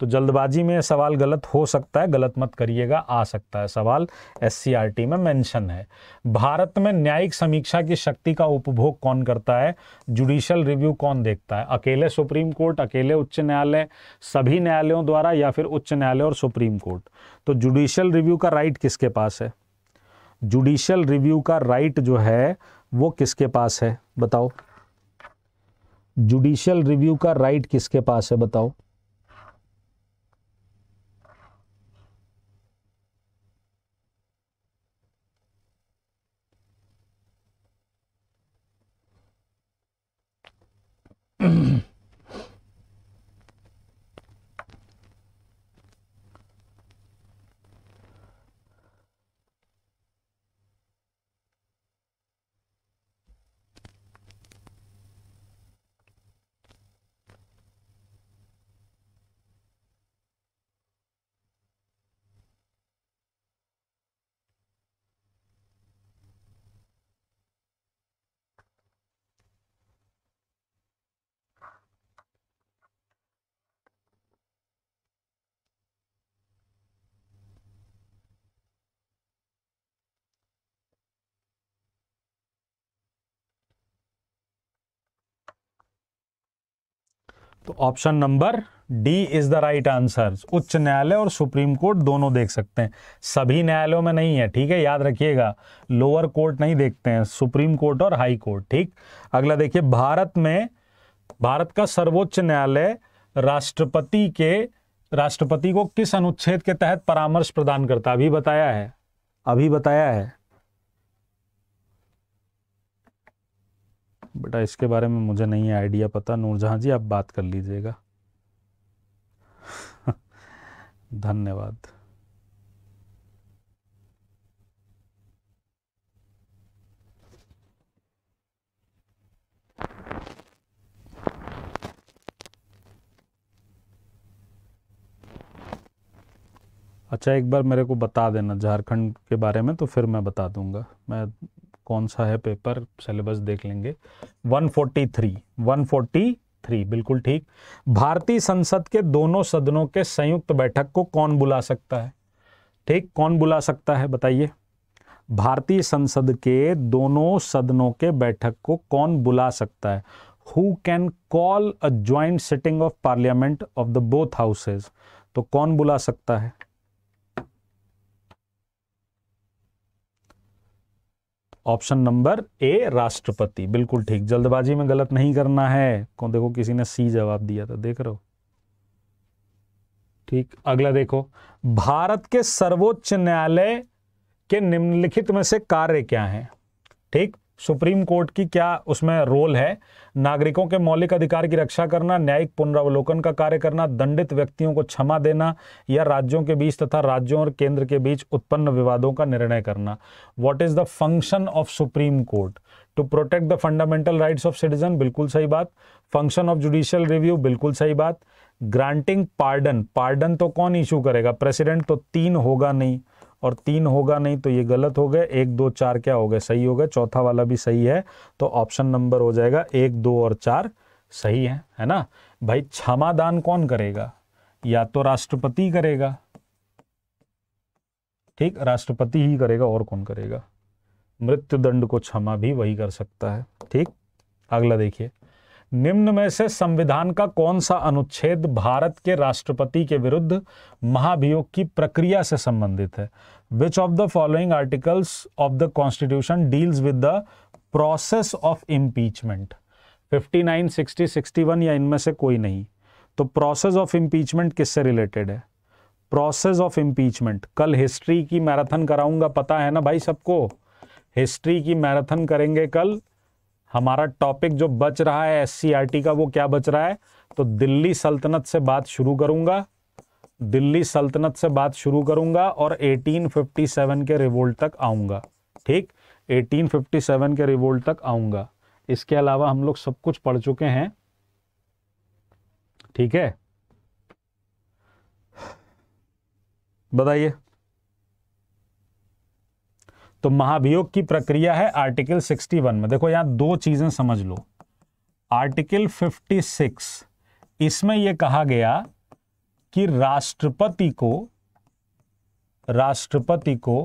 तो जल्दबाजी में सवाल गलत हो सकता है गलत मत करिएगा आ सकता है सवाल एस में मेंशन है भारत में न्यायिक समीक्षा की शक्ति का उपभोग कौन करता है जुडिशल रिव्यू कौन देखता है अकेले सुप्रीम कोर्ट अकेले उच्च न्यायालय सभी न्यायालयों द्वारा या फिर उच्च न्यायालय और सुप्रीम कोर्ट तो जुडिशियल रिव्यू का राइट किसके पास है जुडिशियल रिव्यू का राइट जो है वो किसके पास है बताओ जुडिशियल रिव्यू का राइट किसके पास है बताओ तो option number D is the right answer उच्च न्यायालय और सुप्रीम कोर्ट दोनों देख सकते हैं सभी न्यायालयों में नहीं है ठीक है याद रखिएगा लोअर कोर्ट नहीं देखते हैं सुप्रीम कोर्ट और हाई कोर्ट ठीक अगला देखिए भारत में भारत का सर्वोच्च न्यायालय राष्ट्रपति के राष्ट्रपति को किस अनुच्छेद के तहत परामर्श प्रदान करता अभी बताया है अभी बताया है बेटा इसके बारे में मुझे नहीं आइडिया पता नूरजहाँ जी आप बात कर लीजिएगा धन्यवाद अच्छा एक बार मेरे को बता देना झारखंड के बारे में तो फिर मैं बता दूंगा मैं कौन सा है पेपर सिलेबस देख लेंगे 143 143 बिल्कुल ठीक भारतीय संसद के दोनों सदनों के संयुक्त बैठक को कौन बुला सकता है ठीक कौन बुला सकता है बताइए भारतीय संसद के दोनों सदनों के बैठक को कौन बुला सकता है who can call a joint sitting of parliament of the both houses तो कौन बुला सकता है ऑप्शन नंबर ए राष्ट्रपति बिल्कुल ठीक जल्दबाजी में गलत नहीं करना है कौन देखो किसी ने सी जवाब दिया था देख रहे हो ठीक अगला देखो भारत के सर्वोच्च न्यायालय के निम्नलिखित में से कार्य क्या है ठीक सुप्रीम कोर्ट की क्या उसमें रोल है नागरिकों के मौलिक अधिकार की रक्षा करना न्यायिक पुनरावलोकन का कार्य करना दंडित व्यक्तियों को क्षमा देना या राज्यों के बीच तथा राज्यों और केंद्र के बीच उत्पन्न विवादों का निर्णय करना what is the function of supreme court to protect the fundamental rights of citizen बिल्कुल सही बात फंक्शन ऑफ जुडिशियल रिव्यू बिल्कुल सही बात ग्रांटिंग पार्डन पार्डन तो कौन इशू करेगा प्रेसिडेंट तो तीन होगा नहीं और तीन होगा नहीं तो ये गलत हो गए एक दो चार क्या हो गए सही हो गए चौथा वाला भी सही है तो ऑप्शन नंबर हो जाएगा एक दो और चार सही है है ना भाई क्षमादान कौन करेगा या तो राष्ट्रपति करेगा ठीक राष्ट्रपति ही करेगा और कौन करेगा मृत्युदंड को क्षमा भी वही कर सकता है ठीक अगला देखिए निम्न में से संविधान का कौन सा अनुच्छेद भारत के राष्ट्रपति के विरुद्ध महाभियोग की प्रक्रिया से संबंधित है which of the following articles of the constitution deals with the process of impeachment 59, 60, 61 या इनमें से कोई नहीं तो प्रोसेस ऑफ इम्पीचमेंट किससे रिलेटेड है प्रोसेस ऑफ इम्पीचमेंट कल हिस्ट्री की मैराथन कराऊंगा पता है ना भाई सबको हिस्ट्री की मैराथन करेंगे कल हमारा टॉपिक जो बच रहा है एस का वो क्या बच रहा है तो दिल्ली सल्तनत से बात शुरू करूंगा दिल्ली सल्तनत से बात शुरू करूंगा और 1857 के रिवोल्ट तक आऊंगा ठीक 1857 के रिवोल्ट तक आऊंगा इसके अलावा हम लोग सब कुछ पढ़ चुके हैं ठीक है बताइए तो महाभियोग की प्रक्रिया है आर्टिकल 61 में देखो यहां दो चीजें समझ लो आर्टिकल 56 इसमें यह कहा गया कि राष्ट्रपति को राष्ट्रपति को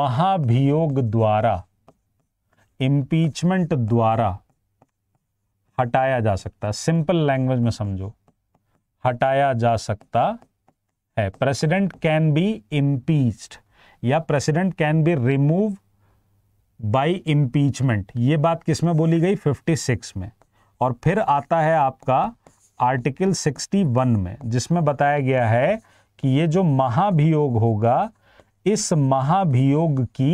महाभियोग द्वारा इंपीचमेंट द्वारा हटाया जा सकता सिंपल लैंग्वेज में समझो हटाया जा सकता है प्रेसिडेंट कैन बी इंपीच्ड या president can be remove by impeachment ये बात किस में बोली गई 56 में और फिर आता है आपका आर्टिकल 61 में जिसमें बताया गया है कि ये जो महाभियोग होगा इस महाभियोग की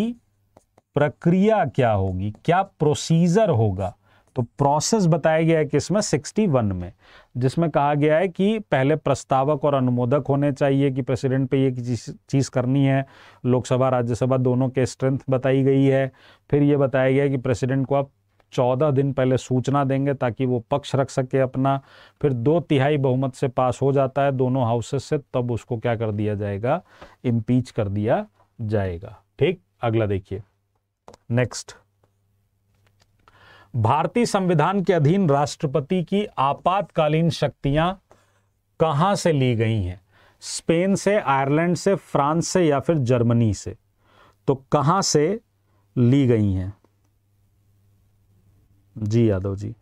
प्रक्रिया क्या होगी क्या प्रोसीजर होगा तो प्रोसेस बताया गया है कि इसमें वन में जिसमें कहा गया है कि पहले प्रस्तावक और अनुमोदक होने चाहिए कि प्रेसिडेंट पे ये चीज़ करनी है लोकसभा राज्यसभा दोनों के स्ट्रेंथ बताई गई है फिर ये बताया गया कि प्रेसिडेंट को आप चौदह दिन पहले सूचना देंगे ताकि वो पक्ष रख सके अपना फिर दो तिहाई बहुमत से पास हो जाता है दोनों हाउसेस से तब उसको क्या कर दिया जाएगा इम्पीच कर दिया जाएगा ठीक अगला देखिए नेक्स्ट भारतीय संविधान के अधीन राष्ट्रपति की आपातकालीन शक्तियां कहां से ली गई हैं स्पेन से आयरलैंड से फ्रांस से या फिर जर्मनी से तो कहां से ली गई हैं जी यादव जी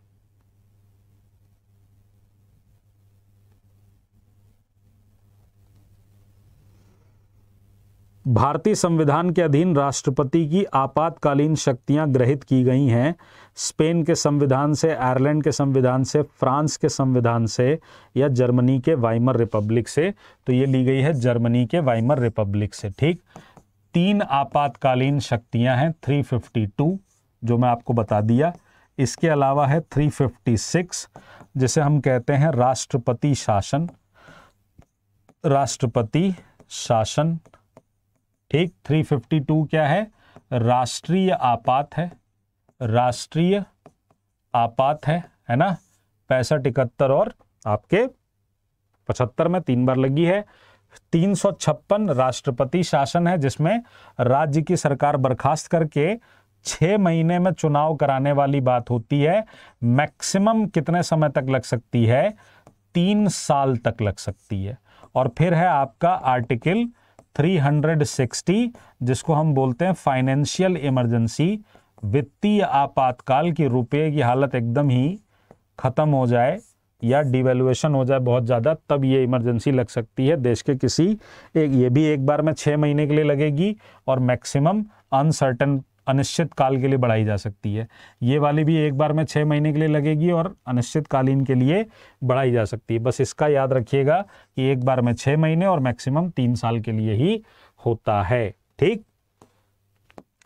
भारतीय संविधान के अधीन राष्ट्रपति की आपातकालीन शक्तियां ग्रहित की गई हैं स्पेन के संविधान से आयरलैंड के संविधान से फ्रांस के संविधान से या जर्मनी के वाइमर रिपब्लिक से तो ये ली गई है जर्मनी के वाइमर रिपब्लिक से ठीक तीन आपातकालीन शक्तियां हैं 352 जो मैं आपको बता दिया इसके अलावा है 356 जिसे हम कहते हैं राष्ट्रपति शासन राष्ट्रपति शासन ठीक 352 क्या है राष्ट्रीय आपात है राष्ट्रीय आपात है है ना पैंसठ इकहत्तर और आपके पचहत्तर में तीन बार लगी है तीन सौ छप्पन राष्ट्रपति शासन है जिसमें राज्य की सरकार बर्खास्त करके छह महीने में चुनाव कराने वाली बात होती है मैक्सिमम कितने समय तक लग सकती है तीन साल तक लग सकती है और फिर है आपका आर्टिकल 360 जिसको हम बोलते हैं फाइनेंशियल इमरजेंसी वित्तीय आपातकाल की रुपये की हालत एकदम ही ख़त्म हो जाए या डिवेल्युएशन हो जाए बहुत ज़्यादा तब ये इमरजेंसी लग सकती है देश के किसी एक ये भी एक बार में छः महीने के लिए लगेगी और मैक्सिमम अनसर्टन अनिश्चित काल के लिए बढ़ाई जा सकती है ये वाली भी एक बार में छः महीने के लिए लगेगी और अनिश्चितकालीन के लिए बढ़ाई जा सकती है बस इसका याद रखिएगा कि एक बार में छः महीने और मैक्सिमम तीन साल के लिए ही होता है ठीक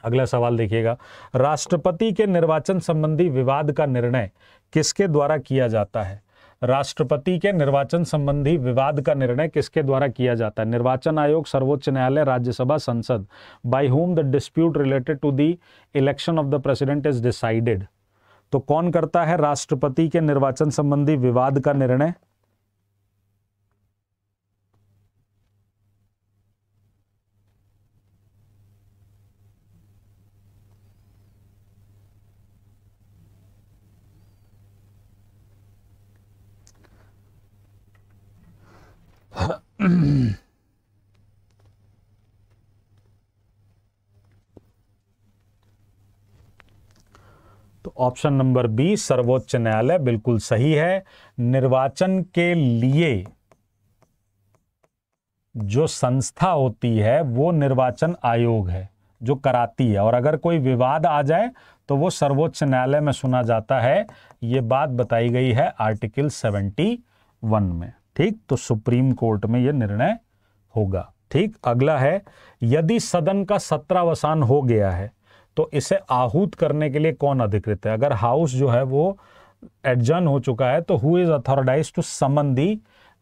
अगला सवाल देखिएगा राष्ट्रपति के निर्वाचन संबंधी विवाद का निर्णय किसके द्वारा किया जाता है राष्ट्रपति के निर्वाचन संबंधी विवाद का निर्णय किसके द्वारा किया जाता है निर्वाचन आयोग सर्वोच्च न्यायालय राज्यसभा संसद by whom the dispute related to the election of the president is decided तो कौन करता है राष्ट्रपति के निर्वाचन संबंधी विवाद का निर्णय तो ऑप्शन नंबर बी सर्वोच्च न्यायालय बिल्कुल सही है निर्वाचन के लिए जो संस्था होती है वो निर्वाचन आयोग है जो कराती है और अगर कोई विवाद आ जाए तो वो सर्वोच्च न्यायालय में सुना जाता है ये बात बताई गई है आर्टिकल 71 में ठीक तो सुप्रीम कोर्ट में यह निर्णय होगा ठीक अगला है यदि सदन का सत्रावसान हो गया है तो इसे आहूत करने के लिए कौन अधिकृत है अगर हाउस जो है वो एडजन हो चुका है तो who is authorize to summon the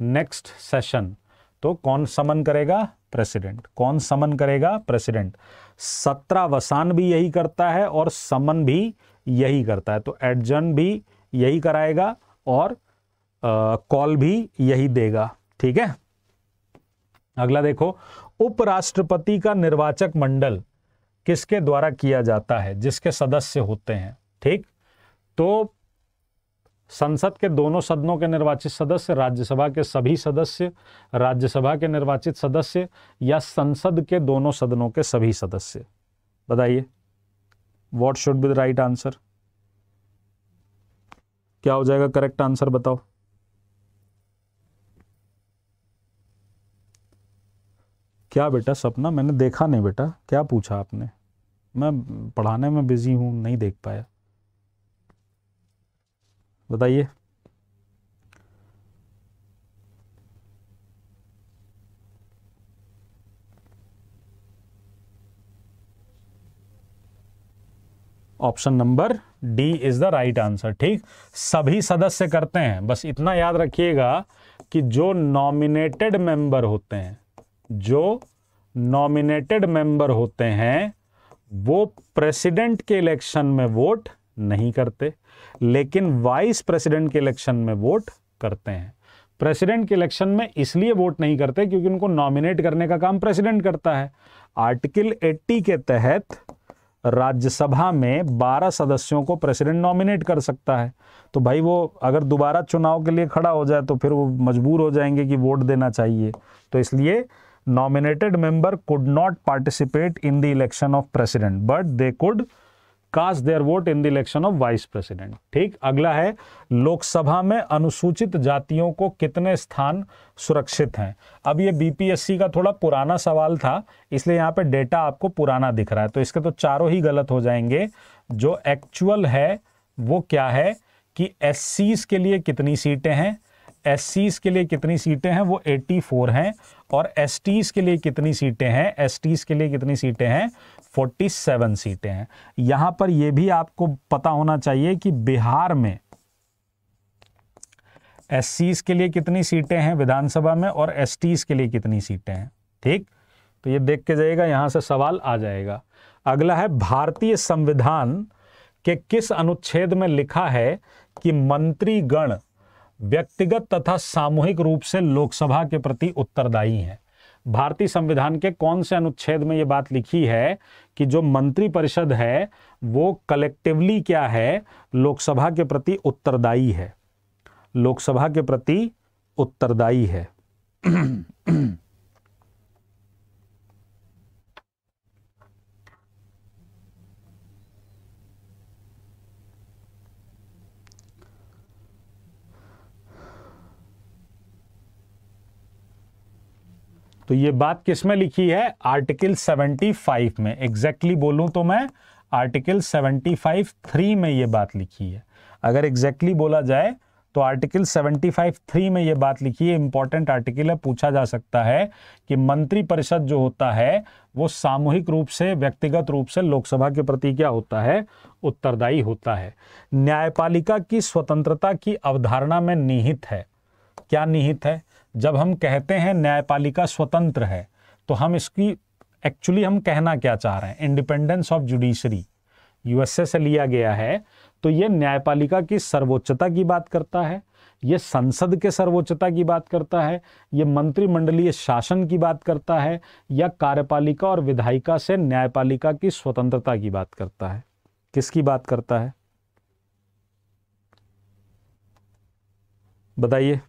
next session तो कौन समन करेगा प्रेसिडेंट कौन समन करेगा प्रेसिडेंट सत्रावसान भी यही करता है और समन भी यही करता है तो एडजन भी यही कराएगा और कॉल भी यही देगा ठीक है अगला देखो उपराष्ट्रपति का निर्वाचक मंडल किसके द्वारा किया जाता है जिसके सदस्य होते हैं ठीक तो संसद के दोनों सदनों के निर्वाचित सदस्य राज्यसभा के सभी सदस्य राज्यसभा के निर्वाचित सदस्य या संसद के दोनों सदनों के सभी सदस्य बताइए what should be the right answer क्या हो जाएगा करेक्ट आंसर बताओ क्या बेटा सपना मैंने देखा नहीं बेटा क्या पूछा आपने मैं पढ़ाने में बिज़ी हूं नहीं देख पाया बताइए option number D is the right answer ठीक सभी सदस्य करते हैं बस इतना याद रखिएगा कि जो नॉमिनेटेड मेंबर होते हैं जो नॉमिनेटेड मेंबर होते हैं वो प्रेसिडेंट के इलेक्शन में वोट नहीं करते लेकिन वाइस प्रेसिडेंट के इलेक्शन में वोट करते हैं प्रेसिडेंट के इलेक्शन में इसलिए वोट नहीं करते क्योंकि उनको नॉमिनेट करने का काम प्रेसिडेंट करता है आर्टिकल 80 के तहत राज्यसभा में 12 सदस्यों को प्रेसिडेंट नॉमिनेट कर सकता है तो भाई वो अगर दोबारा चुनाव के लिए खड़ा हो जाए तो फिर वो मजबूर हो जाएंगे कि वोट देना चाहिए तो इसलिए nominated member could not participate in the election of president but they could cast their vote in the election of vice president ठीक अगला है लोकसभा में अनुसूचित जातियों को कितने स्थान सुरक्षित हैं अब ये बीपीएससी का थोड़ा पुराना सवाल था इसलिए यहाँ पे डेटा आपको पुराना दिख रहा है तो इसके तो चारों ही गलत हो जाएंगे जो एक्चुअल है वो क्या है कि एस के लिए कितनी सीटें हैं एस के लिए कितनी सीटें हैं वो 84 हैं और एस के लिए कितनी सीटें हैं एस के लिए कितनी सीटें हैं 47 सीटें हैं यहां पर यह भी आपको पता होना चाहिए कि बिहार में एस के लिए कितनी सीटें हैं विधानसभा में और एस के लिए कितनी सीटें हैं ठीक तो ये देख के जाइएगा यहां से सवाल आ जाएगा अगला है भारतीय संविधान के किस अनुच्छेद में लिखा है कि मंत्रीगण व्यक्तिगत तथा सामूहिक रूप से लोकसभा के प्रति उत्तरदायी हैं भारतीय संविधान के कौन से अनुच्छेद में ये बात लिखी है कि जो मंत्रिपरिषद है वो कलेक्टिवली क्या है लोकसभा के प्रति उत्तरदायी है लोकसभा के प्रति उत्तरदायी है तो ये बात किस में लिखी है आर्टिकल 75 में एग्जैक्टली exactly बोलूं तो मैं आर्टिकल 75 थ्री में ये बात लिखी है अगर एग्जैक्टली exactly बोला जाए तो आर्टिकल 75 थ्री में ये बात लिखी है इंपॉर्टेंट आर्टिकल है पूछा जा सकता है कि मंत्रिपरिषद जो होता है वो सामूहिक रूप से व्यक्तिगत रूप से लोकसभा के प्रति क्या होता है उत्तरदायी होता है न्यायपालिका की स्वतंत्रता की अवधारणा में निहित है क्या निहित है जब हम कहते हैं न्यायपालिका स्वतंत्र है तो हम इसकी एक्चुअली हम कहना क्या चाह रहे हैं इंडिपेंडेंस ऑफ जुडिशरी यूएसए से लिया गया है तो ये न्यायपालिका की सर्वोच्चता की बात करता है ये संसद के सर्वोच्चता की बात करता है ये मंत्रिमंडलीय शासन की बात करता है या कार्यपालिका और विधायिका से न्यायपालिका की स्वतंत्रता की बात करता है किसकी बात करता है बताइए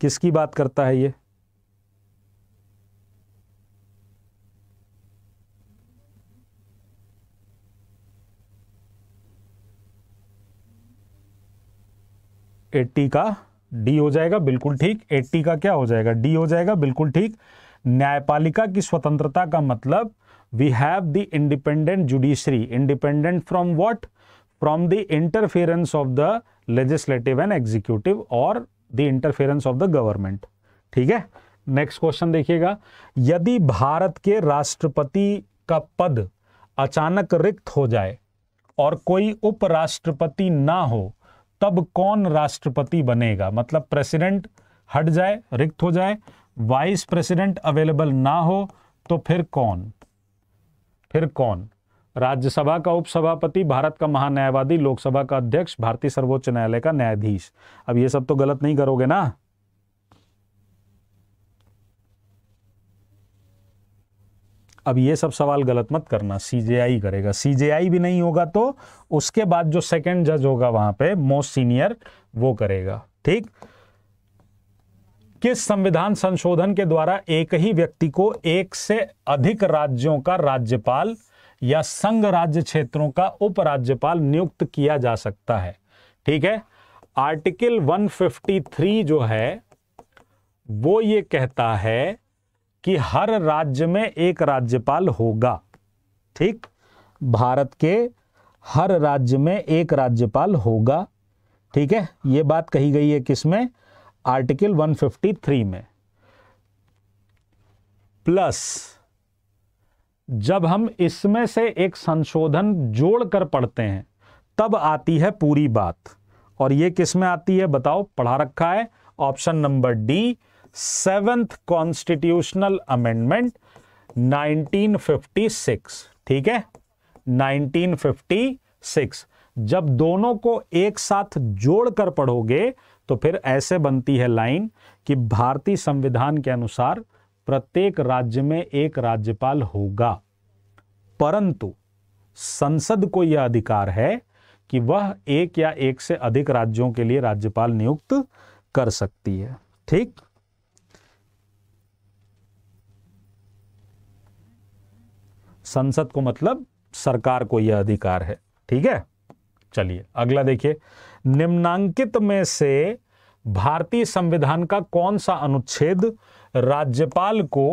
किसकी बात करता है ये एट्टी का डी हो जाएगा बिल्कुल ठीक एट्टी का क्या हो जाएगा डी हो जाएगा बिल्कुल ठीक न्यायपालिका की स्वतंत्रता का मतलब we have the independent judiciary independent from what from the interference of the legislative and executive और the interference of the government ठीक है नेक्स्ट क्वेश्चन देखिएगा यदि भारत के राष्ट्रपति का पद अचानक रिक्त हो जाए और कोई उपराष्ट्रपति ना हो तब कौन राष्ट्रपति बनेगा मतलब प्रेसिडेंट हट जाए रिक्त हो जाए वाइस प्रेसिडेंट अवेलेबल ना हो तो फिर कौन फिर कौन राज्यसभा का उपसभापति भारत का महान्यायवादी लोकसभा का अध्यक्ष भारतीय सर्वोच्च न्यायालय का न्यायाधीश अब ये सब तो गलत नहीं करोगे ना अब ये सब सवाल गलत मत करना सीजेआई करेगा सीजेआई भी नहीं होगा तो उसके बाद जो सेकंड जज होगा वहां पे मोस्ट सीनियर वो करेगा ठीक किस संविधान संशोधन के द्वारा एक ही व्यक्ति को एक से अधिक राज्यों का राज्यपाल या संघ राज्य क्षेत्रों का उपराज्यपाल नियुक्त किया जा सकता है ठीक है आर्टिकल 153 जो है वो ये कहता है कि हर राज्य में एक राज्यपाल होगा ठीक भारत के हर राज्य में एक राज्यपाल होगा ठीक है ये बात कही गई है किसमें आर्टिकल 153 में प्लस जब हम इसमें से एक संशोधन जोड़कर पढ़ते हैं तब आती है पूरी बात और ये किस में आती है बताओ पढ़ा रखा है option number D seventh constitutional amendment 1956 ठीक है 1956 जब दोनों को एक साथ जोड़कर पढ़ोगे तो फिर ऐसे बनती है लाइन कि भारतीय संविधान के अनुसार प्रत्येक राज्य में एक राज्यपाल होगा परंतु संसद को यह अधिकार है कि वह एक या एक से अधिक राज्यों के लिए राज्यपाल नियुक्त कर सकती है ठीक संसद को मतलब सरकार को यह अधिकार है ठीक है चलिए अगला देखिए निम्नांकित में से भारतीय संविधान का कौन सा अनुच्छेद राज्यपाल को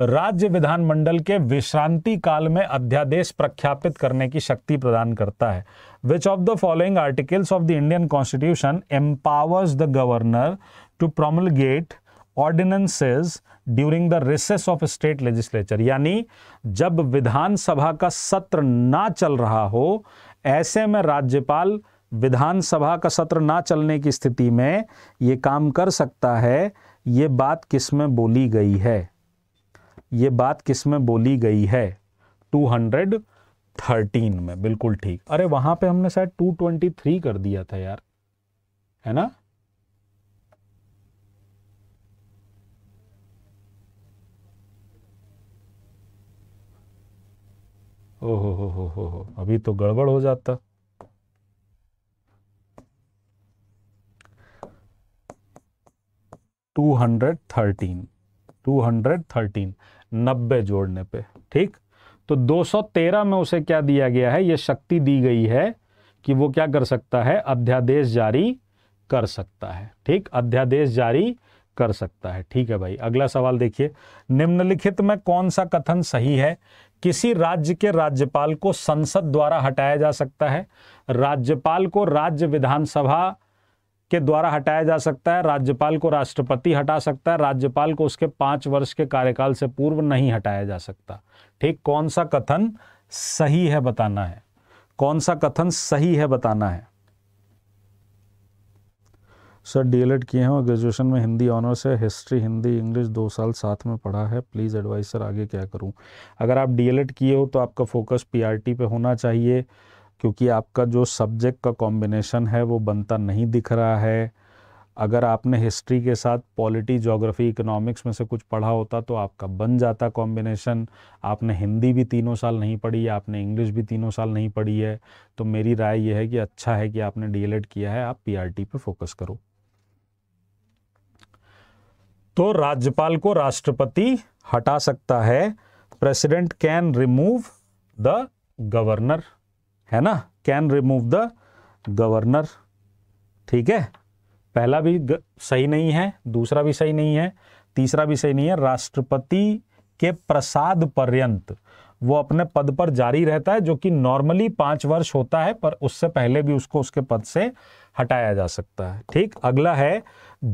राज्य विधानमंडल के विश्रांति काल में अध्यादेश प्रख्यापित करने की शक्ति प्रदान करता है which of the following articles of the Indian constitution empowers the governor to promulgate ordinances during the recess of state legislature यानी जब विधानसभा का सत्र ना चल रहा हो ऐसे में राज्यपाल विधानसभा का सत्र ना चलने की स्थिति में ये काम कर सकता है ये बात किस में बोली गई है ये बात किस में बोली गई है 213 में बिल्कुल ठीक अरे वहां पे हमने शायद 223 कर दिया था यार है ना ओहो हो हो हो अभी तो गड़बड़ हो जाता two hundred thirteen two hundred thirteen नब्बे जोड़ने पे ठीक तो 213 में उसे क्या दिया गया है यह शक्ति दी गई है कि वो क्या कर सकता है अध्यादेश जारी कर सकता है ठीक अध्यादेश जारी कर सकता है ठीक है भाई अगला सवाल देखिए निम्नलिखित में कौन सा कथन सही है किसी राज्य के राज्यपाल को संसद द्वारा हटाया जा सकता है राज्यपाल को राज्य विधानसभा के द्वारा हटाया जा सकता है राज्यपाल को राष्ट्रपति हटा सकता है राज्यपाल को उसके पांच वर्ष के कार्यकाल से पूर्व नहीं हटाया जा सकता ठीक कौन सा कथन सही है बताना है कौन सा कथन सही है बताना है सर डीएलएड किए हैं और ग्रेजुएशन में हिंदी ऑनर्स है हिस्ट्री हिंदी इंग्लिश दो साल साथ में पढ़ा है प्लीज़ एडवाइस सर आगे क्या करूं अगर आप डीएलएड किए हो तो आपका फोकस पीआरटी पे होना चाहिए क्योंकि आपका जो सब्जेक्ट का कॉम्बिनेशन है वो बनता नहीं दिख रहा है अगर आपने हिस्ट्री के साथ पॉलिटी जोग्राफी इकोनॉमिक्स में से कुछ पढ़ा होता तो आपका बन जाता कॉम्बिनेशन आपने हिंदी भी तीनों साल नहीं पढ़ी आपने इंग्लिश भी तीनों साल नहीं पढ़ी है तो मेरी राय यह है कि अच्छा है कि आपने डी किया है आप टी पे फोकस करो तो राज्यपाल को राष्ट्रपति हटा सकता है president can remove the governor है ना कैन रिमूव द गवर्नर ठीक है पहला भी सही नहीं है दूसरा भी सही नहीं है तीसरा भी सही नहीं है राष्ट्रपति के प्रसाद पर्यंत वो अपने पद पर जारी रहता है जो कि नॉर्मली पांच वर्ष होता है पर उससे पहले भी उसको उसके पद से हटाया जा सकता है ठीक अगला है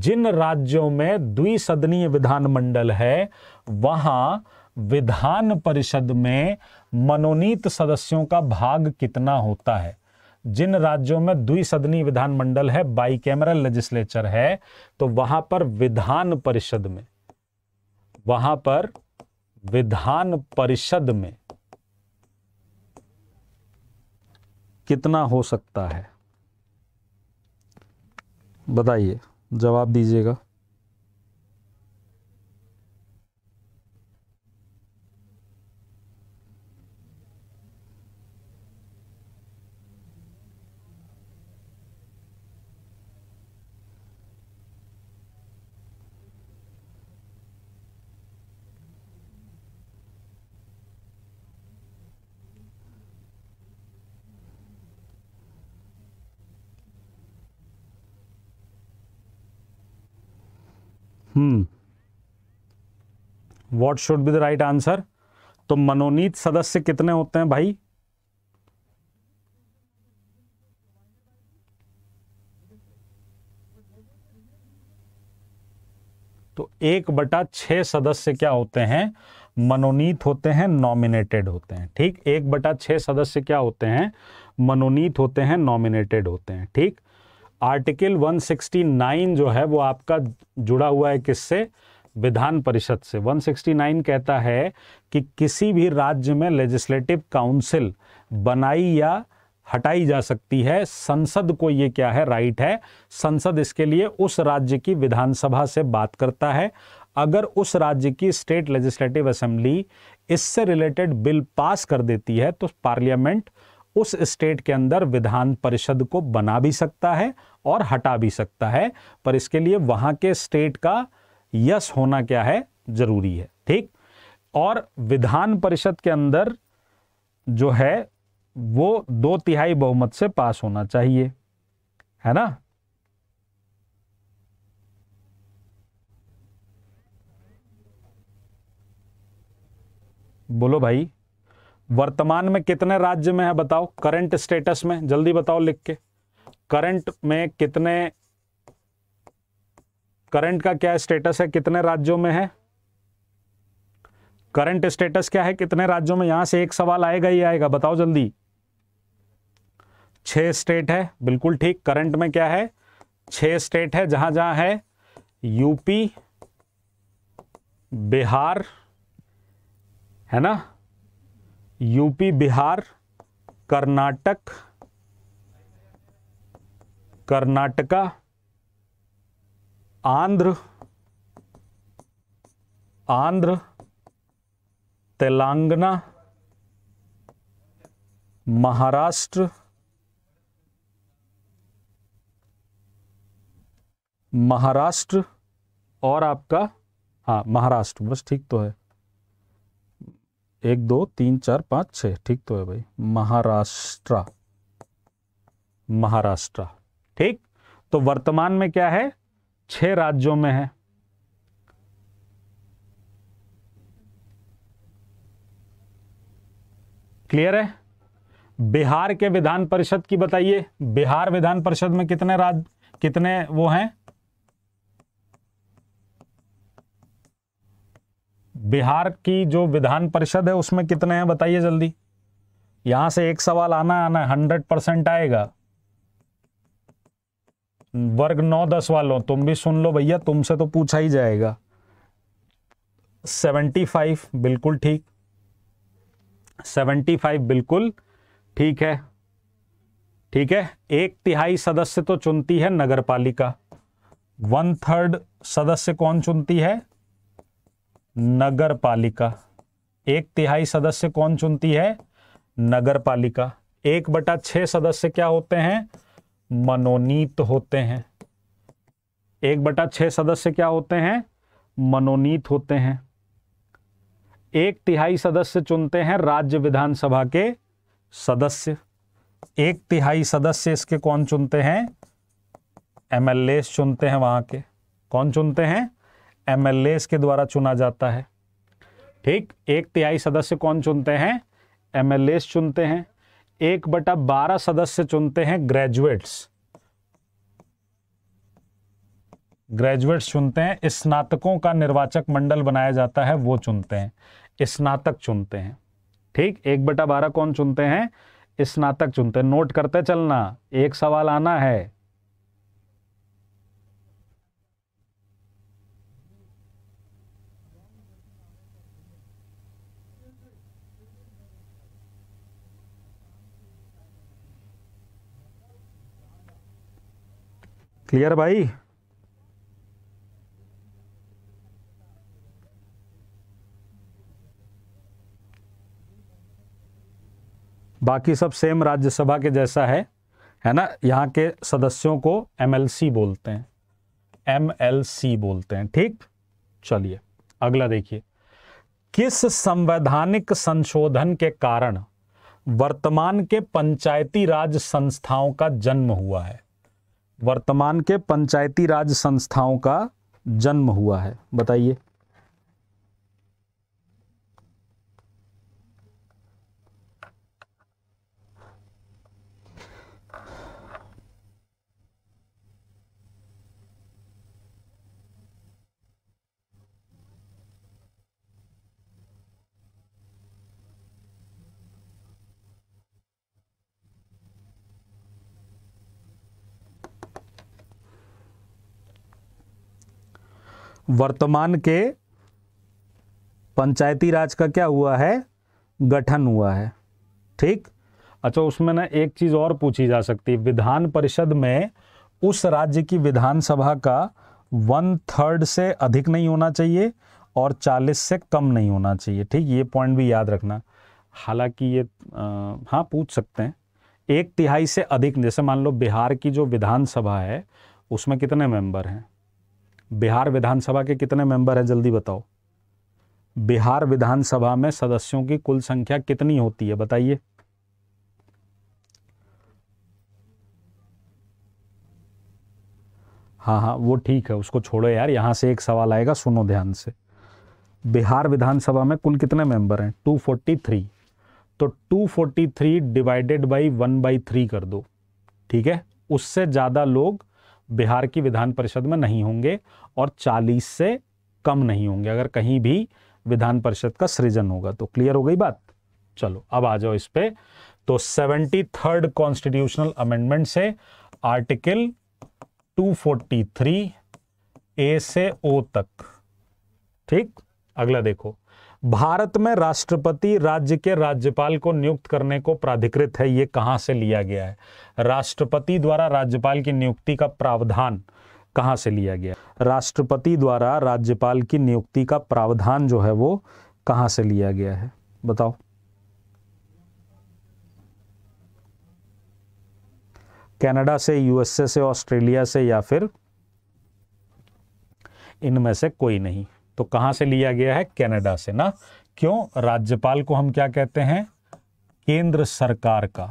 जिन राज्यों में द्विसदनीय विधानमंडल है वहां विधान परिषद में मनोनीत सदस्यों का भाग कितना होता है जिन राज्यों में द्विसदनी विधानमंडल है बाई कैमरल लेजिस्लेचर है तो वहां पर विधान परिषद में वहां पर विधान परिषद में कितना हो सकता है बताइए जवाब दीजिएगा hmm what should be the right answer तो मनोनीत सदस्य कितने होते हैं भाई तो एक बटा छह सदस्य क्या होते हैं मनोनीत होते हैं नॉमिनेटेड होते हैं ठीक एक बटा छह सदस्य क्या होते हैं मनोनीत होते हैं नॉमिनेटेड होते हैं ठीक आर्टिकल 169 जो है वो आपका जुड़ा हुआ है किससे विधान परिषद से 169 कहता है कि किसी भी राज्य में लेजिस्लेटिव काउंसिल बनाई या हटाई जा सकती है संसद को ये क्या है राइट है संसद इसके लिए उस राज्य की विधानसभा से बात करता है अगर उस राज्य की स्टेट लेजिस्लेटिव असेंबली इससे रिलेटेड बिल पास कर देती है तो पार्लियामेंट उस स्टेट के अंदर विधान परिषद को बना भी सकता है और हटा भी सकता है पर इसके लिए वहां के स्टेट का यस होना क्या है ज़रूरी है ठीक और विधान परिषद के अंदर जो है वो दो तिहाई बहुमत से पास होना चाहिए है ना बोलो भाई वर्तमान में कितने राज्य में है बताओ करंट स्टेटस में जल्दी बताओ लिख के करंट में कितने करंट का क्या स्टेटस है कितने राज्यों में है करंट स्टेटस क्या है कितने राज्यों में यहां से एक सवाल आएगा ही आएगा बताओ जल्दी छह स्टेट है बिल्कुल ठीक करंट में क्या है छह स्टेट है जहां जहां है यूपी बिहार है ना यूपी बिहार कर्नाटक कर्नाटका आंध्र आंध्र तेलंगाना महाराष्ट्र महाराष्ट्र और आपका हाँ महाराष्ट्र बस ठीक तो है एक दो तीन चार पाँच छः ठीक तो है भाई महाराष्ट्र महाराष्ट्र ठीक तो वर्तमान में क्या है छह राज्यों में है क्लियर है बिहार के विधान परिषद की बताइए बिहार विधान परिषद में कितने राज्य कितने वो हैं बिहार की जो विधान परिषद है उसमें कितने हैं बताइए जल्दी यहां से एक सवाल आना आना हंड्रेड परसेंट आएगा वर्ग नौ दस वालों तुम भी सुन लो भैया तुमसे तो पूछा ही जाएगा सेवेंटी फाइव बिल्कुल ठीक सेवेंटी फाइव बिल्कुल ठीक है ठीक है एक तिहाई सदस्य तो चुनती है नगर पालिका वन थर्ड सदस्य कौन चुनती है नगर पालिका एक तिहाई सदस्य कौन चुनती है नगर पालिका एक बटा छः सदस्य क्या होते हैं मनोनीत होते हैं एक बटा छः सदस्य क्या होते हैं मनोनीत होते हैं एक तिहाई सदस्य चुनते हैं राज्य विधानसभा के सदस्य एक तिहाई सदस्य इसके कौन चुनते हैं एमएलए चुनते हैं वहां के कौन चुनते हैं एम के द्वारा चुना जाता है ठीक एक तिहाई सदस्य कौन चुनते हैं एम चुनते हैं एक बटा बारह सदस्य चुनते हैं ग्रेजुएट्स ग्रेजुएट्स चुनते हैं स्नातकों का निर्वाचक मंडल बनाया जाता है वो चुनते हैं स्नातक चुनते हैं ठीक एक बटा बारह कौन चुनते हैं स्नातक चुनते हैं नोट करते चलना एक सवाल आना है क्लियर भाई बाकी सब सेम राज्यसभा के जैसा है है ना यहाँ के सदस्यों को एमएलसी बोलते हैं एमएलसी बोलते हैं ठीक चलिए अगला देखिए किस संवैधानिक संशोधन के कारण वर्तमान के पंचायती राज संस्थाओं का जन्म हुआ है वर्तमान के पंचायती राज संस्थाओं का जन्म हुआ है बताइए वर्तमान के पंचायती राज का क्या हुआ है गठन हुआ है ठीक अच्छा उसमें ना एक चीज़ और पूछी जा सकती है विधान परिषद में उस राज्य की विधानसभा का वन थर्ड से अधिक नहीं होना चाहिए और चालीस से कम नहीं होना चाहिए ठीक ये पॉइंट भी याद रखना हालांकि ये आ, हाँ पूछ सकते हैं एक तिहाई से अधिक जैसे मान लो बिहार की जो विधानसभा है उसमें कितने मेंबर हैं बिहार विधानसभा के कितने मेंबर हैं जल्दी बताओ बिहार विधानसभा में सदस्यों की कुल संख्या कितनी होती है बताइए हाँ हाँ वो ठीक है उसको छोड़ो यार यहां से एक सवाल आएगा सुनो ध्यान से बिहार विधानसभा में कुल कितने मेंबर हैं 243 तो 243 divided by one by three कर दो ठीक है उससे ज़्यादा लोग बिहार की विधान परिषद में नहीं होंगे और 40 से कम नहीं होंगे अगर कहीं भी विधान परिषद का सृजन होगा तो क्लियर हो गई बात चलो अब आ जाओ इस पे तो सेवेंटी थर्ड कॉन्स्टिट्यूशनल अमेंडमेंट से आर्टिकल 243 ए से ओ तक ठीक अगला देखो भारत में राष्ट्रपति राज्य के राज्यपाल को नियुक्त करने को प्राधिकृत है ये कहां से लिया गया है राष्ट्रपति द्वारा राज्यपाल की नियुक्ति का प्रावधान कहां से लिया गया राष्ट्रपति द्वारा राज्यपाल की नियुक्ति का प्रावधान जो है वो कहां से लिया गया है बताओ कनाडा से यूएसए से ऑस्ट्रेलिया से या फिर इनमें से कोई नहीं तो कहां से लिया गया है कनाडा से ना क्यों राज्यपाल को हम क्या कहते हैं केंद्र सरकार का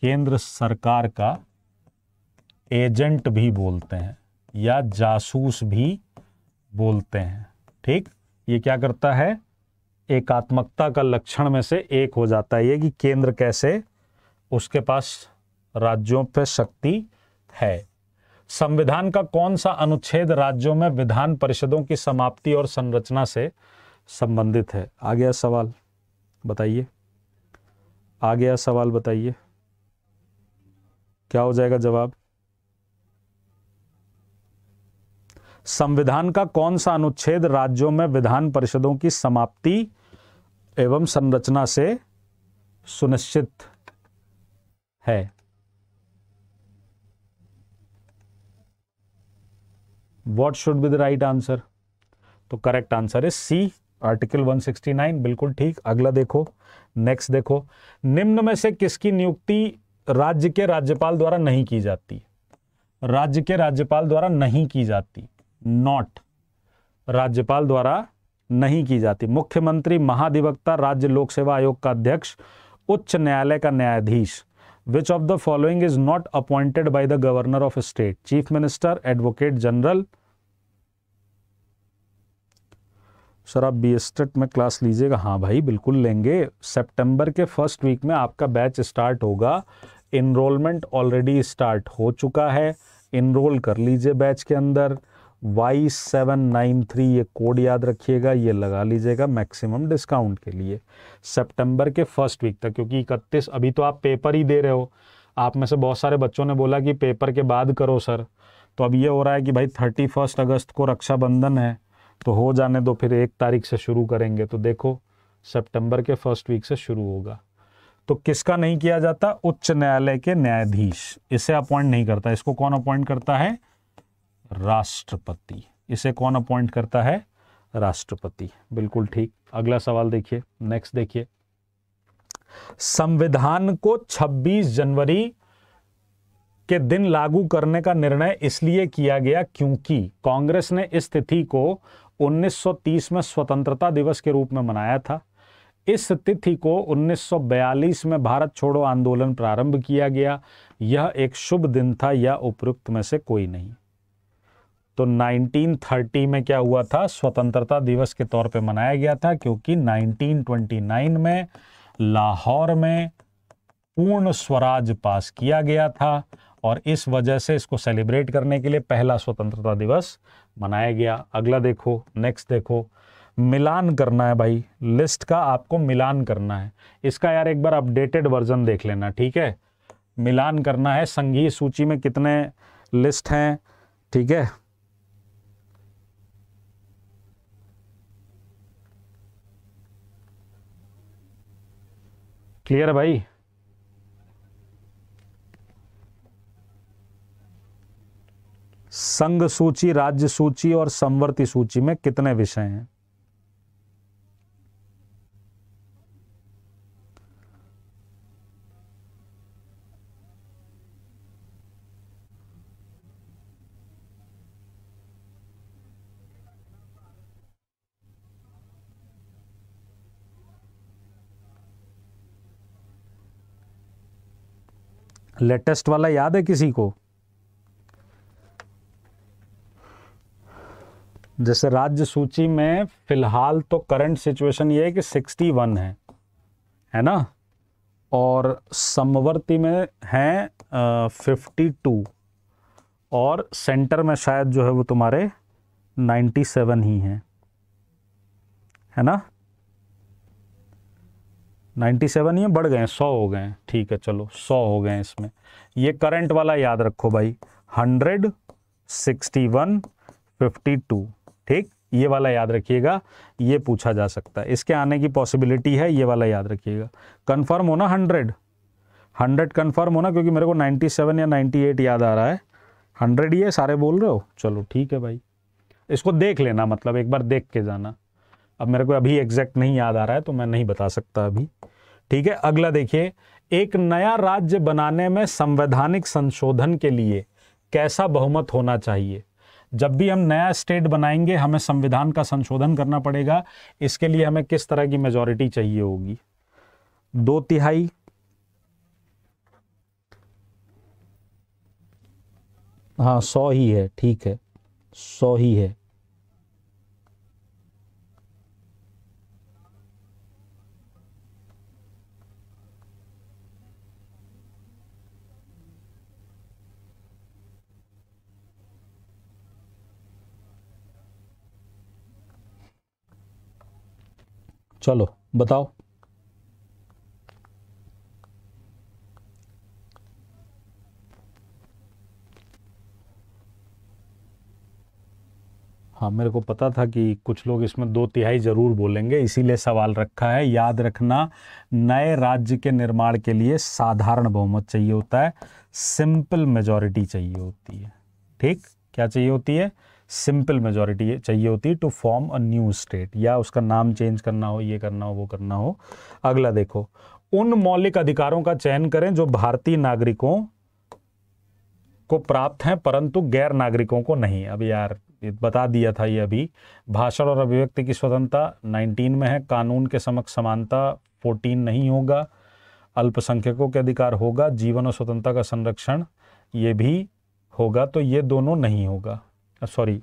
केंद्र सरकार का एजेंट भी बोलते हैं या जासूस भी बोलते हैं ठीक ये क्या करता है एकात्मकता का लक्षण में से एक हो जाता है ये कि केंद्र कैसे उसके पास राज्यों पर शक्ति है संविधान का कौन सा अनुच्छेद राज्यों में विधान परिषदों की समाप्ति और संरचना से संबंधित है आ गया सवाल बताइए आ गया सवाल बताइए क्या हो जाएगा जवाब संविधान का कौन सा अनुच्छेद राज्यों में विधान परिषदों की समाप्ति एवं संरचना से सुनिश्चित है what should be the right answer तो correct answer is C article 169 बिल्कुल ठीक अगला देखो नेक्स्ट देखो निम्न में से किसकी नियुक्ति राज्य के राज्यपाल द्वारा नहीं की जाती राज्य के राज्यपाल द्वारा नहीं की जाती नॉट राज्यपाल द्वारा नहीं की जाती मुख्यमंत्री महाधिवक्ता राज्य लोक सेवा आयोग का अध्यक्ष उच्च न्यायालय का न्यायाधीश which of the following is not appointed by the governor of a state chief minister advocate general sir आप बी एस्टेट e में क्लास लीजिएगा हाँ भाई बिल्कुल लेंगे सितंबर के फर्स्ट वीक में आपका बैच स्टार्ट होगा इनरोलमेंट ऑलरेडी स्टार्ट हो चुका है इनरोल कर लीजिए बैच के अंदर वाई सेवन नाइन थ्री ये कोड याद रखिएगा ये लगा लीजिएगा मैक्सिमम डिस्काउंट के लिए सितंबर के फर्स्ट वीक तक क्योंकि इकतीस अभी तो आप पेपर ही दे रहे हो आप में से बहुत सारे बच्चों ने बोला कि पेपर के बाद करो सर तो अब ये हो रहा है कि भाई थर्टी फर्स्ट अगस्त को रक्षाबंधन है तो हो जाने दो फिर एक तारीख से शुरू करेंगे तो देखो सेप्टेम्बर के फर्स्ट वीक से शुरू होगा तो किसका नहीं किया जाता उच्च न्यायालय के न्यायाधीश इसे अपॉइंट नहीं करता इसको कौन अपॉइंट करता है राष्ट्रपति इसे कौन अपॉइंट करता है राष्ट्रपति बिल्कुल ठीक अगला सवाल देखिए नेक्स्ट देखिए संविधान को 26 जनवरी के दिन लागू करने का निर्णय इसलिए किया गया क्योंकि कांग्रेस ने इस तिथि को 1930 में स्वतंत्रता दिवस के रूप में मनाया था इस तिथि को 1942 में भारत छोड़ो आंदोलन प्रारंभ किया गया यह एक शुभ दिन था या उपयुक्त में से कोई नहीं तो 1930 में क्या हुआ था स्वतंत्रता दिवस के तौर पे मनाया गया था क्योंकि 1929 में लाहौर में पूर्ण स्वराज पास किया गया था और इस वजह से इसको सेलिब्रेट करने के लिए पहला स्वतंत्रता दिवस मनाया गया अगला देखो नेक्स्ट देखो मिलान करना है भाई लिस्ट का आपको मिलान करना है इसका यार एक बार अपडेटेड वर्जन देख लेना ठीक है मिलान करना है संघीय सूची में कितने लिस्ट हैं ठीक है क्लियर है भाई संघ सूची राज्य सूची और संवर्ती सूची में कितने विषय हैं लेटेस्ट वाला याद है किसी को जैसे राज्य सूची में फिलहाल तो करंट सिचुएशन ये है कि वन है है ना और समवर्ती में है फिफ्टी टू और सेंटर में शायद जो है वो तुम्हारे नाइन्टी सेवन ही हैं है ना नाइन्टी सेवन ये बढ़ गए सौ हो गए ठीक है चलो सौ हो गए इसमें ये करंट वाला याद रखो भाई hundred sixty one fifty two ठीक ये वाला याद रखिएगा ये पूछा जा सकता है इसके आने की पॉसिबिलिटी है ये वाला याद रखिएगा कन्फर्म होना हंड्रेड हंड्रेड कन्फर्म होना क्योंकि मेरे को नाइन्टी सेवन या नाइन्टी एट याद आ रहा है हंड्रेड ये सारे बोल रहे हो चलो ठीक है भाई इसको देख लेना मतलब एक बार देख के जाना अब मेरे को अभी एग्जैक्ट नहीं याद आ रहा है तो मैं नहीं बता सकता अभी ठीक है अगला देखिए एक नया राज्य बनाने में संवैधानिक संशोधन के लिए कैसा बहुमत होना चाहिए जब भी हम नया स्टेट बनाएंगे हमें संविधान का संशोधन करना पड़ेगा इसके लिए हमें किस तरह की मेजोरिटी चाहिए होगी दो तिहाई हाँ सौ ही है ठीक है सौ ही है चलो बताओ हाँ मेरे को पता था कि कुछ लोग इसमें दो तिहाई जरूर बोलेंगे इसीलिए सवाल रखा है याद रखना नए राज्य के निर्माण के लिए साधारण बहुमत चाहिए होता है सिंपल मेजॉरिटी चाहिए होती है ठीक क्या चाहिए होती है सिंपल मेजोरिटी चाहिए होती है to form a new state या उसका नाम चेंज करना हो ये करना हो वो करना हो अगला देखो उन मौलिक अधिकारों का चयन करें जो भारतीय नागरिकों को प्राप्त हैं परंतु गैर नागरिकों को नहीं अब यार बता दिया था ये अभी भाषण और अभिव्यक्ति की स्वतंत्रता 19 में है कानून के समक्ष समानता 14 नहीं होगा अल्पसंख्यकों के अधिकार होगा जीवन और स्वतंत्रता का संरक्षण ये भी होगा तो ये दोनों नहीं होगा सॉरी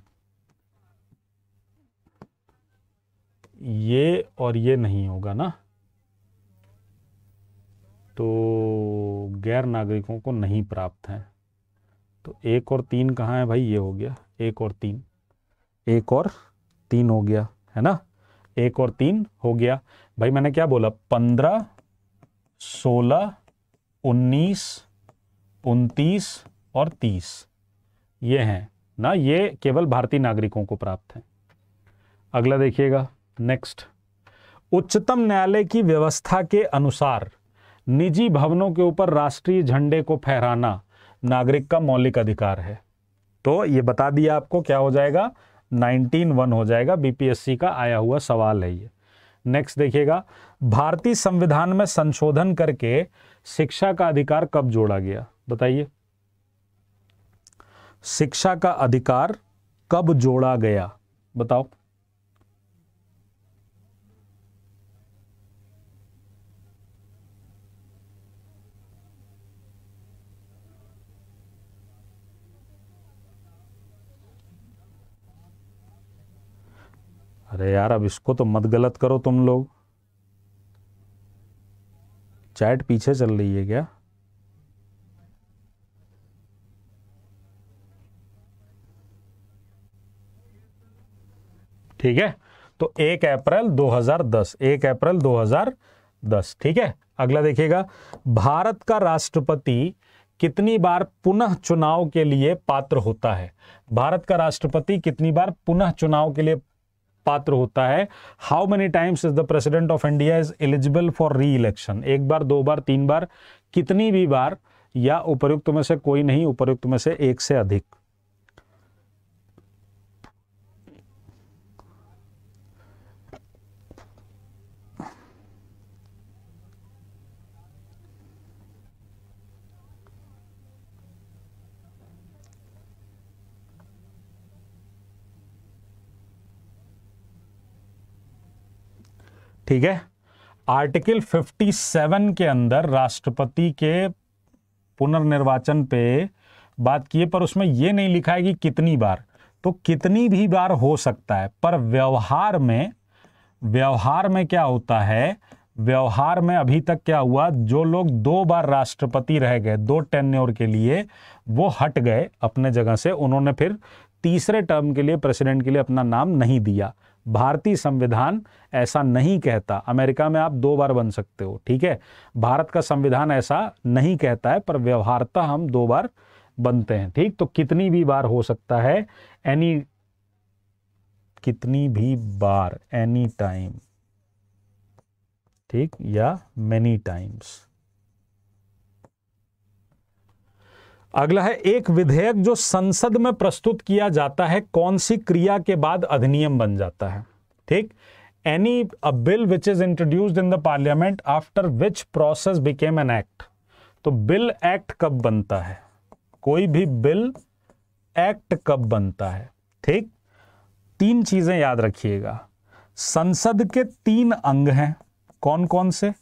ये और ये नहीं होगा ना तो गैर नागरिकों को नहीं प्राप्त हैं तो एक और तीन कहाँ है भाई ये हो गया एक और तीन एक और तीन हो गया है ना एक और तीन हो गया भाई मैंने क्या बोला पंद्रह सोलह उन्नीस उनतीस और तीस ये हैं ना ये केवल भारतीय नागरिकों को प्राप्त है अगला देखिएगा नेक्स्ट उच्चतम न्यायालय की व्यवस्था के अनुसार निजी भवनों के ऊपर राष्ट्रीय झंडे को फहराना नागरिक का मौलिक अधिकार है तो ये बता दिया आपको क्या हो जाएगा 191 हो जाएगा बीपीएससी का आया हुआ सवाल है ये नेक्स्ट देखिएगा भारतीय संविधान में संशोधन करके शिक्षा का अधिकार कब जोड़ा गया बताइए शिक्षा का अधिकार कब जोड़ा गया बताओ अरे यार अब इसको तो मत गलत करो तुम लोग चैट पीछे चल रही है क्या ठीक है तो एक अप्रैल 2010 एक अप्रैल 2010 ठीक है अगला देखिएगा भारत का राष्ट्रपति कितनी बार पुनः चुनाव के लिए पात्र होता है भारत का राष्ट्रपति कितनी बार पुनः चुनाव के लिए पात्र होता है how many times is the president of India is eligible for re election एक बार दो बार तीन बार कितनी भी बार या उपयुक्त में से कोई नहीं उपयुक्त में से एक से अधिक ठीक है आर्टिकल 57 के अंदर राष्ट्रपति के पुनर्निर्वाचन पे बात किए पर उसमें यह नहीं लिखा है कि कितनी बार तो कितनी भी बार हो सकता है पर व्यवहार में व्यवहार में क्या होता है व्यवहार में अभी तक क्या हुआ जो लोग दो बार राष्ट्रपति रह गए दो टेन्योर के लिए वो हट गए अपने जगह से उन्होंने फिर तीसरे टर्म के लिए प्रेसिडेंट के लिए अपना नाम नहीं दिया भारतीय संविधान ऐसा नहीं कहता अमेरिका में आप दो बार बन सकते हो ठीक है भारत का संविधान ऐसा नहीं कहता है पर व्यवहारता हम दो बार बनते हैं ठीक तो कितनी भी बार हो सकता है एनी कितनी भी बार एनी टाइम ठीक या मेनी टाइम्स अगला है एक विधेयक जो संसद में प्रस्तुत किया जाता है कौन सी क्रिया के बाद अधिनियम बन जाता है ठीक any a bill which is introduced in the parliament after which process became an act तो बिल एक्ट कब बनता है कोई भी बिल एक्ट कब बनता है ठीक तीन चीजें याद रखिएगा संसद के तीन अंग हैं कौन कौन से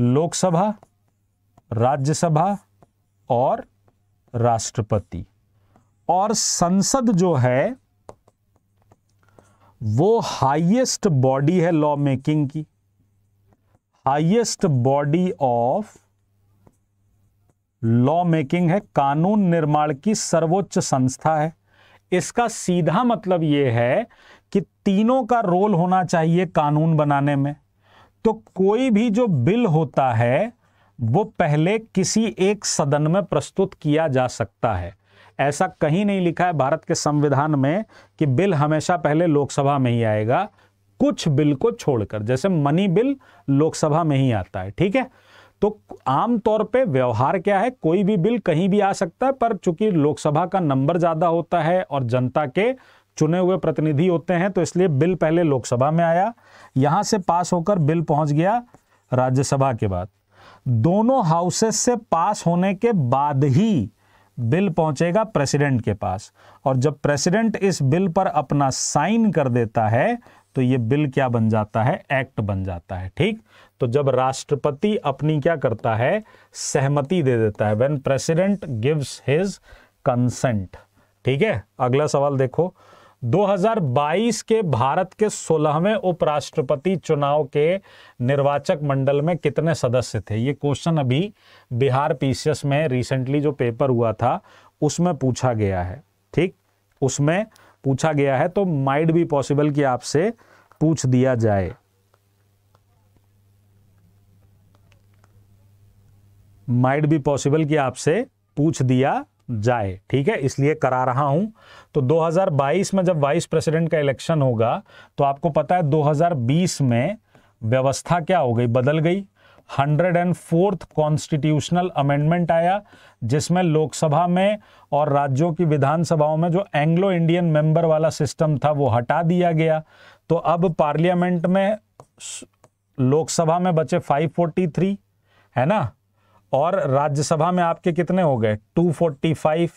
लोकसभा राज्यसभा और राष्ट्रपति और संसद जो है वो हाईएस्ट बॉडी है लॉ मेकिंग की highest body of law making है कानून निर्माण की सर्वोच्च संस्था है इसका सीधा मतलब यह है कि तीनों का रोल होना चाहिए कानून बनाने में तो कोई भी जो बिल होता है वो पहले किसी एक सदन में प्रस्तुत किया जा सकता है ऐसा कहीं नहीं लिखा है भारत के संविधान में कि बिल हमेशा पहले लोकसभा में ही आएगा कुछ बिल को छोड़कर जैसे मनी बिल लोकसभा में ही आता है ठीक है तो आमतौर पे व्यवहार क्या है कोई भी बिल कहीं भी आ सकता है पर चूंकि लोकसभा का नंबर ज़्यादा होता है और जनता के चुने हुए प्रतिनिधि होते हैं तो इसलिए बिल पहले लोकसभा में आया यहाँ से पास होकर बिल पहुँच गया राज्यसभा के बाद दोनों हाउसेस से पास होने के बाद ही बिल पहुंचेगा प्रेसिडेंट के पास और जब प्रेसिडेंट इस बिल पर अपना साइन कर देता है तो ये बिल क्या बन जाता है एक्ट बन जाता है ठीक तो जब राष्ट्रपति अपनी क्या करता है सहमति दे देता है when president gives his consent ठीक है अगला सवाल देखो 2022 के भारत के 16वें उपराष्ट्रपति चुनाव के निर्वाचक मंडल में कितने सदस्य थे ये क्वेश्चन अभी बिहार पीसीएस में रिसेंटली जो पेपर हुआ था उसमें पूछा गया है ठीक उसमें पूछा गया है तो माइड बी पॉसिबल कि आपसे पूछ दिया जाए माइड बी पॉसिबल कि आपसे पूछ दिया जाए ठीक है इसलिए करा रहा हूं तो 2022 में जब वाइस प्रेसिडेंट का इलेक्शन होगा तो आपको पता है 2020 में व्यवस्था क्या हो गई बदल गई hundred and fourth constitutional amendment आया जिसमें लोकसभा में और राज्यों की विधानसभाओं में जो एंग्लो इंडियन मेंबर वाला सिस्टम था वो हटा दिया गया तो अब पार्लियामेंट में लोकसभा में बचे 543 है ना और राज्यसभा में आपके कितने हो गए 245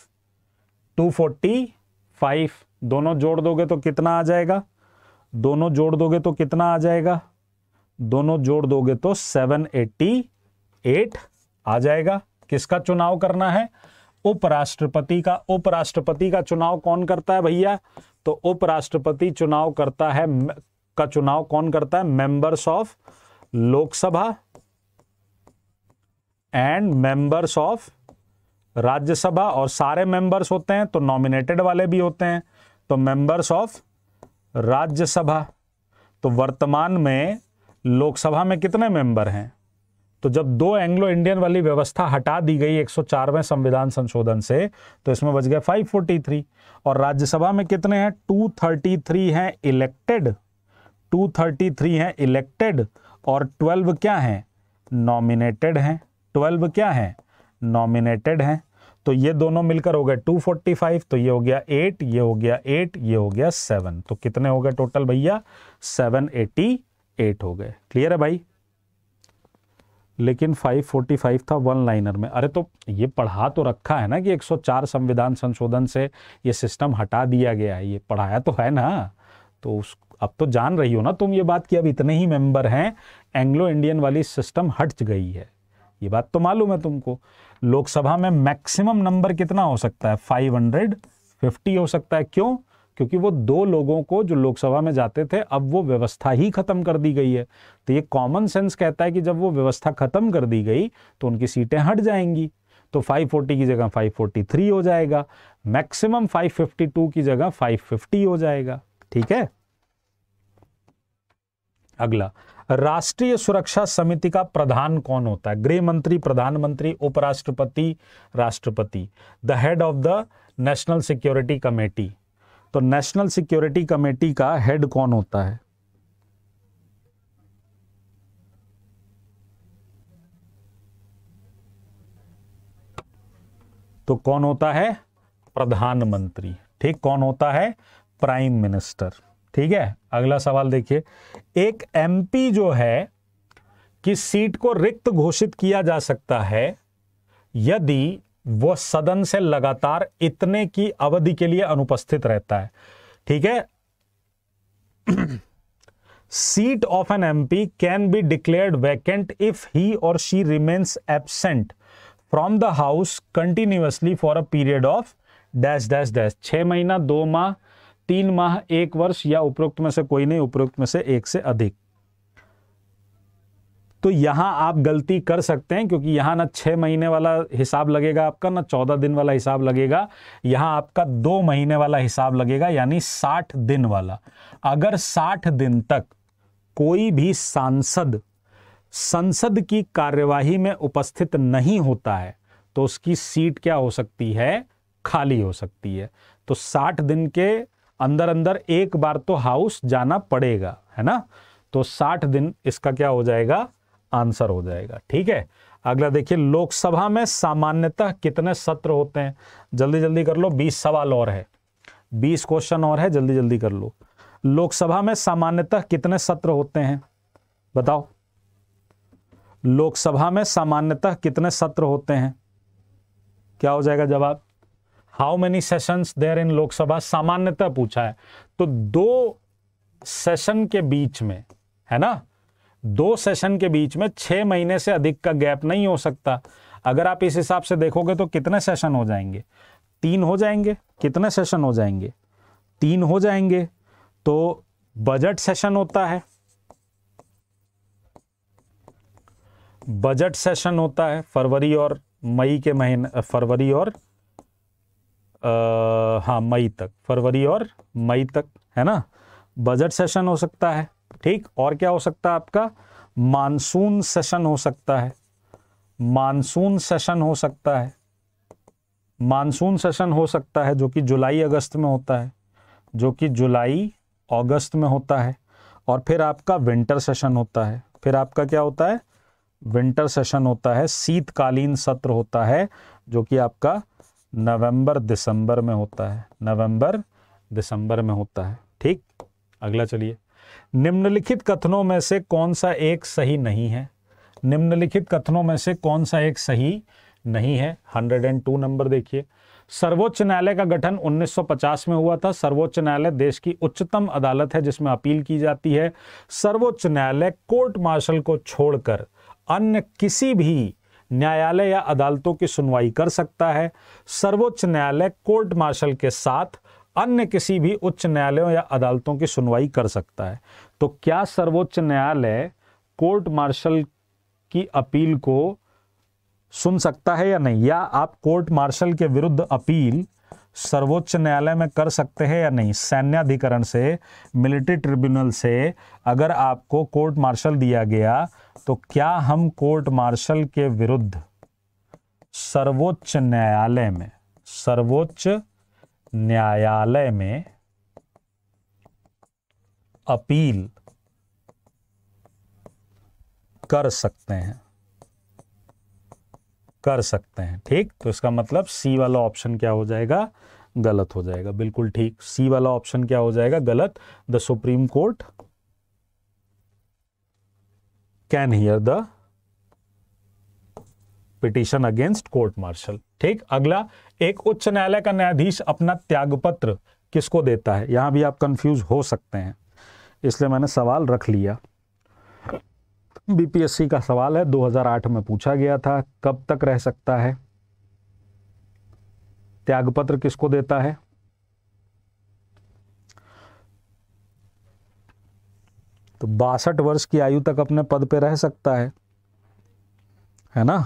245 दोनों जोड़ दोगे तो कितना आ जाएगा दोनों जोड़ दोगे तो कितना आ जाएगा दोनों जोड़ दोगे तो 788 आ जाएगा किसका चुनाव करना है उपराष्ट्रपति का उपराष्ट्रपति का चुनाव कौन करता है भैया तो उपराष्ट्रपति चुनाव करता है का चुनाव कौन करता है members of Lok Sabha and members of Rajya Sabha और सारे मेंबर्स होते हैं तो नॉमिनेटेड वाले भी होते हैं तो मेंबर्स ऑफ राज्यसभा तो वर्तमान में लोकसभा में कितने मेंबर हैं तो जब दो एंग्लो इंडियन वाली व्यवस्था हटा दी गई 104वें संविधान संशोधन से तो इसमें बच गए 543 और राज्यसभा में कितने हैं 233 हैं इलेक्टेड 233 हैं इलेक्टेड और 12 क्या हैं नॉमिनेटेड हैं ट्वेल्व क्या है नॉमिनेटेड हैं तो ये दोनों मिलकर हो गए 245 तो ये हो गया 8 ये हो गया 8 ये हो गया 7 तो कितने हो गए टोटल भैया 788 हो गए क्लियर है भाई लेकिन 545 था वन लाइनर में अरे तो ये पढ़ा तो रखा है ना कि 104 संविधान संशोधन से ये सिस्टम हटा दिया गया है ये पढ़ाया तो है ना तो उस अब तो जान रही हो ना तुम ये बात कि अब इतने ही मेंबर हैं एंग्लो इंडियन वाली सिस्टम हट गई है ये बात तो मालूम है तुमको लोकसभा में मैक्सिमम नंबर कितना हो सकता है 550 हो सकता है क्यों क्योंकि वो दो लोगों को जो लोकसभा में जाते थे अब वो व्यवस्था ही खत्म कर दी गई है तो ये कॉमन सेंस कहता है कि जब वो व्यवस्था खत्म कर दी गई तो उनकी सीटें हट जाएंगी तो 540 की जगह 543 हो जाएगा मैक्सिमम 552 की जगह 550 हो जाएगा ठीक है अगला राष्ट्रीय सुरक्षा समिति का प्रधान कौन होता है गृह मंत्री प्रधानमंत्री उपराष्ट्रपति राष्ट्रपति the head of the national security committee तो नेशनल सिक्योरिटी कमेटी का हेड कौन होता है तो कौन होता है प्रधानमंत्री ठीक कौन होता है प्राइम मिनिस्टर ठीक है अगला सवाल देखिए एक एमपी जो है कि सीट को रिक्त घोषित किया जा सकता है यदि वह सदन से लगातार इतने की अवधि के लिए अनुपस्थित रहता है ठीक है seat of an MP can be declared vacant if he और she remains absent from the house continuously for a period of dash dash dash छह महीना दो माह तीन माह एक वर्ष या उपरोक्त में से कोई नहीं उपरोक्त में से एक से अधिक तो यहां आप गलती कर सकते हैं क्योंकि यहां ना छह महीने वाला हिसाब लगेगा आपका ना चौदह दिन वाला हिसाब लगेगा यहां आपका दो महीने वाला हिसाब लगेगा यानी साठ दिन वाला अगर साठ दिन तक कोई भी सांसद संसद की कार्यवाही में उपस्थित नहीं होता है तो उसकी सीट क्या हो सकती है खाली हो सकती है तो 60 दिन के अंदर अंदर एक बार तो हाउस जाना पड़ेगा है ना तो साठ दिन इसका क्या हो जाएगा आंसर हो जाएगा ठीक है अगला देखिए लोकसभा में सामान्यतः कितने सत्र होते हैं जल्दी जल्दी कर लो बीस सवाल और है बीस क्वेश्चन और है जल्दी जल्दी कर लो लोकसभा में सामान्यतः कितने सत्र होते हैं बताओ लोकसभा में सामान्यतः कितने सत्र होते हैं क्या हो जाएगा जवाब how many sessions there in Lok Sabha सामान्यतः पूछा है तो दो सेशन के बीच में है ना दो सेशन के बीच में छह महीने से अधिक का गैप नहीं हो सकता अगर आप इस हिसाब से देखोगे तो कितने सेशन हो जाएंगे तीन हो जाएंगे कितने सेशन हो जाएंगे तीन हो जाएंगे तो बजट सेशन होता है बजट सेशन होता है फरवरी और मई के महीने फरवरी और आ, हाँ मई तक फरवरी और मई तक है ना बजट सेशन हो सकता है ठीक और क्या हो सकता है आपका मानसून सेशन हो सकता है मानसून सेशन हो सकता है मानसून सेशन हो सकता है जो कि जुलाई अगस्त में होता है जो कि जुलाई अगस्त में होता है और फिर आपका विंटर सेशन होता है फिर आपका क्या होता है विंटर सेशन होता है शीतकालीन सत्र होता है जो कि आपका नवंबर दिसंबर में होता है नवंबर दिसंबर में होता है ठीक अगला चलिए निम्नलिखित कथनों में से कौन सा एक सही नहीं है निम्नलिखित कथनों में से कौन सा एक सही नहीं है 102 नंबर देखिए सर्वोच्च न्यायालय का गठन 1950 में हुआ था सर्वोच्च न्यायालय देश की उच्चतम अदालत है जिसमें अपील की जाती है सर्वोच्च न्यायालय कोर्ट मार्शल को छोड़कर अन्य किसी भी न्यायालय या अदालतों की सुनवाई कर सकता है सर्वोच्च न्यायालय कोर्ट मार्शल के साथ अन्य किसी भी उच्च न्यायालयों या अदालतों की सुनवाई कर सकता है तो क्या सर्वोच्च न्यायालय कोर्ट मार्शल की अपील को सुन सकता है या नहीं या आप कोर्ट मार्शल के विरुद्ध अपील सर्वोच्च न्यायालय में कर सकते हैं या नहीं सैन्याधिकरण से मिलिट्री ट्रिब्यूनल से अगर आपको कोर्ट मार्शल दिया गया तो क्या हम कोर्ट मार्शल के विरुद्ध सर्वोच्च न्यायालय में सर्वोच्च न्यायालय में अपील कर सकते हैं कर सकते हैं ठीक तो इसका मतलब सी वाला ऑप्शन क्या हो जाएगा गलत हो जाएगा बिल्कुल ठीक सी वाला ऑप्शन क्या हो जाएगा गलत the supreme court can hear the petition against court martial ठीक अगला एक उच्च न्यायालय का न्यायाधीश अपना त्यागपत्र किसको देता है यहां भी आप कंफ्यूज हो सकते हैं इसलिए मैंने सवाल रख लिया बीपीएससी का सवाल है 2008 में पूछा गया था कब तक रह सकता है त्यागपत्र किसको देता है तो बासठ वर्ष की आयु तक अपने पद पे रह सकता है है ना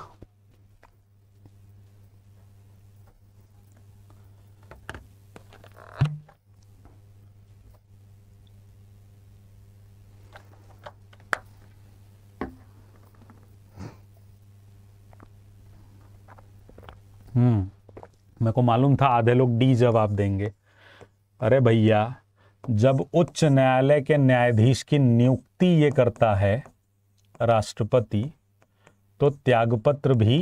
हम्म मेरे को मालूम था आधे लोग डी जवाब देंगे अरे भैया जब उच्च न्यायालय के न्यायाधीश की नियुक्ति ये करता है राष्ट्रपति तो त्यागपत्र भी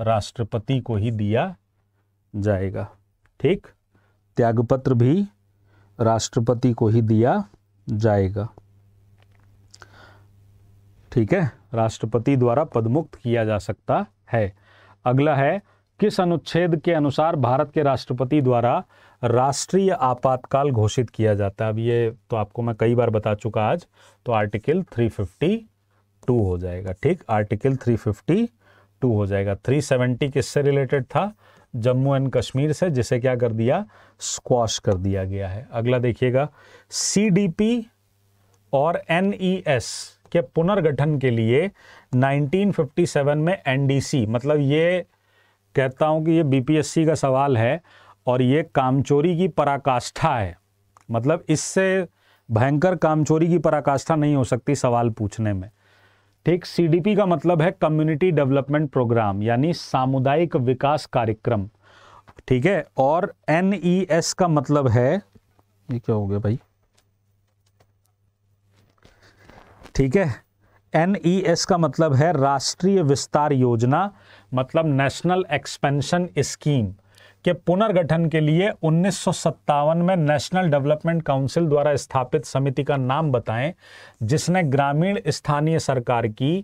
राष्ट्रपति को ही दिया जाएगा ठीक त्यागपत्र भी राष्ट्रपति को ही दिया जाएगा ठीक है राष्ट्रपति द्वारा पदमुक्त किया जा सकता है अगला है किस अनुच्छेद के अनुसार भारत के राष्ट्रपति द्वारा राष्ट्रीय आपातकाल घोषित किया जाता है अब ये तो आपको मैं कई बार बता चुका आज तो आर्टिकल 352 हो जाएगा ठीक आर्टिकल 352 हो जाएगा 370 किससे रिलेटेड था जम्मू एंड कश्मीर से जिसे क्या कर दिया स्क्वाश कर दिया गया है अगला देखिएगा सीडीपी और एनईएस e के पुनर्गठन के लिए 1957 में एनडीसी मतलब ये कहता हूँ कि ये बीपीएससी का सवाल है और ये कामचोरी की पराकाष्ठा है मतलब इससे भयंकर कामचोरी की पराकाष्ठा नहीं हो सकती सवाल पूछने में ठीक सीडीपी का मतलब है कम्युनिटी डेवलपमेंट प्रोग्राम यानी सामुदायिक विकास कार्यक्रम ठीक है और एन e का मतलब है ये क्या हो गया भाई ठीक है एन e का मतलब है राष्ट्रीय विस्तार योजना मतलब नेशनल एक्सपेंशन स्कीम के पुनर्गठन के लिए उन्नीस में नेशनल डेवलपमेंट काउंसिल द्वारा स्थापित समिति का नाम बताएं जिसने ग्रामीण स्थानीय सरकार की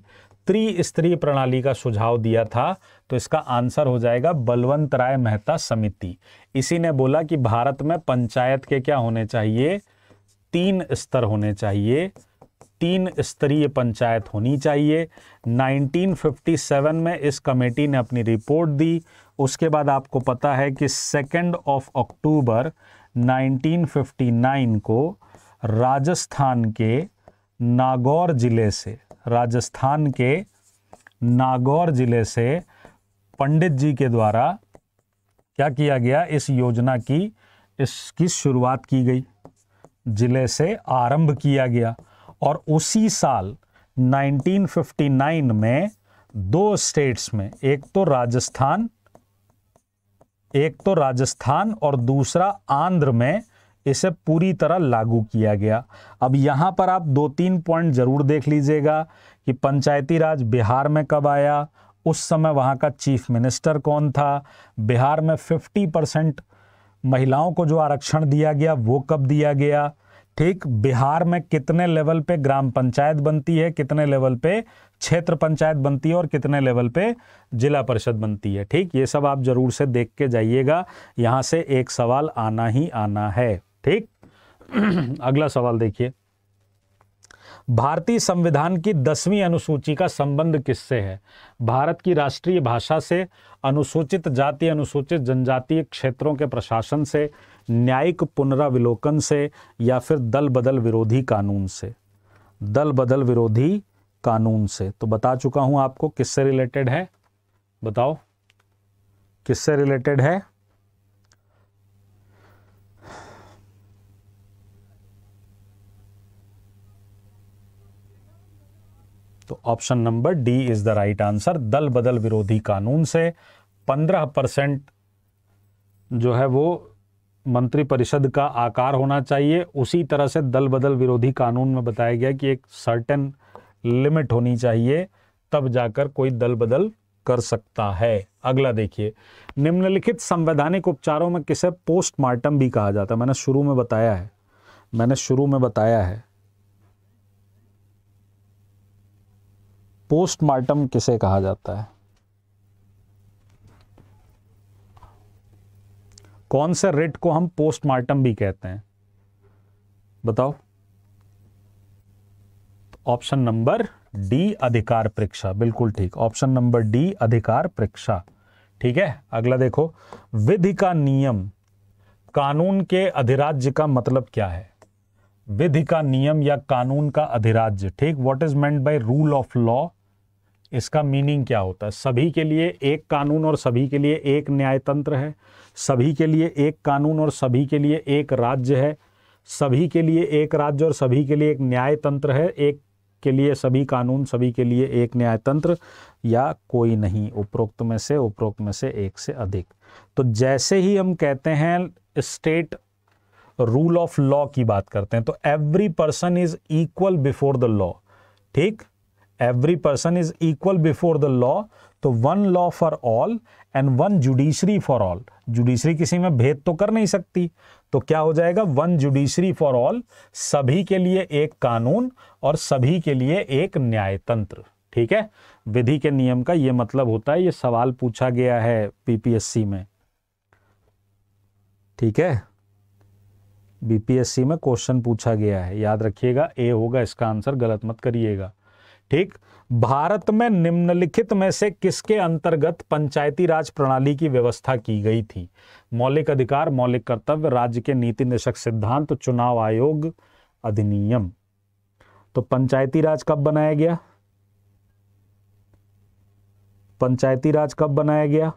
त्रिस्तरीय प्रणाली का सुझाव दिया था तो इसका आंसर हो जाएगा बलवंत राय मेहता समिति इसी ने बोला कि भारत में पंचायत के क्या होने चाहिए तीन स्तर होने चाहिए तीन स्तरीय पंचायत होनी चाहिए 1957 में इस कमेटी ने अपनी रिपोर्ट दी उसके बाद आपको पता है कि सेकेंड ऑफ अक्टूबर 1959 को राजस्थान के नागौर ज़िले से राजस्थान के नागौर ज़िले से पंडित जी के द्वारा क्या किया गया इस योजना की इसकी शुरुआत की गई ज़िले से आरंभ किया गया और उसी साल 1959 में दो स्टेट्स में एक तो राजस्थान एक तो राजस्थान और दूसरा आंध्र में इसे पूरी तरह लागू किया गया अब यहाँ पर आप दो तीन पॉइंट ज़रूर देख लीजिएगा कि पंचायती राज बिहार में कब आया उस समय वहाँ का चीफ मिनिस्टर कौन था बिहार में 50 परसेंट महिलाओं को जो आरक्षण दिया गया वो कब दिया गया ठीक बिहार में कितने लेवल पे ग्राम पंचायत बनती है कितने लेवल पे क्षेत्र पंचायत बनती है और कितने लेवल पे जिला परिषद बनती है ठीक ये सब आप जरूर से देख के जाइएगा यहां से एक सवाल आना ही आना है ठीक अगला सवाल देखिए भारतीय संविधान की दसवीं अनुसूची का संबंध किससे है भारत की राष्ट्रीय भाषा से अनुसूचित जाति अनुसूचित जनजातीय क्षेत्रों के प्रशासन से न्यायिक पुनराविलोकन से या फिर दल बदल विरोधी कानून से दल बदल विरोधी कानून से तो बता चुका हूं आपको किससे रिलेटेड है बताओ किससे रिलेटेड है तो option number D is the right answer दल बदल विरोधी कानून से पंद्रह परसेंट जो है वो मंत्रिपरिषद का आकार होना चाहिए उसी तरह से दल बदल विरोधी कानून में बताया गया कि एक सर्टेन लिमिट होनी चाहिए तब जाकर कोई दल बदल कर सकता है अगला देखिए निम्नलिखित संवैधानिक उपचारों में किसे पोस्टमार्टम भी कहा जाता है मैंने शुरू में बताया है मैंने शुरू में बताया है पोस्टमार्टम किसे कहा जाता है कौन से रिट को हम पोस्टमार्टम भी कहते हैं बताओ ऑप्शन नंबर डी अधिकार परीक्षा बिल्कुल ठीक ऑप्शन नंबर डी अधिकार परीक्षा ठीक है अगला देखो विधि का नियम कानून के अधिराज्य का मतलब क्या है विधि का नियम या कानून का अधिराज्य ठीक what is meant by rule of law इसका मीनिंग क्या होता है सभी के लिए एक कानून और सभी के लिए एक न्यायतंत्र है सभी के लिए एक कानून और सभी के लिए एक राज्य है सभी के लिए एक राज्य और सभी के लिए एक न्याय तंत्र है एक के लिए सभी कानून सभी के लिए एक न्याय तंत्र या कोई नहीं उपरोक्त में से उपरोक्त में से एक से अधिक तो जैसे ही हम कहते हैं स्टेट रूल ऑफ लॉ की बात करते हैं तो every person is equal before the law ठीक every person is equal before the law तो one law for all and one judiciary for all judiciary किसी में भेद तो कर नहीं सकती तो क्या हो जाएगा वन जुडिशरी फॉर ऑल सभी के लिए एक कानून और सभी के लिए एक न्यायतंत्र ठीक है विधि के नियम का यह मतलब होता है ये सवाल पूछा गया है पीपीएससी में ठीक है बीपीएससी में क्वेश्चन पूछा गया है याद रखिएगा ए होगा इसका आंसर गलत मत करिएगा ठीक भारत में निम्नलिखित में से किसके अंतर्गत पंचायती राज प्रणाली की व्यवस्था की गई थी मौलिक अधिकार मौलिक कर्तव्य राज्य के नीति निर्देशक सिद्धांत तो चुनाव आयोग अधिनियम तो पंचायती राज कब बनाया गया पंचायती राज कब बनाया गया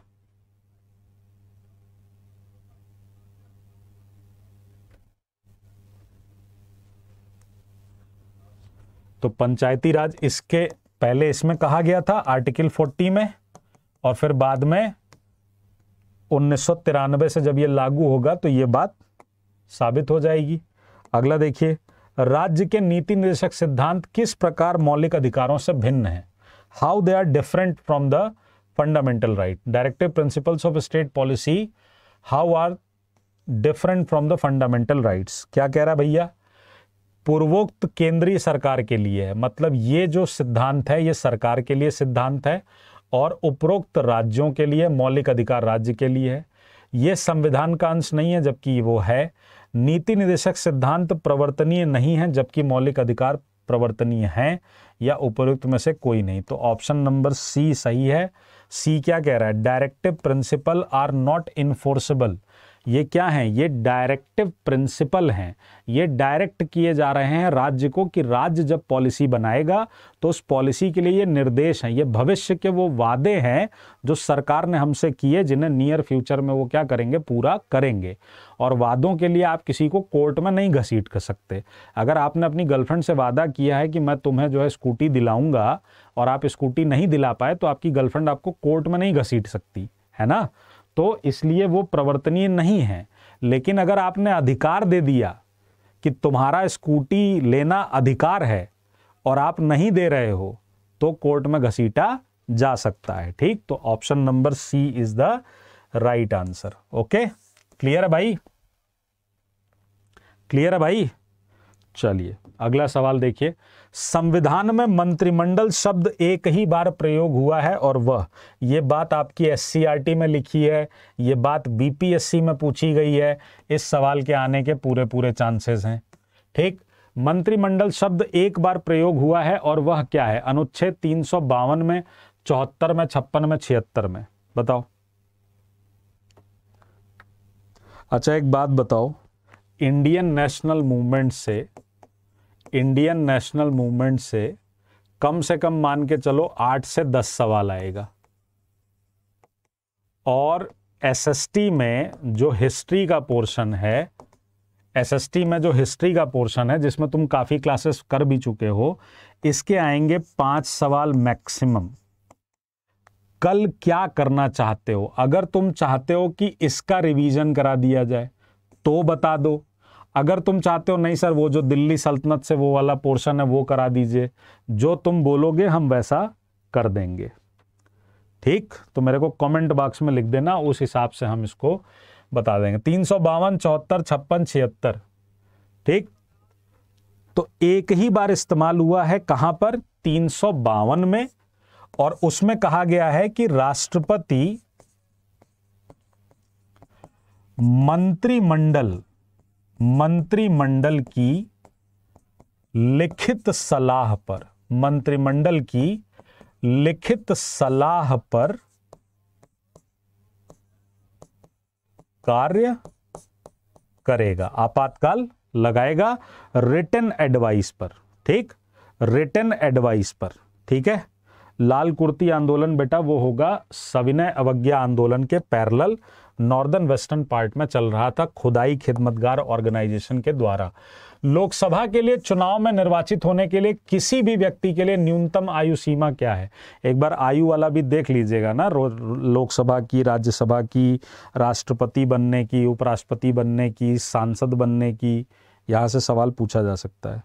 तो पंचायती राज इसके पहले इसमें कहा गया था आर्टिकल 40 में और फिर बाद में उन्नीस से जब ये लागू होगा तो ये बात साबित हो जाएगी अगला देखिए राज्य के नीति निर्देशक सिद्धांत किस प्रकार मौलिक अधिकारों से भिन्न है how they are different from the fundamental right directive principles of state policy how are different from the fundamental rights क्या कह रहा है भैया पूर्वोक्त केंद्रीय सरकार के लिए है मतलब ये जो सिद्धांत है ये सरकार के लिए सिद्धांत है और उपरोक्त राज्यों के लिए मौलिक अधिकार राज्य के लिए है ये संविधान का अंश नहीं है जबकि वो है नीति निदेशक सिद्धांत प्रवर्तनीय नहीं है जबकि मौलिक अधिकार प्रवर्तनीय हैं या उपयुक्त में से कोई नहीं तो ऑप्शन नंबर सी सही है सी क्या कह रहा है directive principle are not enforceable ये क्या हैं ये डायरेक्टिव प्रिंसिपल हैं ये डायरेक्ट किए जा रहे हैं राज्य को कि राज्य जब पॉलिसी बनाएगा तो उस पॉलिसी के लिए ये निर्देश हैं ये भविष्य के वो वादे हैं जो सरकार ने हमसे किए जिन्हें नियर फ्यूचर में वो क्या करेंगे पूरा करेंगे और वादों के लिए आप किसी को कोर्ट में नहीं घसीट कर सकते अगर आपने अपनी गर्लफ्रेंड से वादा किया है कि मैं तुम्हें जो है स्कूटी दिलाऊंगा और आप स्कूटी नहीं दिला पाए तो आपकी गर्लफ्रेंड आपको कोर्ट में नहीं घसीट सकती है ना तो इसलिए वो प्रवर्तनीय नहीं है लेकिन अगर आपने अधिकार दे दिया कि तुम्हारा स्कूटी लेना अधिकार है और आप नहीं दे रहे हो तो कोर्ट में घसीटा जा सकता है ठीक तो option number C is the right answer okay clear है भाई क्लियर है भाई चलिए अगला सवाल देखिए संविधान में मंत्रिमंडल शब्द एक ही बार प्रयोग हुआ है और वह ये बात आपकी एस में लिखी है ये बात बीपीएससी में पूछी गई है इस सवाल के आने के पूरे पूरे चांसेस हैं ठीक मंत्रिमंडल शब्द एक बार प्रयोग हुआ है और वह क्या है अनुच्छेद तीन में चौहत्तर में छप्पन में छिहत्तर में बताओ अच्छा एक बात बताओ इंडियन नेशनल मूवमेंट से इंडियन नेशनल मूवमेंट से कम से कम मान के चलो आठ से दस सवाल आएगा और एसएसटी में जो हिस्ट्री का पोर्शन है एसएसटी में जो हिस्ट्री का पोर्शन है जिसमें तुम काफ़ी क्लासेस कर भी चुके हो इसके आएंगे पांच सवाल मैक्सिमम कल क्या करना चाहते हो अगर तुम चाहते हो कि इसका रिवीजन करा दिया जाए तो बता दो अगर तुम चाहते हो नहीं सर वो जो दिल्ली सल्तनत से वो वाला पोर्शन है वो करा दीजिए जो तुम बोलोगे हम वैसा कर देंगे ठीक तो मेरे को कमेंट बॉक्स में लिख देना उस हिसाब से हम इसको बता देंगे तीन सौ बावन चौहत्तर छप्पन छिहत्तर ठीक तो एक ही बार इस्तेमाल हुआ है कहां पर तीन सौ बावन में और उसमें कहा गया है कि राष्ट्रपति मंत्रिमंडल मंत्रिमंडल की लिखित सलाह पर मंत्रिमंडल की लिखित सलाह पर कार्य करेगा आपातकाल लगाएगा रिटर्न एडवाइस पर ठीक रिटर्न एडवाइस पर ठीक है लाल कुर्ती आंदोलन बेटा वो होगा सविनय अवज्ञा आंदोलन के पैरल नॉर्दर्न वेस्टर्न पार्ट में चल रहा था खुदाई खिदमतगार ऑर्गेनाइजेशन के द्वारा लोकसभा के लिए चुनाव में निर्वाचित होने के लिए किसी भी व्यक्ति के लिए न्यूनतम आयु सीमा क्या है एक बार आयु वाला भी देख लीजिएगा ना लोकसभा की राज्यसभा की राष्ट्रपति बनने की उपराष्ट्रपति बनने की सांसद बनने की यहाँ से सवाल पूछा जा सकता है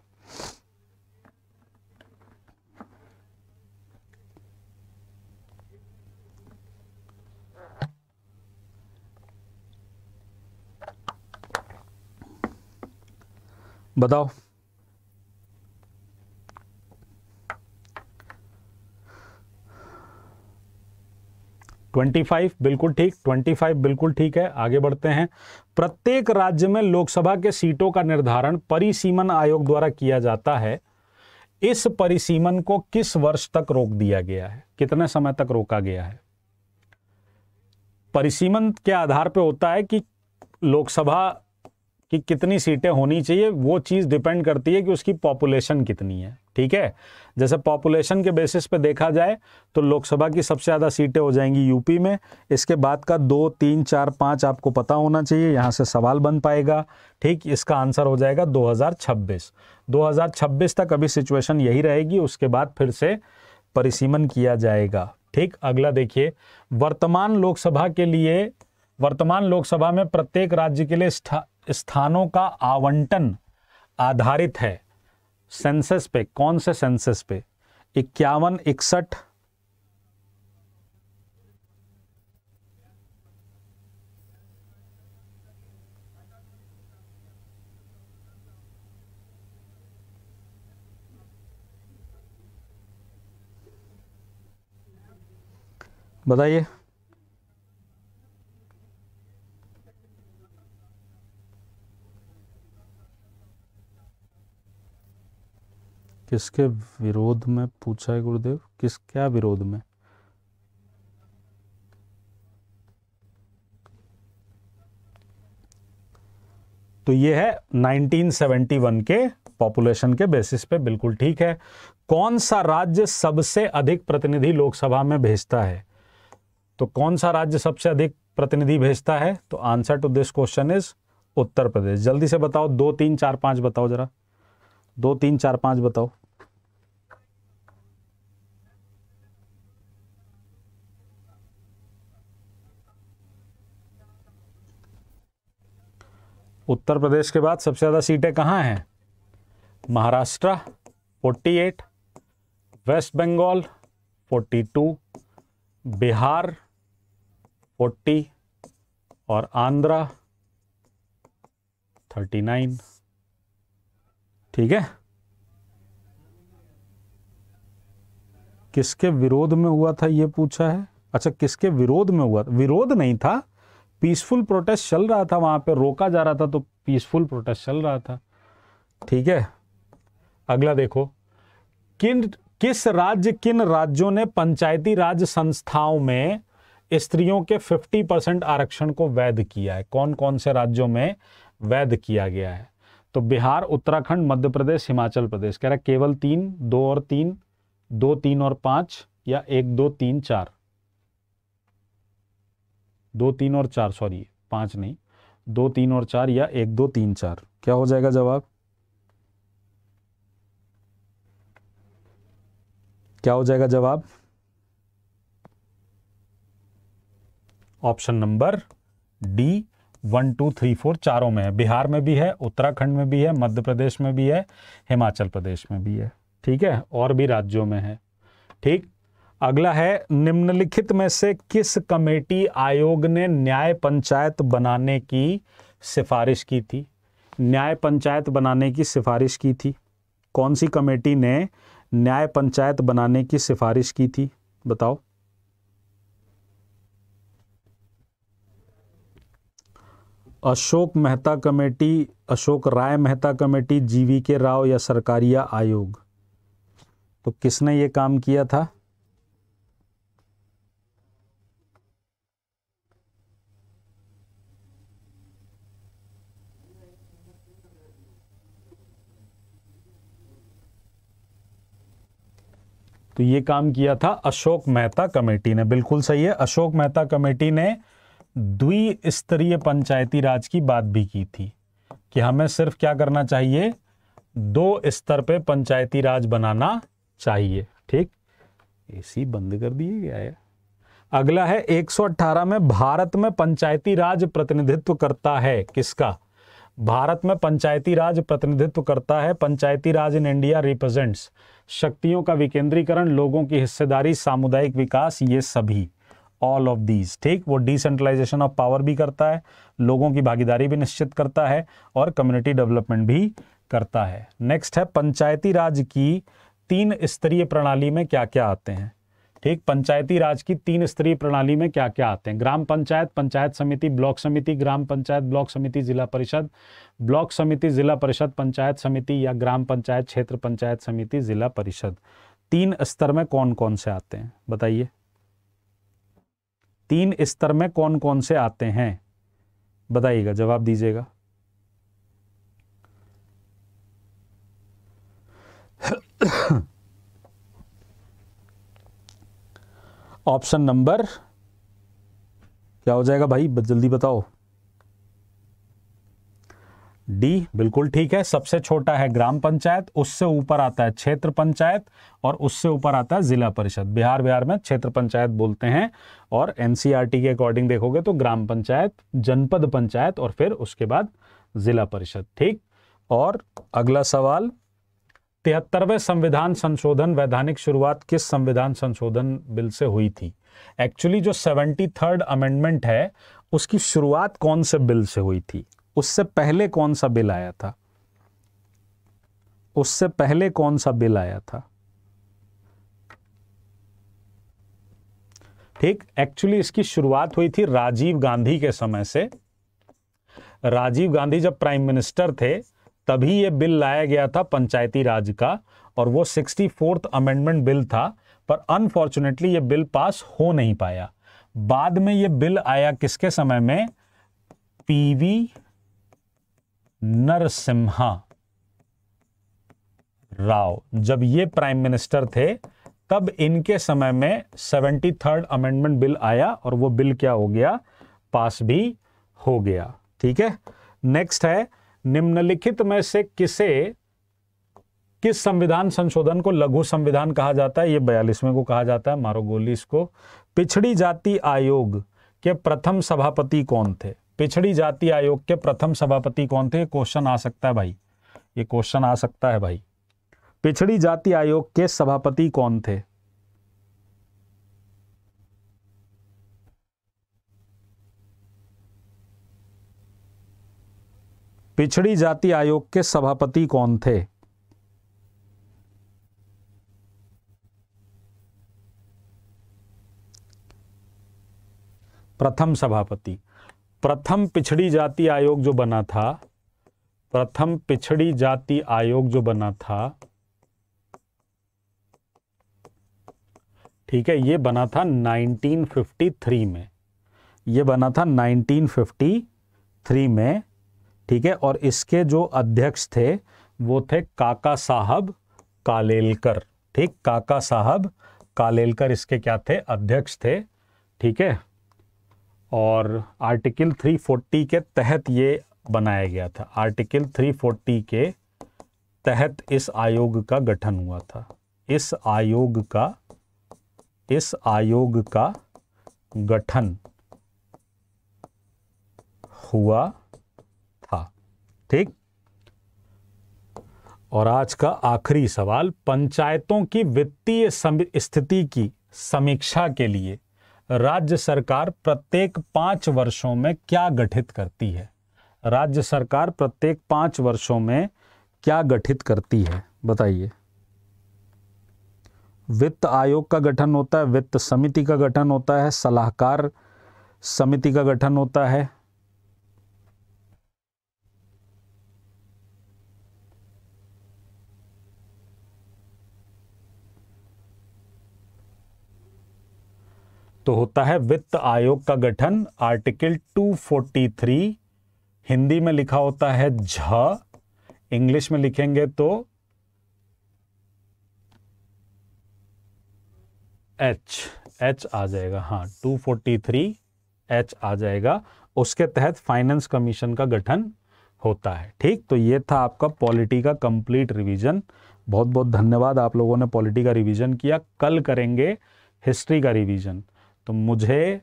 बताओ ट्वेंटी फाइव बिल्कुल ठीक ट्वेंटी फाइव बिल्कुल ठीक है आगे बढ़ते हैं प्रत्येक राज्य में लोकसभा के सीटों का निर्धारण परिसीमन आयोग द्वारा किया जाता है इस परिसीमन को किस वर्ष तक रोक दिया गया है कितने समय तक रोका गया है परिसीमन के आधार पर होता है कि लोकसभा कि कितनी सीटें होनी चाहिए वो चीज़ डिपेंड करती है कि उसकी पॉपुलेशन कितनी है ठीक है जैसे पॉपुलेशन के बेसिस पे देखा जाए तो लोकसभा की सबसे ज़्यादा सीटें हो जाएंगी यूपी में इसके बाद का दो तीन चार पाँच आपको पता होना चाहिए यहाँ से सवाल बन पाएगा ठीक इसका आंसर हो जाएगा 2026 2026 तक अभी सिचुएशन यही रहेगी उसके बाद फिर से परिसीमन किया जाएगा ठीक अगला देखिए वर्तमान लोकसभा के लिए वर्तमान लोकसभा में प्रत्येक राज्य के लिए स्थानों का आवंटन आधारित है सेंसस पे कौन से सेंसस पे इक्यावन इकसठ बताइए किसके विरोध में पूछा है गुरुदेव किस क्या विरोध में तो ये है 1971 के पॉपुलेशन के बेसिस पे बिल्कुल ठीक है कौन सा राज्य सबसे अधिक प्रतिनिधि लोकसभा में भेजता है तो कौन सा राज्य सबसे अधिक प्रतिनिधि भेजता है तो answer to this question is Uttar Pradesh जल्दी से बताओ दो तीन चार पांच बताओ जरा दो तीन चार पांच बताओ उत्तर प्रदेश के बाद सबसे ज़्यादा सीटें कहाँ हैं महाराष्ट्र 48, वेस्ट बंगाल 42, बिहार 40 और आंध्रा 39 ठीक है किसके विरोध में हुआ था ये पूछा है अच्छा किसके विरोध में हुआ विरोध नहीं था पीसफुल प्रोटेस्ट चल रहा था वहां पे रोका जा रहा था तो पीसफुल प्रोटेस्ट चल रहा था ठीक है अगला देखो किन किस राज्य किन राज्यों ने पंचायती राज संस्थाओं में स्त्रियों के 50 परसेंट आरक्षण को वैध किया है कौन कौन से राज्यों में वैध किया गया है तो बिहार उत्तराखंड मध्य प्रदेश हिमाचल प्रदेश कह रहा है केवल तीन दो और तीन दो तीन और पांच या एक दो तीन चार दो तीन और चार सॉरी पाँच नहीं दो तीन और चार या एक दो तीन चार क्या हो जाएगा जवाब क्या हो जाएगा जवाब option number D one two three four चारों में है बिहार में भी है उत्तराखंड में भी है मध्य प्रदेश में भी है हिमाचल प्रदेश में भी है ठीक है और भी राज्यों में है ठीक अगला है निम्नलिखित में से किस कमेटी आयोग ने न्याय पंचायत बनाने की सिफारिश की थी न्याय पंचायत बनाने की सिफारिश की थी कौन सी कमेटी ने न्याय पंचायत बनाने की सिफारिश की थी बताओ Ashok Mehta committee Ashok Rai Mehta committee G V K Rao या सरकारिया आयोग तो किसने ये काम किया था तो ये काम किया था अशोक मेहता कमेटी ने बिल्कुल सही है अशोक मेहता कमेटी ने द्विस्तरीय पंचायती राज की बात भी की थी कि हमें सिर्फ क्या करना चाहिए दो स्तर पे पंचायती राज बनाना चाहिए ठीक एसी बंद कर दिए गया है अगला है 118 में भारत में पंचायती राज प्रतिनिधित्व करता है किसका भारत में पंचायती राज प्रतिनिधित्व करता है पंचायती राज इन इंडिया रिप्रेजेंट्स शक्तियों का विकेंद्रीकरण लोगों की हिस्सेदारी सामुदायिक विकास ये सभी ऑल ऑफ दीज ठीक वो डिसेंट्रलाइजेशन ऑफ पावर भी करता है लोगों की भागीदारी भी निश्चित करता है और कम्युनिटी डेवलपमेंट भी करता है नेक्स्ट है पंचायती राज की तीन स्तरीय प्रणाली में क्या क्या आते हैं ठीक पंचायती राज की तीन स्तरीय प्रणाली में क्या क्या आते हैं ग्राम पंचायत पंचायत समिति ब्लॉक समिति ग्राम पंचायत ब्लॉक समिति जिला परिषद ब्लॉक समिति जिला परिषद पंचायत समिति या ग्राम पंचायत क्षेत्र पंचायत समिति जिला परिषद तीन स्तर में कौन कौन से आते हैं बताइए तीन स्तर में कौन कौन से आते हैं बताइएगा जवाब दीजिएगा ऑप्शन नंबर क्या हो जाएगा भाई जल्दी बताओ डी बिल्कुल ठीक है सबसे छोटा है ग्राम पंचायत उससे ऊपर आता है क्षेत्र पंचायत और उससे ऊपर आता है जिला परिषद बिहार बिहार में क्षेत्र पंचायत बोलते हैं और एनसीआरटी के अकॉर्डिंग देखोगे तो ग्राम पंचायत जनपद पंचायत और फिर उसके बाद जिला परिषद ठीक और अगला सवाल तिहत्तरवें संविधान संशोधन वैधानिक शुरुआत किस संविधान संशोधन बिल से हुई थी एक्चुअली जो सेवेंटी थर्ड अमेंडमेंट है उसकी शुरुआत कौन से बिल से हुई थी उससे पहले कौन सा बिल आया था उससे पहले कौन सा बिल आया था ठीक एक्चुअली इसकी शुरुआत हुई थी राजीव गांधी के समय से राजीव गांधी जब प्राइम मिनिस्टर थे तभी ये बिल लाया गया था पंचायती राज का और वो सिक्सटी फोर्थ अमेंडमेंट बिल था पर अनफॉर्चुनेटली ये बिल पास हो नहीं पाया बाद में ये बिल आया किसके समय में पीवी नरसिम्हा राव जब ये प्राइम मिनिस्टर थे तब इनके समय में सेवेंटी थर्ड अमेंडमेंट बिल आया और वो बिल क्या हो गया पास भी हो गया ठीक है नेक्स्ट है निम्नलिखित में से किसे किस संविधान संशोधन को लघु संविधान कहा जाता है ये बयालीसवें को कहा जाता है मारो गोली इसको पिछड़ी जाति आयोग के प्रथम सभापति कौन थे पिछड़ी जाति आयोग के प्रथम सभापति कौन थे क्वेश्चन आ सकता है भाई ये क्वेश्चन आ सकता है भाई पिछड़ी जाति आयोग के सभापति कौन थे पिछड़ी जाति आयोग के सभापति कौन थे प्रथम सभापति प्रथम पिछड़ी जाति आयोग जो बना था प्रथम पिछड़ी जाति आयोग जो बना था ठीक है ये बना था 1953 में ये बना था 1953 में ठीक है और इसके जो अध्यक्ष थे वो थे काका साहब कालेलकर ठीक काका साहब कालेलकर इसके क्या थे अध्यक्ष थे ठीक है और आर्टिकल 340 के तहत ये बनाया गया था आर्टिकल 340 के तहत इस आयोग का गठन हुआ था इस आयोग का इस आयोग का गठन हुआ ठीक और आज का आखिरी सवाल पंचायतों की वित्तीय स्थिति की समीक्षा के लिए राज्य सरकार प्रत्येक पांच वर्षों में क्या गठित करती है राज्य सरकार प्रत्येक पांच वर्षों में क्या गठित करती है बताइए वित्त आयोग का गठन होता है वित्त समिति का गठन होता है सलाहकार समिति का गठन होता है तो होता है वित्त आयोग का गठन आर्टिकल 243 हिंदी में लिखा होता है झ इंग्लिश में लिखेंगे तो एच एच आ जाएगा हाँ 243 एच आ जाएगा उसके तहत फाइनेंस कमीशन का गठन होता है ठीक तो ये था आपका पॉलिटी का कंप्लीट रिवीजन बहुत बहुत धन्यवाद आप लोगों ने पॉलिटी का रिवीजन किया कल करेंगे हिस्ट्री का रिवीजन तो मुझे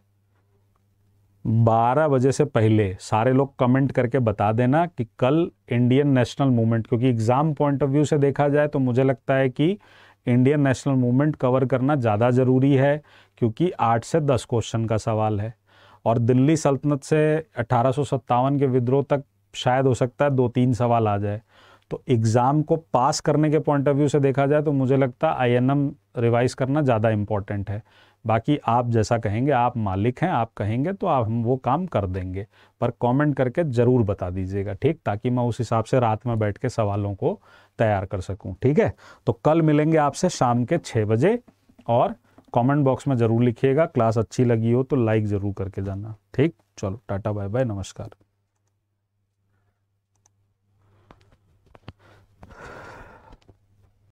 बारह बजे से पहले सारे लोग कमेंट करके बता देना कि कल इंडियन नेशनल मूवमेंट क्योंकि एग्ज़ाम पॉइंट ऑफ व्यू से देखा जाए तो मुझे लगता है कि इंडियन नेशनल मूवमेंट कवर करना ज़्यादा ज़रूरी है क्योंकि आठ से दस क्वेश्चन का सवाल है और दिल्ली सल्तनत से अठारह के विद्रोह तक शायद हो सकता है दो तीन सवाल आ जाए तो एग्ज़ाम को पास करने के पॉइंट ऑफ व्यू से देखा जाए तो मुझे लगता है आई रिवाइज़ करना ज़्यादा इम्पॉर्टेंट है बाकी आप जैसा कहेंगे आप मालिक हैं आप कहेंगे तो आप हम वो काम कर देंगे पर कमेंट करके ज़रूर बता दीजिएगा ठीक ताकि मैं उस हिसाब से रात में बैठ के सवालों को तैयार कर सकूं ठीक है तो कल मिलेंगे आपसे शाम के छः बजे और कमेंट बॉक्स में ज़रूर लिखिएगा क्लास अच्छी लगी हो तो लाइक ज़रूर करके जाना ठीक चलो टाटा बाय बाय नमस्कार